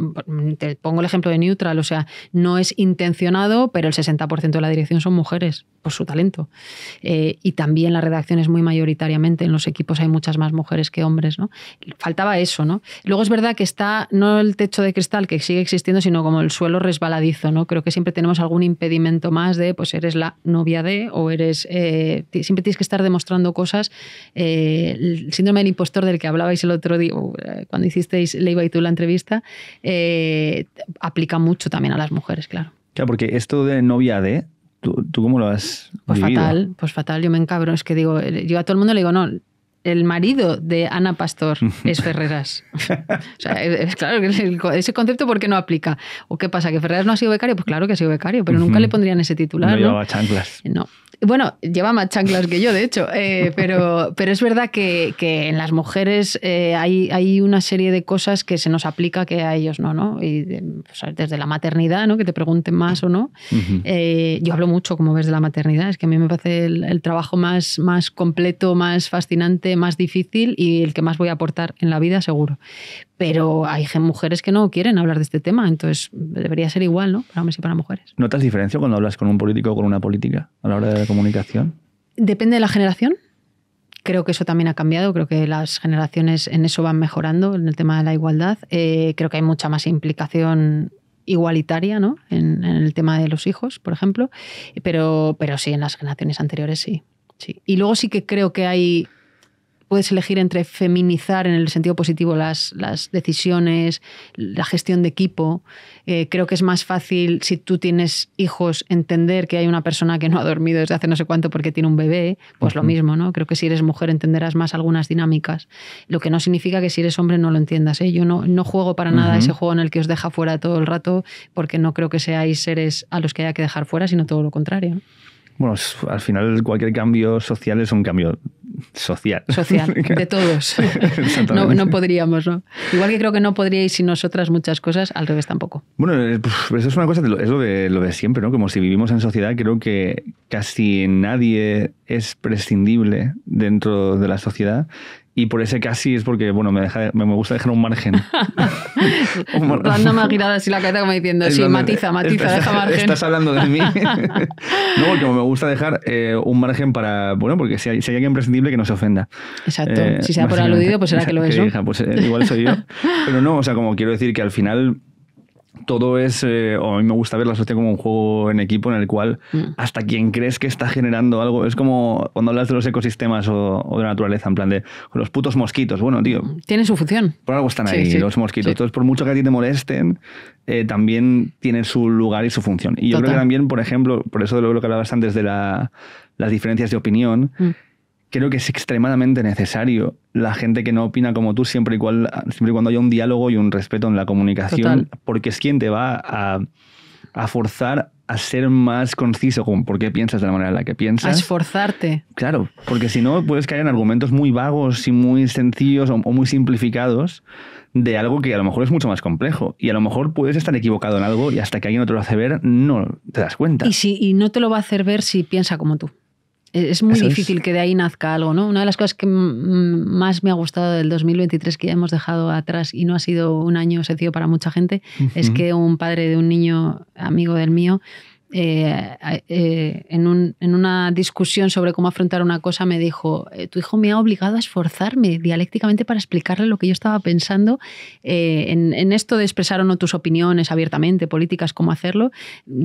Speaker 1: te pongo el ejemplo de Neutral, o sea, no es intencionado, pero el 60% de la dirección son mujeres, por su talento. Eh, y también la redacción es muy mayoritariamente, en los equipos hay muchas más mujeres que hombres. ¿no? Faltaba eso. ¿no? Luego es verdad que está no el techo de cristal que sigue existiendo, sino como el suelo resbaladizo. ¿no? Creo que siempre tenemos algún impedimento más de, pues eres la novia de, o eres... Eh, siempre tienes que estar demostrando cosas. Eh, el síndrome del impostor del que hablabais el otro día, uh, cuando hicisteis Leiva y tú la entrevista, eh, aplica mucho también a las mujeres, claro
Speaker 2: porque esto de novia de, ¿tú, cómo lo has pues fatal,
Speaker 1: pues fatal. Yo me encabro. Es que digo, eh, yo a todo el mundo le digo, no, el marido de Ana Pastor es Ferreras. es, claro, ese concepto ¿por qué no aplica? ¿O qué pasa? ¿Que Ferreras no ha sido becario? Pues claro que ha sido becario, pero nunca le pondrían ese titular. No, llevaba chanclas. Eh, no. Bueno, lleva más chanclas que yo, de hecho, eh, pero, pero es verdad que, en las mujeres eh, hay, hay, una serie de cosas que se nos aplica que a ellos no, ¿no? Y, desde la maternidad, ¿no? Que te pregunten más o no. yo hablo mucho, como ves, de la maternidad. Es que a mí me parece el, el trabajo más, más completo, más fascinante más difícil y el que más voy a aportar en la vida, seguro. Pero hay mujeres que no quieren hablar de este tema, entonces debería ser igual, ¿no? Para hombres y para mujeres.
Speaker 2: ¿Notas diferencia cuando hablas con un político o con una política a la hora de la comunicación?
Speaker 1: Depende de la generación creo que eso también ha cambiado, creo que las generaciones en eso van mejorando, en el tema de la igualdad. Eh, creo que hay mucha más implicación igualitaria ¿no? En, en, el tema de los hijos, por ejemplo, pero, pero sí, en las generaciones anteriores sí, sí. Y luego sí que creo que hay puedes elegir entre feminizar en el sentido positivo las, decisiones, la gestión de equipo. Eh, creo que es más fácil, si tú tienes hijos, entender que hay una persona que no ha dormido desde hace no sé cuánto porque tiene un bebé. Pues lo mismo, ¿no? Creo que si eres mujer entenderás más algunas dinámicas. Lo que no significa que si eres hombre no lo entiendas. ¿eh? Yo no, juego para nada ese juego en el que os deja fuera todo el rato porque no creo que seáis seres a los que haya que dejar fuera, sino todo lo contrario.
Speaker 2: Bueno, al final cualquier cambio social es un cambio social. Social, de
Speaker 1: todos. no, podríamos, ¿no? Igual que creo que no podríais sin nosotras muchas cosas, al revés tampoco.
Speaker 2: Bueno, eh, eso es una cosa, es lo de, lo de siempre, ¿no? Como si vivimos en sociedad, creo que casi nadie es prescindible dentro de la sociedad y por ese casi es porque, bueno, me, me, gusta dejar un margen. Cuando
Speaker 1: así la cabeza como diciendo, sí, matiza, matiza, deja margen. Estás hablando de mí. no,
Speaker 2: porque me gusta dejar eh, un margen para, bueno, porque si hay, alguien que no se ofenda.
Speaker 1: Exacto. Si eh, si sea por aludido, pues será que lo es. pues eh, igual soy yo.
Speaker 2: Pero no, o sea, como quiero decir que al final todo es, eh, o a mí me gusta ver la sociedad como un juego en equipo en el cual mm. hasta quien crees que está generando algo, es como cuando hablas de los ecosistemas o, de la naturaleza, en plan de los putos mosquitos, bueno, tío. Mm,
Speaker 1: tienen su función.
Speaker 2: Por algo están ahí los mosquitos. Entonces, por mucho que a ti te molesten, eh, también tienen su lugar y su función. Y yo creo que también, por ejemplo, por eso lo lo que hablabas antes de las diferencias de opinión, mm creo que es extremadamente necesario la gente que no opina como tú, siempre y, siempre cuando haya un diálogo y un respeto en la comunicación, porque es quien te va a, forzar a ser más conciso con por qué piensas de la manera en la que piensas. A
Speaker 1: esforzarte.
Speaker 2: Claro, porque si no puedes caer en argumentos muy vagos y muy sencillos o, muy simplificados de algo que a lo mejor es mucho más complejo y a lo mejor puedes estar equivocado en algo y hasta que alguien no te lo hace ver no te das cuenta. Y,
Speaker 1: si, y no te lo va a hacer ver si piensa como tú. Es muy difícil que de ahí nazca algo, ¿no? Una de las cosas que más me ha gustado del 2023 que ya hemos dejado atrás y no ha sido un año sencillo para mucha gente es que un padre de un niño amigo del mío eh, eh, en, una discusión sobre cómo afrontar una cosa, me dijo, eh, tu hijo me ha obligado a esforzarme dialécticamente para explicarle lo que yo estaba pensando en, esto de expresar o no tus opiniones abiertamente, políticas, cómo hacerlo.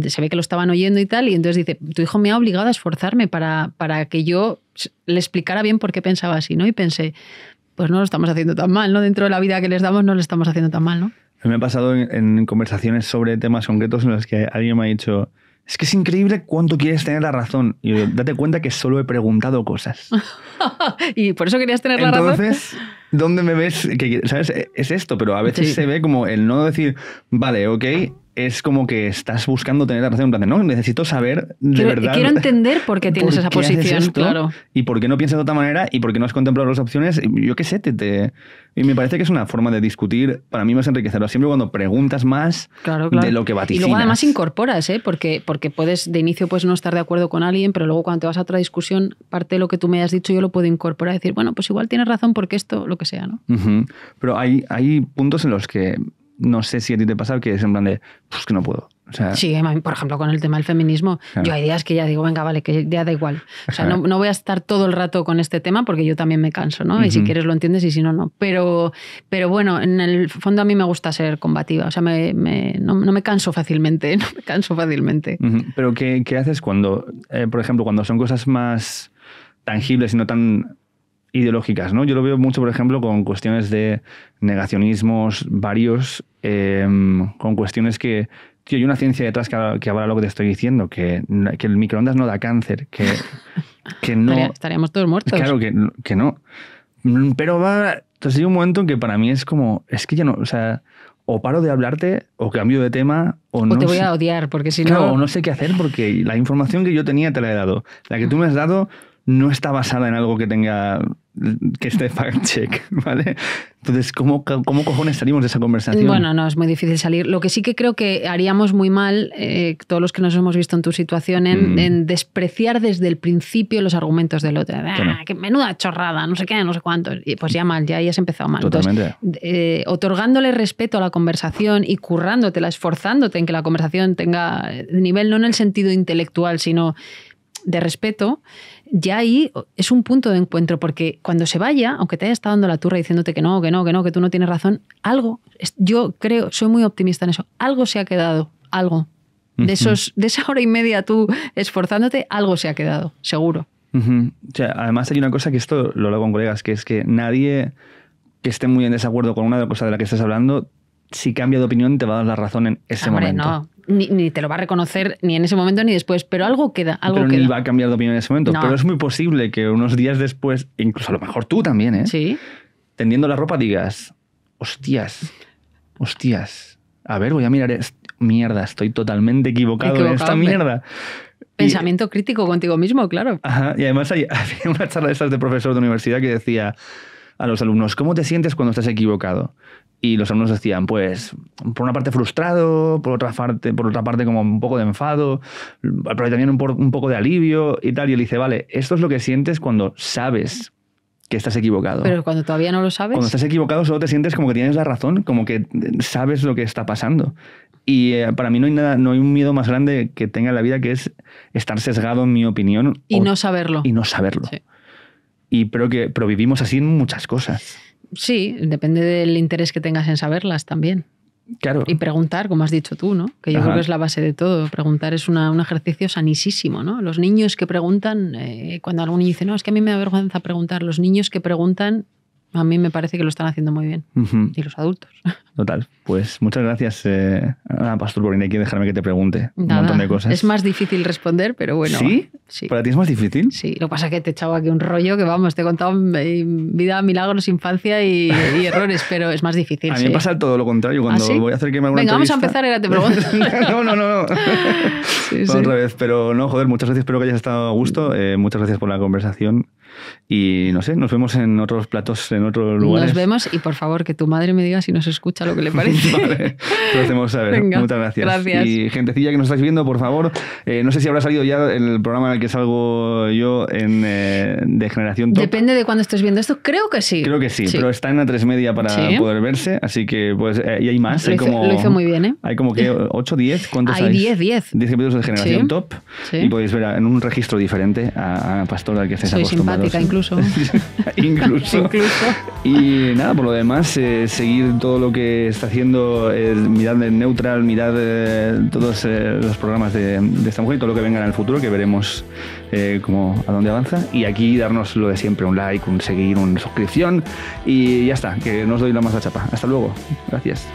Speaker 1: Se ve que lo estaban oyendo y tal, y entonces dice, tu hijo me ha obligado a esforzarme para, para que yo le explicara bien por qué pensaba así, ¿no? Y pensé, pues no lo estamos haciendo tan mal, ¿no? Dentro de la vida que les damos no lo estamos haciendo tan mal, ¿no?
Speaker 2: Me ha pasado en, conversaciones sobre temas concretos en los que alguien me ha dicho, es que es increíble cuánto quieres tener la razón. Y date cuenta que solo he preguntado cosas.
Speaker 1: y por eso querías tener la razón. Entonces,
Speaker 2: ¿dónde me ves? Que, ¿Sabes? Es esto, pero a veces se ve como el no decir, vale, ok, es como que estás buscando tener la razón. En plan no, necesito saber de verdad. Quiero
Speaker 1: entender por qué tienes esa posición, claro.
Speaker 2: Y por qué no piensas de otra manera y por qué no has contemplado las opciones. Yo qué sé, te, Y me parece que es una forma de discutir, para mí más enriquecedora, siempre cuando preguntas más
Speaker 1: de lo que vaticinas. Y luego además incorporas, ¿eh? porque, porque puedes de inicio pues no estar de acuerdo con alguien, pero luego cuando te vas a otra discusión, parte de lo que tú me has dicho yo lo puedo incorporar y decir, bueno, pues igual tienes razón porque esto, lo que sea, ¿no?
Speaker 2: Pero hay, hay puntos en los que no sé si a ti te pasa que es en plan de, pues que no puedo. O sea, sí,
Speaker 1: por ejemplo, con el tema del feminismo, yo hay días que ya digo, venga, vale, que ya da igual. O sea, no, voy a estar todo el rato con este tema porque yo también me canso, ¿no? Y si quieres lo entiendes y si no, no. Pero, pero bueno, en el fondo a mí me gusta ser combativa. O sea, me, no, me canso fácilmente, no me canso fácilmente.
Speaker 2: Pero ¿qué, ¿qué, haces cuando, eh, por ejemplo, cuando son cosas más tangibles y no tan ideológicas, ¿no? Yo lo veo mucho, por ejemplo, con cuestiones de negacionismos varios, em, con cuestiones que, tío, hay una ciencia detrás que, habla ahora lo que te estoy diciendo, que, el microondas no da cáncer, que, que no...
Speaker 1: Estaríamos todos muertos. Claro,
Speaker 2: que, que no. Mm, pero va... Entonces hay un momento en que para mí es como, es que ya no, o sea, o paro de hablarte, o cambio de tema, o, o no. te voy a
Speaker 1: odiar, porque si no. o no
Speaker 2: sé qué hacer, porque la información que yo tenía te la he dado. La que tú me has dado no está basada en algo que tenga que esté fact-check, ¿vale? Entonces, ¿cómo, ¿cómo cojones salimos de esa conversación? Bueno,
Speaker 1: no, es muy difícil salir. Lo que sí que creo que haríamos muy mal, eh, todos los que nos hemos visto en tu situación, en, mm. despreciar desde el principio los argumentos del otro. Ah, menuda chorrada, no sé qué, no sé cuánto. Y pues ya mal, ya, ya has empezado mal. Entonces, eh, otorgándole respeto a la conversación y currándotela, esforzándote en que la conversación tenga nivel, no en el sentido intelectual, sino de respeto, ya ahí es un punto de encuentro, porque cuando se vaya, aunque te haya estado dando la turra diciéndote que no, que no, que no, que tú no tienes razón, algo, yo creo, soy muy optimista en eso, algo se ha quedado, algo. De, esos, de esa hora y media tú esforzándote, algo se ha quedado, seguro.
Speaker 2: además hay una cosa que esto lo hago con colegas, que es que nadie que esté muy en desacuerdo con una de las cosas de la que estás hablando si cambia de opinión te va a dar la razón en ese Hombre, momento. No.
Speaker 1: Ni, te lo va a reconocer ni en ese momento ni después, pero algo queda. Algo pero ni
Speaker 2: va a cambiar de opinión en ese momento. Pero es muy posible que unos días después, incluso a lo mejor tú también, ¿eh? Sí. Tendiendo la ropa digas, hostias, hostias. A ver, voy a mirar. Mierda, estoy totalmente equivocado, en esta mierda. Pensamiento
Speaker 1: crítico contigo mismo, claro.
Speaker 2: Ajá, y además hay, una charla de esas de profesor de universidad que decía a los alumnos, ¿cómo te sientes cuando estás equivocado? y los alumnos decían, pues, por una parte frustrado, por otra parte, por otra parte como un poco de enfado, pero también un, poco de alivio y tal. Y él dice, vale, esto es lo que sientes cuando sabes que estás equivocado. Pero
Speaker 1: cuando todavía no lo sabes. Cuando estás
Speaker 2: equivocado solo te sientes como que tienes la razón, como que sabes lo que está pasando. Y eh, para mí no hay nada, no hay un miedo más grande que tenga en la vida que es estar sesgado en mi opinión. Y no saberlo. Y no saberlo. Y creo que, pero vivimos así en muchas cosas.
Speaker 1: Sí, depende del interés que tengas en saberlas también. Claro. Y preguntar, como has dicho tú, ¿no? Que yo creo que es la base de todo. Preguntar es un ejercicio sanísimo, ¿no? Los niños que preguntan, eh, cuando algún niño dice, no, es que a mí me da vergüenza preguntar, los niños que preguntan a mí me parece que lo están haciendo muy bien. Y los adultos.
Speaker 2: Total. Pues muchas gracias, eh, ah, Pastor, por venir dejarme que te pregunte un montón de cosas. Es más
Speaker 1: difícil responder, pero bueno. ¿Sí?
Speaker 2: ¿Para ti es más difícil? Sí. Lo que pasa es
Speaker 1: que te he echado aquí un rollo que, vamos, te he contado vida, milagros, infancia y, errores, pero es más difícil. A mí me pasa
Speaker 2: todo lo contrario. Cuando ¿Ah, voy a hacer que me haga Venga, vamos a empezar, era te pregunto.
Speaker 1: no, no, no.
Speaker 2: otra vez. Pero no, joder, muchas gracias. Espero que hayas estado a gusto. Mm. Eh, muchas gracias por la conversación. Y no sé, nos vemos en otros platos, en otros lugares. Nos
Speaker 1: vemos y por favor que tu madre me diga si nos escucha lo que le parece.
Speaker 2: hacemos saber. Muchas gracias. Y gentecilla que nos estáis viendo, por favor, eh, no sé si habrá salido ya el programa en el que salgo yo en, eh, de Generación Top.
Speaker 1: Depende de cuándo estés viendo esto, creo que sí. Creo que sí, pero
Speaker 2: está en la tres media para poder verse, así que pues, eh, y hay más. Lo, hay hizo, lo hizo muy bien, ¿eh? Hay como que 8, 10, ¿cuántos hay? Hay 10, 10. de Generación Top y podéis ver en un registro diferente a, a Pastor al que estáis acostumbrados.
Speaker 1: incluso. incluso.
Speaker 2: Y nada, por lo demás, eh, seguir todo lo que está haciendo, mirar eh, mirad Neutral, mirar eh, todos los programas de, de, esta mujer y todo lo que venga en el futuro, que veremos cómo, a dónde avanza. Y aquí darnos lo de siempre, un like, un seguir, una suscripción y ya está, que nos doy la más chapa. Hasta luego. Gracias.